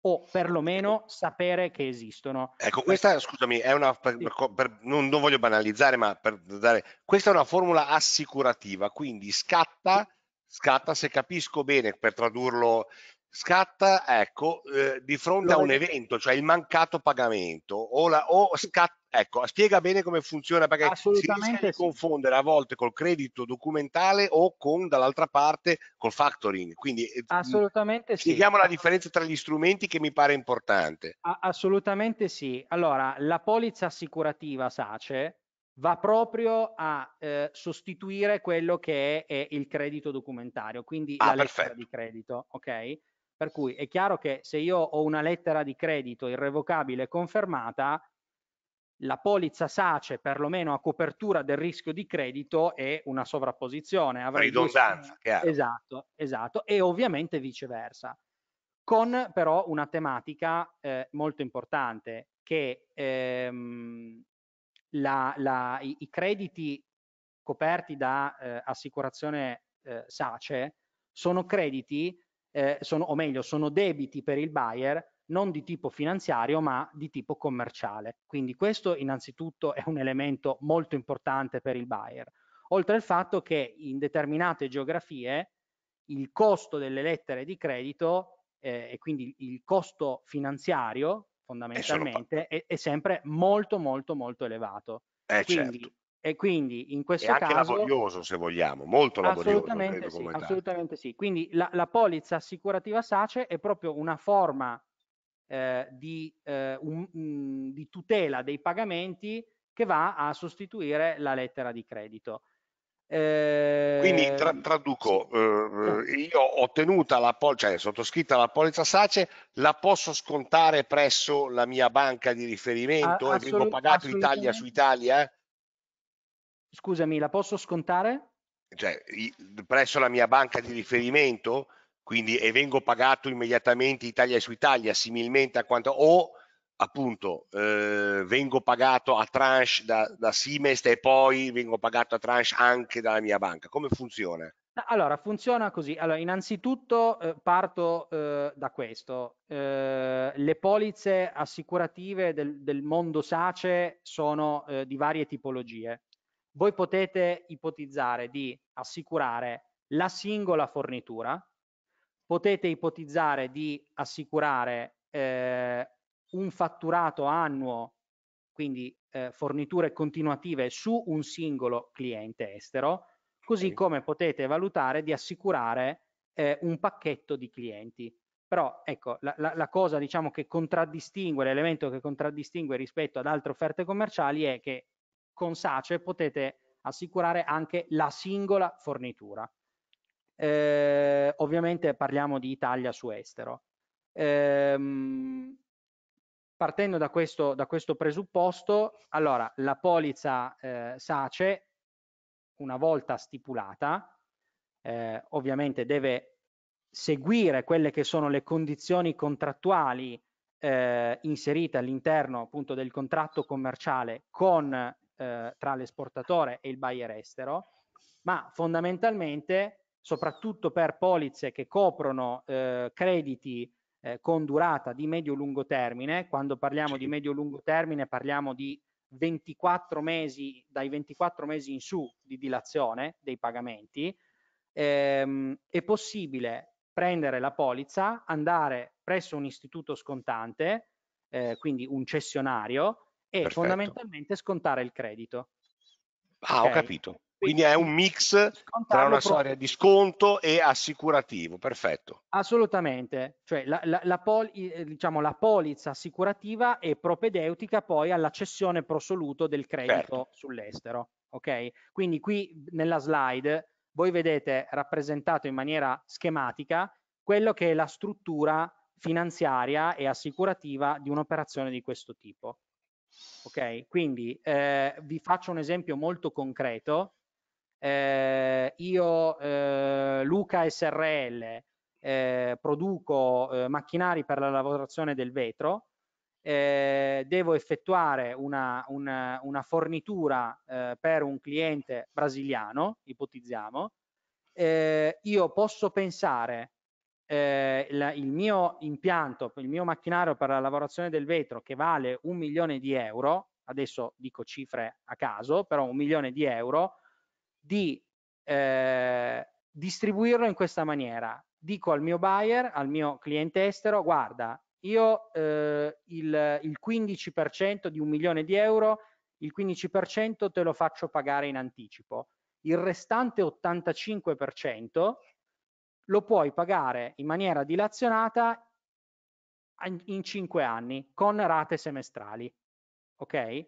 o perlomeno sapere che esistono. Ecco, questa, scusami, è una, per, per, non, non, voglio banalizzare, ma per dare, questa è una formula assicurativa, quindi scatta, scatta se capisco bene per tradurlo, scatta, ecco, eh, di fronte a un evento, cioè il mancato pagamento o, la, o scatta Ecco, spiega bene come funziona perché Assolutamente si sì. confondere a volte col credito documentale o con dall'altra parte col factoring. Quindi eh, Assolutamente spieghiamo sì. la differenza tra gli strumenti che mi pare importante. Assolutamente sì. Allora, la polizza assicurativa SACE va proprio a eh, sostituire quello che è, è, il credito documentario, quindi ah, la lettera di credito, ok? Per cui è chiaro che se io ho una lettera di credito irrevocabile confermata, la polizza SACE, perlomeno a copertura del rischio di credito, è una sovrapposizione. Avrei Ridondanza, chiaro. Esatto, esatto, e ovviamente viceversa. Con però una tematica eh, molto importante, che ehm, la, la, i, i, crediti coperti da eh, assicurazione eh, SACE sono crediti, eh, sono, o meglio, sono debiti per il buyer non di tipo finanziario ma di tipo commerciale. Quindi questo innanzitutto è un elemento molto importante per il buyer, oltre al fatto che in determinate geografie il costo delle lettere di credito eh, e quindi il costo finanziario fondamentalmente è, è, sempre molto molto molto elevato. Eh, quindi, certo. E quindi in questo caso... è anche caso... laborioso se vogliamo, molto laborioso. Assolutamente, sì, assolutamente sì, Quindi la, la polizza assicurativa SACE è proprio una forma eh, di, eh, un, mm, di tutela dei pagamenti che va a sostituire la lettera di credito. Eh... Quindi tra, ehm, traduco, eh, eh, io ho ottenuta la polizza, cioè sottoscritta la polizza SACE, la posso scontare presso la mia banca di riferimento a, e vengo pagato Italia su Italia? Eh? Scusami, la posso scontare? Cioè, presso la mia banca di riferimento? quindi e vengo pagato immediatamente Italia su Italia, similmente a quanto o appunto eh, vengo pagato a tranche da, da Simest e poi vengo pagato a tranche anche dalla mia banca. Come funziona? Allora, funziona così. Allora, innanzitutto eh, parto eh, da questo. Eh, le polizze assicurative del, del mondo SACE sono eh, di varie tipologie. Voi potete ipotizzare di assicurare la singola fornitura, potete ipotizzare di assicurare eh, un fatturato annuo, quindi eh, forniture continuative su un singolo cliente estero, così okay. come potete valutare di assicurare eh, un pacchetto di clienti. Però ecco, la, la, la cosa diciamo, che contraddistingue, l'elemento che contraddistingue rispetto ad altre offerte commerciali è che con SACE potete assicurare anche la singola fornitura eh, ovviamente parliamo di Italia su estero. Ehm, partendo da questo, da questo, presupposto, allora la polizza eh, SACE, una volta stipulata, eh, ovviamente deve seguire quelle che sono le condizioni contrattuali eh, inserite all'interno appunto del contratto commerciale con, eh, tra l'esportatore e il buyer estero, ma fondamentalmente soprattutto per polizze che coprono eh, crediti eh, con durata di medio-lungo termine. Quando parliamo di medio-lungo termine parliamo di 24 mesi, dai 24 mesi in su di dilazione dei pagamenti. Ehm, è possibile prendere la polizza, andare presso un istituto scontante, eh, quindi un cessionario, e Perfetto. fondamentalmente scontare il credito. Ah, okay? ho capito. Quindi è un mix tra una storia di sconto e assicurativo, perfetto. Assolutamente, cioè la, la, la, poli, eh, diciamo, la polizza assicurativa è propedeutica poi alla cessione prosoluto del credito certo. sull'estero, ok? Quindi qui nella slide voi vedete rappresentato in maniera schematica quello che è la struttura finanziaria e assicurativa di un'operazione di questo tipo. Ok, quindi eh, vi faccio un esempio molto concreto eh, io eh, Luca SRL eh, produco eh, macchinari per la lavorazione del vetro, eh, devo effettuare una, una, una fornitura eh, per un cliente brasiliano, ipotizziamo, io posso pensare la, il mio impianto, il mio macchinario per la lavorazione del vetro che vale un milione di euro, adesso dico cifre a caso, però un milione di euro, di eh, distribuirlo in questa maniera. Dico al mio buyer, al mio cliente estero, guarda, io eh, il, il 15% di un milione di euro, il 15% te lo faccio pagare in anticipo, il restante 85% lo puoi pagare in maniera dilazionata in 5 anni con rate semestrali. Ok?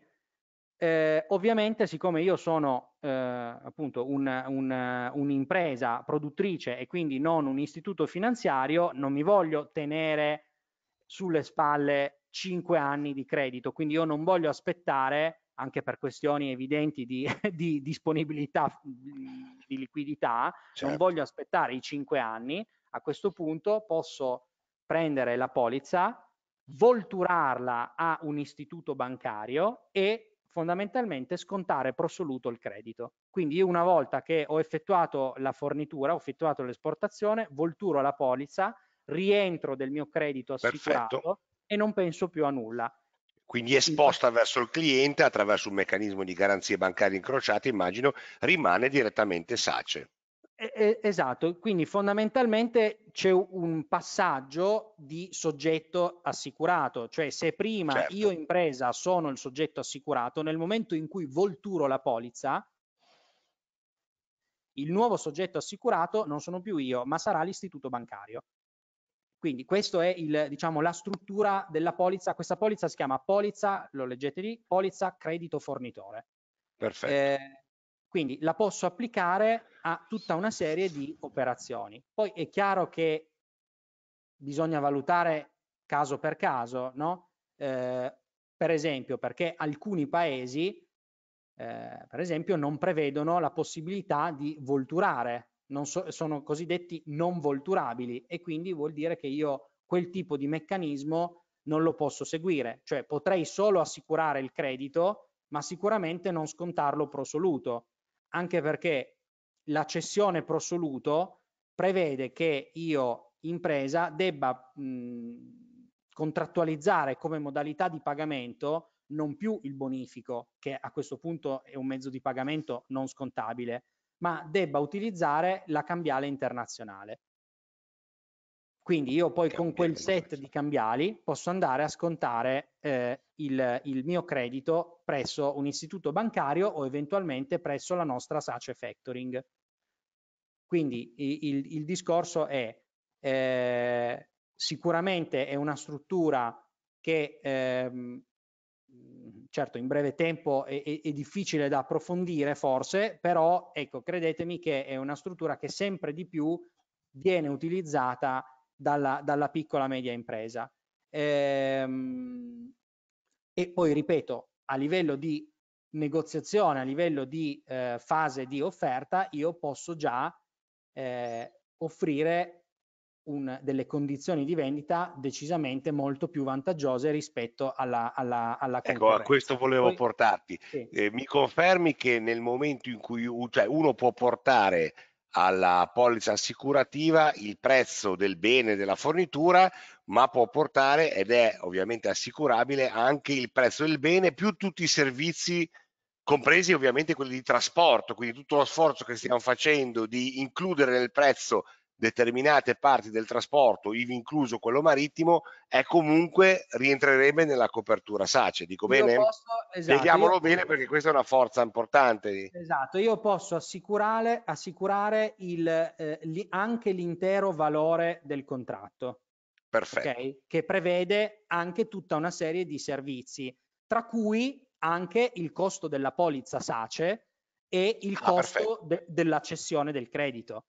Eh, ovviamente, siccome io sono eh, appunto un'impresa un, un produttrice e quindi non un istituto finanziario, non mi voglio tenere sulle spalle 5 anni di credito, quindi io non voglio aspettare, anche per questioni evidenti di, di disponibilità mhmm, di liquidità, certo. non voglio aspettare i 5 anni, a questo punto posso prendere la polizza, volturarla a un istituto bancario e fondamentalmente scontare prosoluto il credito. Quindi io una volta che ho effettuato la fornitura, ho effettuato l'esportazione, volturo la polizza, rientro del mio credito assicurato Perfetto. e non penso più a nulla. Quindi esposta verso il cliente attraverso un meccanismo di garanzie bancarie incrociate, immagino, rimane direttamente sace. Esatto, quindi fondamentalmente c'è un passaggio di soggetto assicurato, cioè se prima certo. io impresa sono il soggetto assicurato, nel momento in cui volturo la polizza, il nuovo soggetto assicurato non sono più io, ma sarà l'istituto bancario. Quindi questa è il, diciamo, la struttura della polizza, questa polizza si chiama polizza, lo leggete lì, polizza credito fornitore. Perfetto. Eh, quindi la posso applicare a tutta una serie di operazioni. Poi è chiaro che bisogna valutare caso per caso, no? Eh, per esempio, perché alcuni paesi, eh, per esempio, non prevedono la possibilità di volturare, so, sono cosiddetti non volturabili e quindi vuol dire che io quel tipo di meccanismo non lo posso seguire, cioè potrei solo assicurare il credito, ma sicuramente non scontarlo prosoluto, anche perché la cessione pro soluto prevede che io, impresa, debba mh, mhmm, contrattualizzare come modalità di pagamento non più il bonifico, che a questo punto è un mezzo di pagamento non scontabile, ma debba utilizzare la cambiale internazionale. Quindi io poi con quel set di cambiali posso andare a scontare eh, il, il, mio credito presso un istituto bancario o eventualmente presso la nostra SACE Factoring. Quindi il, il, discorso è eh, sicuramente è una struttura che ehm, certo in breve tempo è, è, è, difficile da approfondire forse, però ecco credetemi che è una struttura che sempre di più viene utilizzata dalla, dalla piccola media impresa. Ehm, e poi, ripeto, a livello di negoziazione, a livello di eh, fase di offerta, io posso già eh, offrire un, delle condizioni di vendita decisamente molto più vantaggiose rispetto alla, alla, alla Ecco, a questo volevo Poi, portarti. Sì. Eh, mi confermi che nel momento in cui cioè uno può portare alla polizza assicurativa il prezzo del bene della fornitura, ma può portare, ed è ovviamente assicurabile, anche il prezzo del bene più tutti i servizi compresi ovviamente quelli di trasporto, quindi tutto lo sforzo che stiamo facendo di includere nel prezzo determinate parti del trasporto, ivi incluso quello marittimo, è comunque rientrerebbe nella copertura SACE. Dico io bene? Posso, esatto, Vediamolo bene perché questa è una forza importante. Esatto, io posso assicurare, assicurare il, eh, li, anche l'intero valore del contratto. Perfetto. Okay? Che prevede anche tutta una serie di servizi, tra cui anche il costo della polizza SACE e il ah, costo de, della cessione del credito.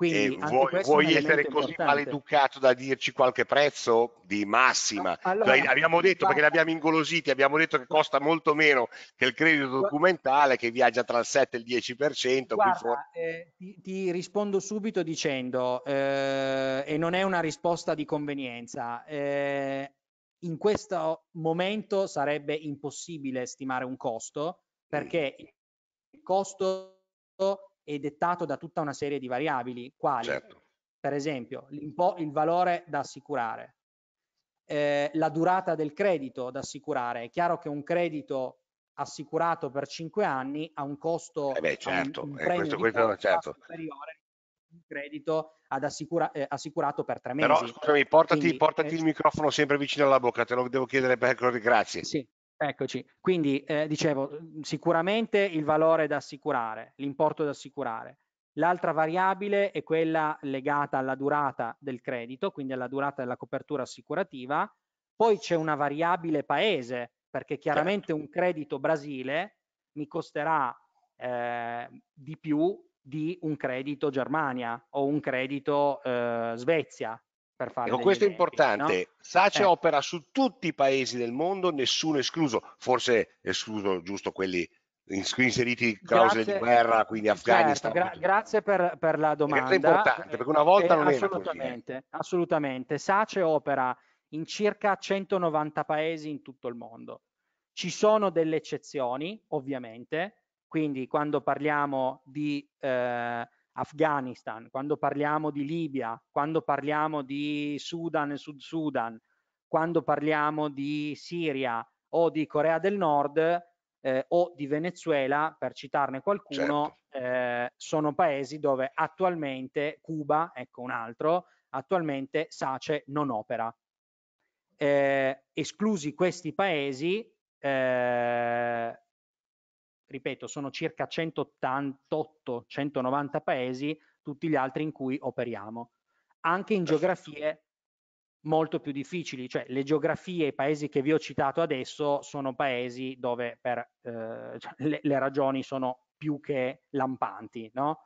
Quindi vuoi, vuoi essere così importante. maleducato da dirci qualche prezzo di massima? Allora, Dai, abbiamo detto, perché ne abbiamo ingolositi, abbiamo detto che costa molto meno che il credito documentale che viaggia tra il 7 e il 10%. Guarda, for- eh, ti, ti, rispondo subito dicendo, eh, e non è una risposta di convenienza, eh, in questo momento sarebbe impossibile stimare un costo mm. perché il costo è dettato da tutta una serie di variabili, quali certo. per esempio il valore da assicurare, eh, la durata del credito da assicurare. È chiaro che un credito assicurato per 5 anni ha un costo, eh beh, certo. un, un eh, questo, questo, certo. superiore un credito ad assicura, eh, assicurato per tre mesi. Però scusami, portati, Quindi, portati eh, il microfono sempre vicino alla bocca, te lo devo chiedere per grazie. Sì. Eccoci, quindi eh, dicevo sicuramente il valore da assicurare, l'importo da assicurare. L'altra variabile è quella legata alla durata del credito, quindi alla durata della copertura assicurativa. Poi c'è una variabile paese, perché chiaramente un credito Brasile mi costerà eh, di più di un credito Germania o un credito eh, Svezia, per fare ecco, questo è importante. No? SACE eh. opera su tutti i paesi del mondo, nessuno escluso, forse escluso giusto quelli inseriti in clausole di guerra, quindi certo, Afghanistan. Certo, gra grazie per, per, la domanda. Perché è importante, perché una volta eh, non assolutamente, era così. Eh. Assolutamente, SACE opera in circa 190 paesi in tutto il mondo. Ci sono delle eccezioni, ovviamente, quindi quando parliamo di eh, Afghanistan, quando parliamo di Libia, quando parliamo di Sudan e Sud Sudan, quando parliamo di Siria o di Corea del Nord eh, o di Venezuela, per citarne qualcuno, certo. eh, sono paesi dove attualmente Cuba, ecco un altro, attualmente SACE non opera. Eh, esclusi questi paesi, eh, ripeto, sono circa 188-190 paesi, tutti gli altri in cui operiamo, anche in geografie molto più difficili, cioè le geografie, i paesi che vi ho citato adesso sono paesi dove per, eh, cioè, le, le, ragioni sono più che lampanti, no?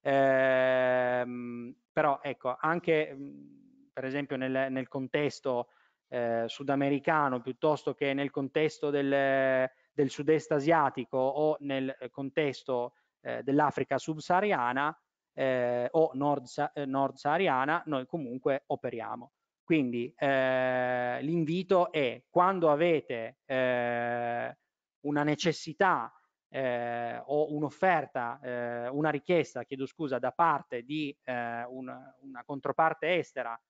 Ehm, però ecco, anche mm, per esempio nel, nel contesto eh, sudamericano piuttosto che nel contesto del, del sud-est asiatico o nel eh, contesto eh, dell'Africa subsahariana eh, o nord, eh, nord, sahariana, noi comunque operiamo. Quindi eh, l'invito è quando avete eh, una necessità o un'offerta, una richiesta, chiedo scusa, da parte di una, una controparte estera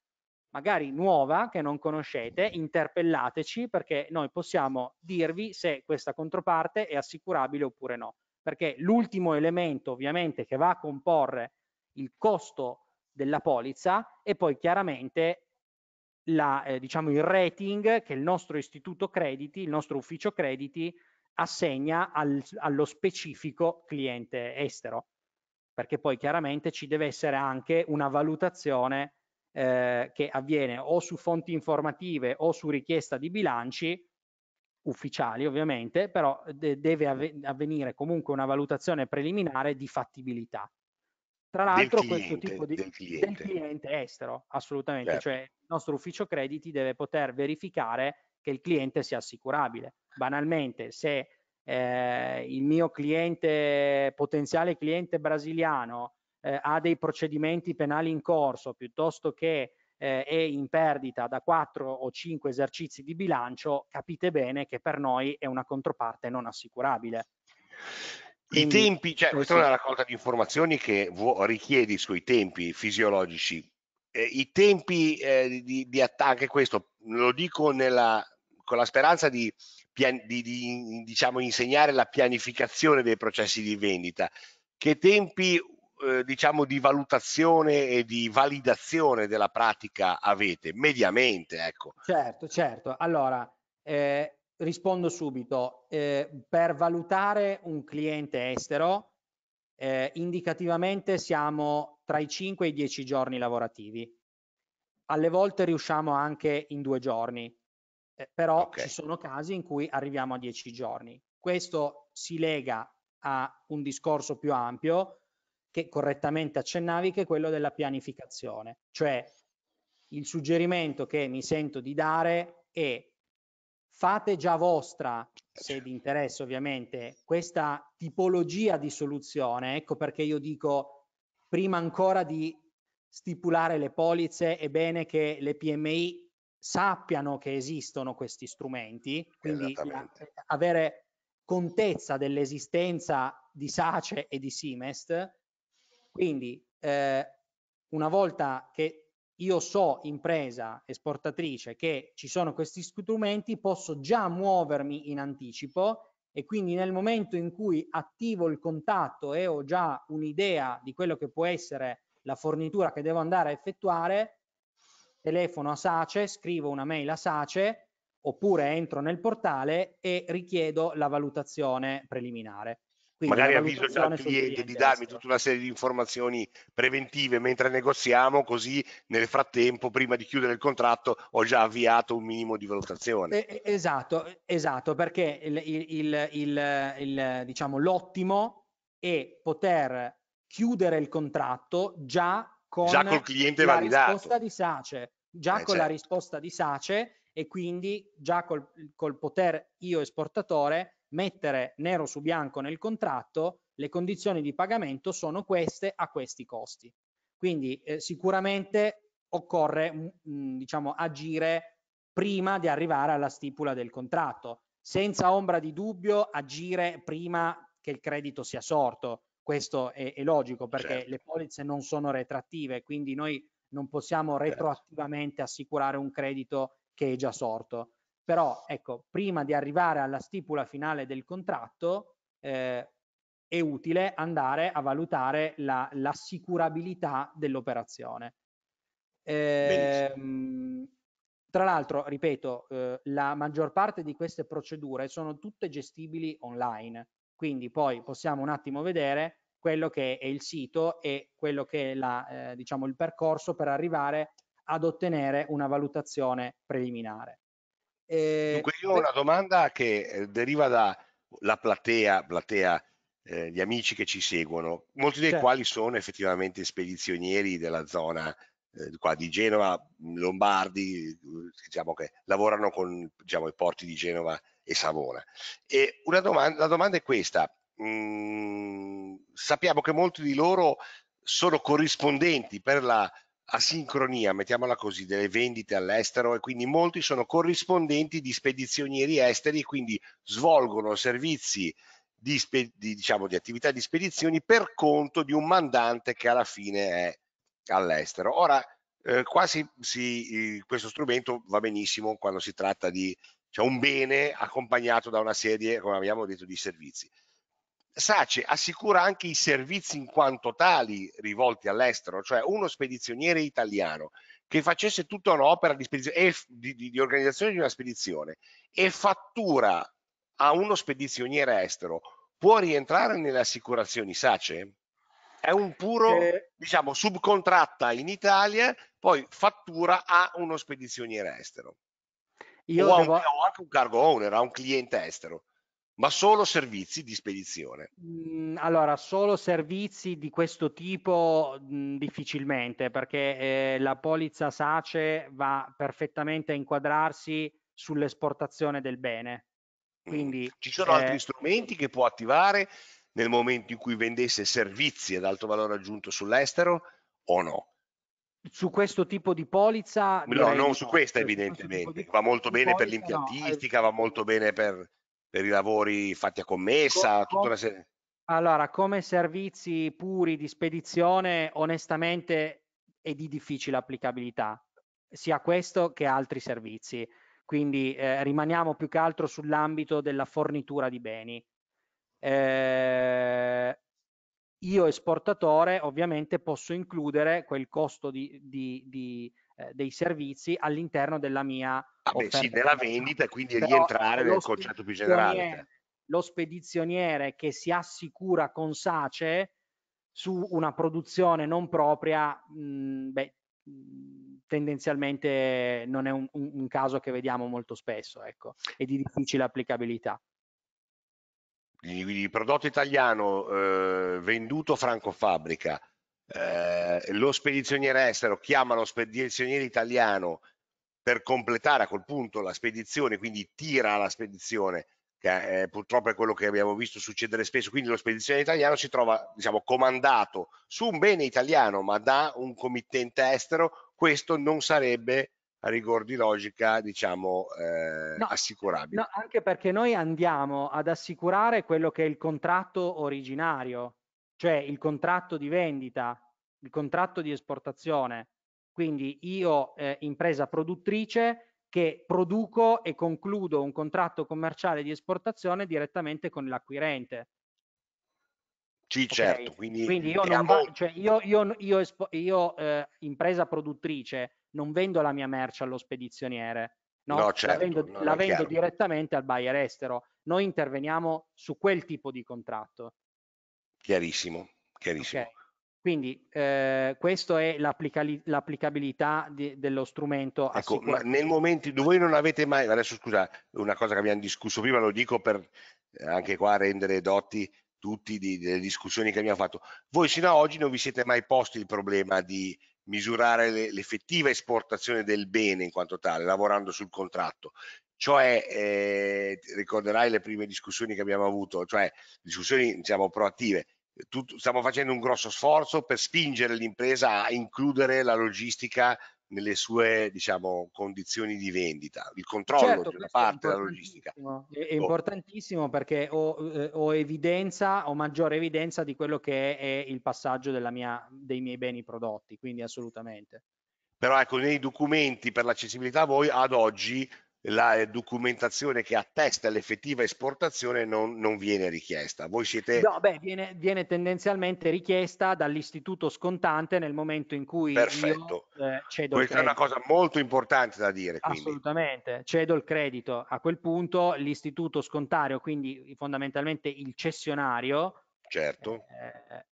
magari nuova che non conoscete, interpellateci perché noi possiamo dirvi se questa controparte è assicurabile oppure no. Perché l'ultimo elemento ovviamente che va a comporre il costo della polizza è poi chiaramente la, eh, diciamo il rating che il nostro istituto crediti, il nostro ufficio crediti assegna al, allo specifico cliente estero, perché poi chiaramente ci deve essere anche una valutazione eh, che avviene o su fonti informative o su richiesta di bilanci ufficiali ovviamente, però de deve avve avvenire comunque una valutazione preliminare di fattibilità. Tra l'altro questo tipo di del cliente, del cliente estero, assolutamente, certo. cioè il nostro ufficio crediti deve poter verificare che il cliente sia assicurabile. Banalmente, se eh, il mio cliente potenziale cliente brasiliano eh, ha dei procedimenti penali in corso piuttosto che eh, è in perdita da 4 o 5 esercizi di bilancio, capite bene che per noi è una controparte non assicurabile. Quindi, I tempi, cioè, questa sì. è una raccolta di informazioni che richiede i suoi tempi fisiologici. Eh, I tempi eh, di, di attacco, anche questo lo dico nella, con la speranza di, di, di diciamo, insegnare la pianificazione dei processi di vendita. Che tempi eh, diciamo di valutazione e di validazione della pratica avete mediamente ecco certo certo allora eh, rispondo subito eh, per valutare un cliente estero eh, indicativamente siamo tra i 5 e i 10 giorni lavorativi alle volte riusciamo anche in due giorni eh, però okay. ci sono casi in cui arriviamo a 10 giorni questo si lega a un discorso più ampio che correttamente accennavi, che è quello della pianificazione. Cioè il suggerimento che mi sento di dare è fate già vostra, se vi interessa ovviamente, questa tipologia di soluzione. Ecco perché io dico, prima ancora di stipulare le polizze, è bene che le PMI sappiano che esistono questi strumenti, quindi avere contezza dell'esistenza di SACE e di SIMEST quindi eh, una volta che io so impresa esportatrice che ci sono questi strumenti, posso già muovermi in anticipo e quindi nel momento in cui attivo il contatto e ho già un'idea di quello che può essere la fornitura che devo andare a effettuare, telefono a Sace, scrivo una mail a Sace oppure entro nel portale e richiedo la valutazione preliminare. Quindi magari avviso già il cliente di darmi tutta una serie di informazioni preventive mentre negoziamo, così nel frattempo, prima di chiudere il contratto, ho già avviato un minimo di valutazione. Eh, esatto, esatto, perché il, il, il, il, diciamo, l'ottimo è poter chiudere il contratto già con già col cliente la validato. risposta di SACE, già eh, con certo. la risposta di SACE e quindi già col, col poter io esportatore mettere nero su bianco nel contratto le condizioni di pagamento sono queste a questi costi. Quindi eh, sicuramente occorre mh, mm, mm, diciamo, agire prima di arrivare alla stipula del contratto, senza ombra di dubbio agire prima che il credito sia sorto. Questo è, è logico perché certo. le polizze non sono retrattive, quindi noi non possiamo certo. retroattivamente assicurare un credito che è già sorto però ecco, prima di arrivare alla stipula finale del contratto eh, è utile andare a valutare l'assicurabilità dell'operazione. Eh, tra l'altro, ripeto, eh, la maggior parte di queste procedure sono tutte gestibili online, quindi poi possiamo un attimo vedere quello che è il sito e quello che è la, eh, diciamo, il percorso per arrivare ad ottenere una valutazione preliminare. Eh, Dunque io ho una domanda che eh, deriva dalla platea, platea eh, gli amici che ci seguono, molti dei certo. quali sono effettivamente spedizionieri della zona eh, qua di Genova, Lombardi, diciamo che lavorano con diciamo, i porti di Genova e Savona. E una domanda, la domanda è questa, mh, mhmm, sappiamo che molti di loro sono corrispondenti per la asincronia, mettiamola così, delle vendite all'estero e quindi molti sono corrispondenti di spedizionieri esteri e quindi svolgono servizi di, di, diciamo, di attività di spedizioni per conto di un mandante che alla fine è all'estero. Ora, eh, qua si, si, eh, questo strumento va benissimo quando si tratta di cioè un bene accompagnato da una serie, come abbiamo detto, di servizi. Sace assicura anche i servizi in quanto tali rivolti all'estero, cioè uno spedizioniere italiano che facesse tutta un'opera di, di, di, di organizzazione di una spedizione e fattura a uno spedizioniere estero, può rientrare nelle assicurazioni Sace? È un puro, eh, diciamo, subcontratta in Italia, poi fattura a uno spedizioniere estero. Io o, devo... un, o anche un cargo owner, a un cliente estero ma solo servizi di spedizione? Mm, allora, solo servizi di questo tipo mm, difficilmente, perché eh, la polizza SACE va perfettamente a inquadrarsi sull'esportazione del bene. Mm. Quindi, Ci sono eh... altri strumenti che può attivare nel momento in cui vendesse servizi ad alto valore aggiunto sull'estero o no? su questo tipo di polizza no non su questa evidentemente di... va molto bene polizza, per l'impiantistica no, va molto bene per per i lavori fatti a commessa, tutta una serie. Allora, come servizi puri di spedizione, onestamente è di difficile applicabilità, sia questo che altri servizi. Quindi eh, rimaniamo più che altro sull'ambito della fornitura di beni. Eh, io esportatore ovviamente posso includere quel costo di, di, di eh, dei servizi all'interno della mia ah beh, sì, della vendita e quindi Però rientrare nel concetto più generale. Lo spedizioniere che si assicura con SACE su una produzione non propria, mh, beh, tendenzialmente non è un, un, caso che vediamo molto spesso ecco, e di difficile applicabilità. Quindi prodotto italiano eh, venduto franco fabbrica, eh, lo spedizioniere estero chiama lo spedizioniere italiano per completare a quel punto la spedizione, quindi tira la spedizione, che è, eh, purtroppo è quello che abbiamo visto succedere spesso, quindi lo spedizioniere italiano si trova diciamo, comandato su un bene italiano ma da un committente estero, questo non sarebbe a rigor di logica diciamo eh, no, assicurabile. No, anche perché noi andiamo ad assicurare quello che è il contratto originario, cioè il contratto di vendita, il contratto di esportazione. Quindi io, eh, impresa produttrice, che produco e concludo un contratto commerciale di esportazione direttamente con l'acquirente. Sì, okay. certo. Quindi, quindi io, va, cioè io, io, io, io eh, impresa produttrice, non vendo la mia merce allo spedizioniere, no? No, certo, la vendo, la vendo direttamente al buyer estero. Noi interveniamo su quel tipo di contratto. Chiarissimo, chiarissimo. Okay. Quindi eh, questa è l'applicabilità de dello strumento. Ecco, ma nel momento in cui voi non avete mai, adesso scusa, una cosa che abbiamo discusso prima, lo dico per eh, anche qua rendere dotti tutti di, delle discussioni che abbiamo fatto, voi sino ad oggi non vi siete mai posti il problema di misurare l'effettiva esportazione del bene in quanto tale, lavorando sul contratto. Cioè, eh, ricorderai le prime discussioni che abbiamo avuto, cioè discussioni diciamo proattive, tutto, stiamo facendo un grosso sforzo per spingere l'impresa a includere la logistica nelle sue diciamo, condizioni di vendita, il controllo certo, di una parte della logistica. È oh. importantissimo perché ho, eh, ho, evidenza, ho maggiore evidenza di quello che è il passaggio mia, dei miei beni prodotti, quindi assolutamente. Però ecco, nei documenti per l'accessibilità voi ad oggi la documentazione che attesta l'effettiva esportazione non, non viene richiesta. Voi siete... No, beh, viene, viene, tendenzialmente richiesta dall'istituto scontante nel momento in cui Perfetto. io eh, cedo Questa è una cosa molto importante da dire. Quindi. Assolutamente, cedo il credito. A quel punto l'istituto scontario, quindi fondamentalmente il cessionario, certo. eh,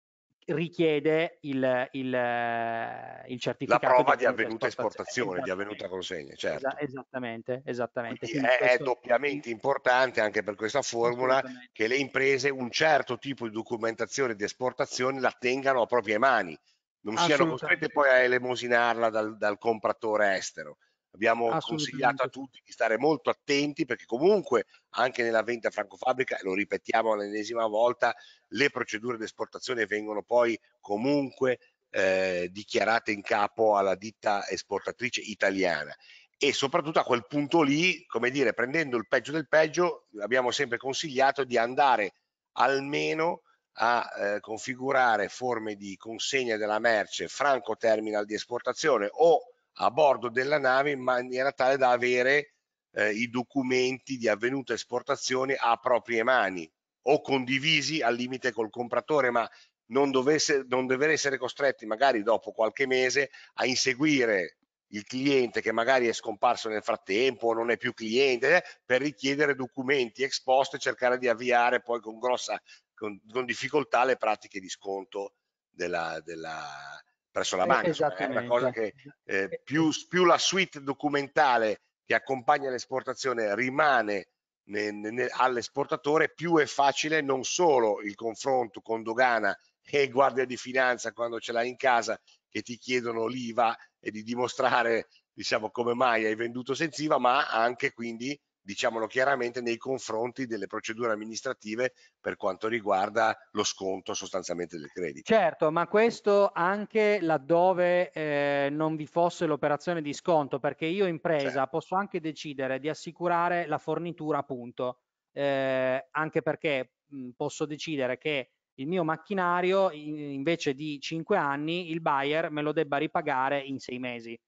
richiede il, il, eh, il certificato. La prova di, avvenuta esportazione, di avvenuta consegna, certo. Es esattamente, esattamente. È, è, doppiamente è... importante anche per questa formula che le imprese un certo tipo di documentazione di esportazione la tengano a proprie mani, non siano costrette poi a elemosinarla dal, dal compratore estero. Abbiamo consigliato a tutti di stare molto attenti perché comunque anche nella vendita francofabrica, lo ripetiamo all'ennesima volta, le procedure di esportazione vengono poi comunque eh, dichiarate in capo alla ditta esportatrice italiana e soprattutto a quel punto lì, come dire, prendendo il peggio del peggio, abbiamo sempre consigliato di andare almeno a eh, configurare forme di consegna della merce franco terminal di esportazione o a bordo della nave in maniera tale da avere eh, i documenti di avvenuta esportazione a proprie mani o condivisi al limite col compratore, ma non, dovesse, non dover essere costretti magari dopo qualche mese a inseguire il cliente che magari è scomparso nel frattempo o non è più cliente eh, per richiedere documenti ex post e cercare di avviare poi con grossa con, con difficoltà le pratiche di sconto della, della, presso la eh, banca. È una cosa che eh, eh, eh, più, più, la suite documentale che accompagna l'esportazione rimane ne, ne, all'esportatore, più è facile non solo il confronto con dogana e guardia di finanza quando ce l'hai in casa che ti chiedono l'IVA e di dimostrare diciamo come mai hai venduto senza IVA, ma anche quindi diciamolo chiaramente, nei confronti delle procedure amministrative per quanto riguarda lo sconto sostanzialmente del credito. Certo, ma questo anche laddove eh, non vi fosse l'operazione di sconto, perché io impresa certo. posso anche decidere di assicurare la fornitura, appunto, eh, anche perché mh, posso decidere che il mio macchinario in, invece di 5 anni il buyer me lo debba ripagare in 6 mesi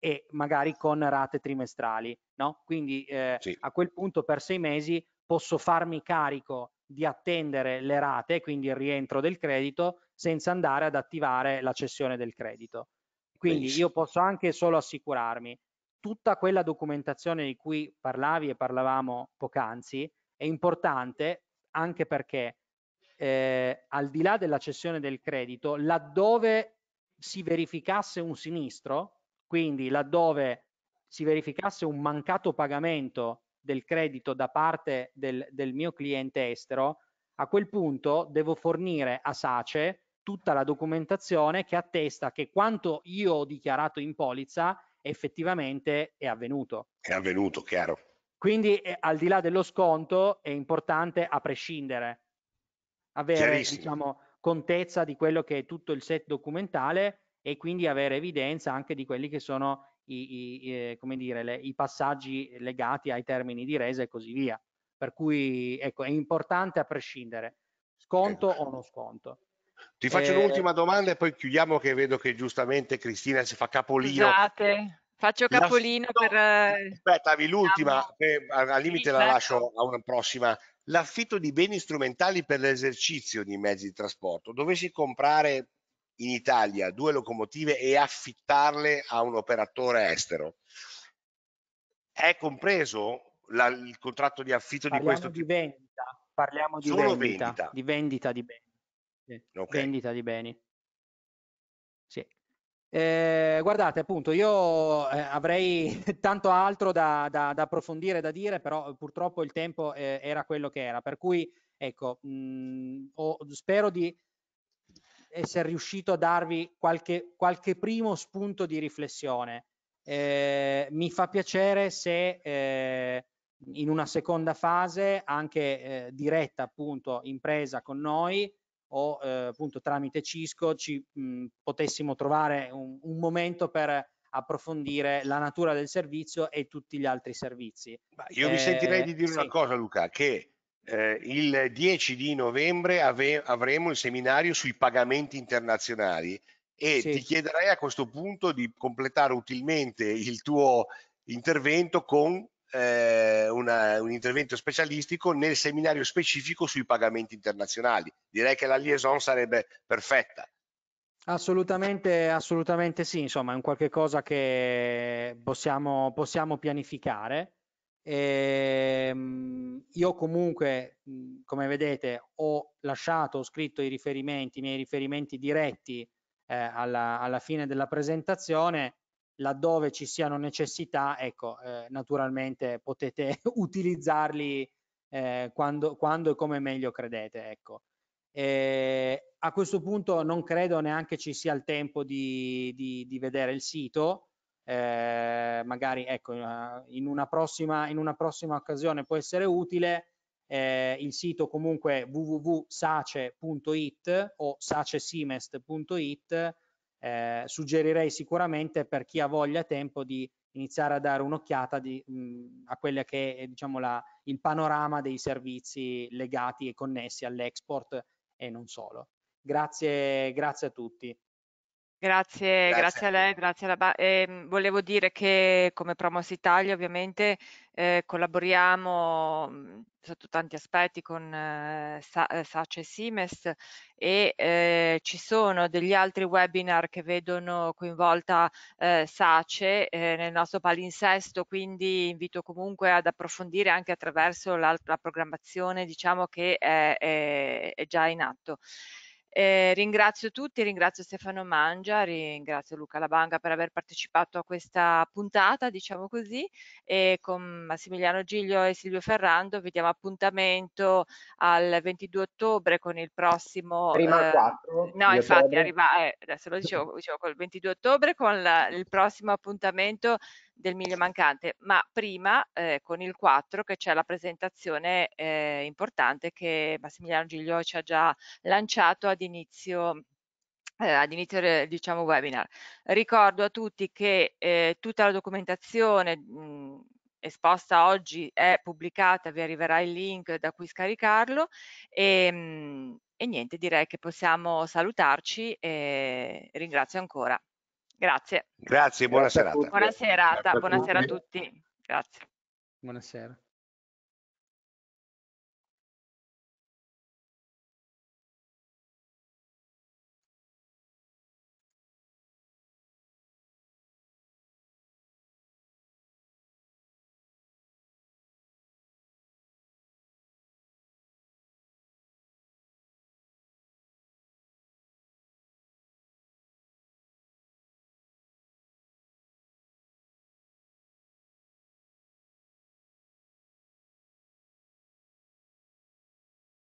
e magari con rate trimestrali. No? Quindi eh, sì. a quel punto per sei mesi posso farmi carico di attendere le rate, quindi il rientro del credito, senza andare ad attivare la cessione del credito. Quindi Benissimo. io posso anche solo assicurarmi. Tutta quella documentazione di cui parlavi e parlavamo poc'anzi è importante anche perché eh, al di là della cessione del credito, laddove si verificasse un sinistro, quindi laddove si verificasse un mancato pagamento del credito da parte del, del mio cliente estero, a quel punto devo fornire a SACE tutta la documentazione che attesta che quanto io ho dichiarato in polizza effettivamente è avvenuto. È avvenuto, chiaro. Quindi eh, al di là dello sconto è importante a prescindere avere diciamo, contezza di quello che è tutto il set documentale e quindi avere evidenza anche di quelli che sono i, i, eh, dire, le, i passaggi legati ai termini di resa e così via. Per cui ecco, è importante a prescindere, sconto ecco. o non sconto. Ti faccio eh, un'ultima domanda e poi chiudiamo che vedo che giustamente Cristina si fa capolino. Scusate, faccio capolino la, per... No, eh, l'ultima, eh, al limite la lascio certo. a una prossima. L'affitto di beni strumentali per l'esercizio di mezzi di trasporto. Dovessi comprare in Italia due locomotive e affittarle a un operatore estero. È compreso la, il contratto di affitto parliamo di questo di tipo? Vendita, parliamo di vendita, vendita, di vendita di beni. Sì. Okay. Vendita di beni. Sì. Eh, guardate, appunto, io eh, avrei tanto altro da, da, da, approfondire, da dire, però purtroppo il tempo eh, era quello che era, per cui ecco, mh, mm, ho, spero di essere riuscito a darvi qualche, qualche primo spunto di riflessione. Eh, mi fa piacere se eh, in una seconda fase, anche eh, diretta appunto impresa con noi o eh, appunto tramite Cisco, ci mh, potessimo trovare un, un momento per approfondire la natura del servizio e tutti gli altri servizi. Ma io mi sentirei di dire eh, sì. una cosa Luca, che eh, il 10 di novembre ave- avremo il seminario sui pagamenti internazionali e sì. ti chiederei a questo punto di completare utilmente il tuo intervento con eh, una, un intervento specialistico nel seminario specifico sui pagamenti internazionali. Direi che la liaison sarebbe perfetta. Assolutamente, assolutamente sì, insomma è un qualche cosa che possiamo, possiamo pianificare. Ehm, io comunque, mhmm, come vedete, ho lasciato, ho scritto i riferimenti, i miei riferimenti diretti eh, alla, alla, fine della presentazione, laddove ci siano necessità, ecco, eh, naturalmente potete utilizzarli eh, quando, quando, e come meglio credete. Ecco. E eh, a questo punto non credo neanche ci sia il tempo di, di, di vedere il sito, eh, magari ecco, eh, in, una prossima, in una prossima occasione può essere utile eh, il sito comunque www.sace.it o sacesimest.it eh, suggerirei sicuramente per chi ha voglia e tempo di iniziare a dare un'occhiata a quello che è diciamo, la, il panorama dei servizi legati e connessi all'export e non solo. Grazie, grazie a tutti. Grazie, Grazie. grazie a lei, grazie alla ba- ehm, volevo dire che come Promos Italia ovviamente eh, collaboriamo mhmm, sotto tanti aspetti con eh, eh Sace e Simes e eh, ci sono degli altri webinar che vedono coinvolta eh, Sace eh, nel nostro palinsesto, quindi invito comunque ad approfondire anche attraverso la, la programmazione diciamo che è, è, è già in atto. Eh, ringrazio tutti, ringrazio Stefano Mangia, ringrazio Luca Labanga per aver partecipato a questa puntata, diciamo così, e con Massimiliano Giglio e Silvio Ferrando vi diamo appuntamento al 22 ottobre con il prossimo... Prima eh, 4. No, infatti, arriva, eh, adesso lo dicevo, dicevo col 22 ottobre con la, il prossimo appuntamento del miglio mancante, ma prima eh, con il 4 che c'è la presentazione eh, importante che Massimiliano Giglio ci ha già lanciato ad inizio eh, ad inizio diciamo webinar. Ricordo a tutti che eh, tutta la documentazione mh, esposta oggi è pubblicata, vi arriverà il link da cui scaricarlo e, mh, e niente, direi che possiamo salutarci e ringrazio ancora. Grazie. Grazie, buona Grazie serata. Buona serata, buona sera a tutti. Grazie. Buonasera.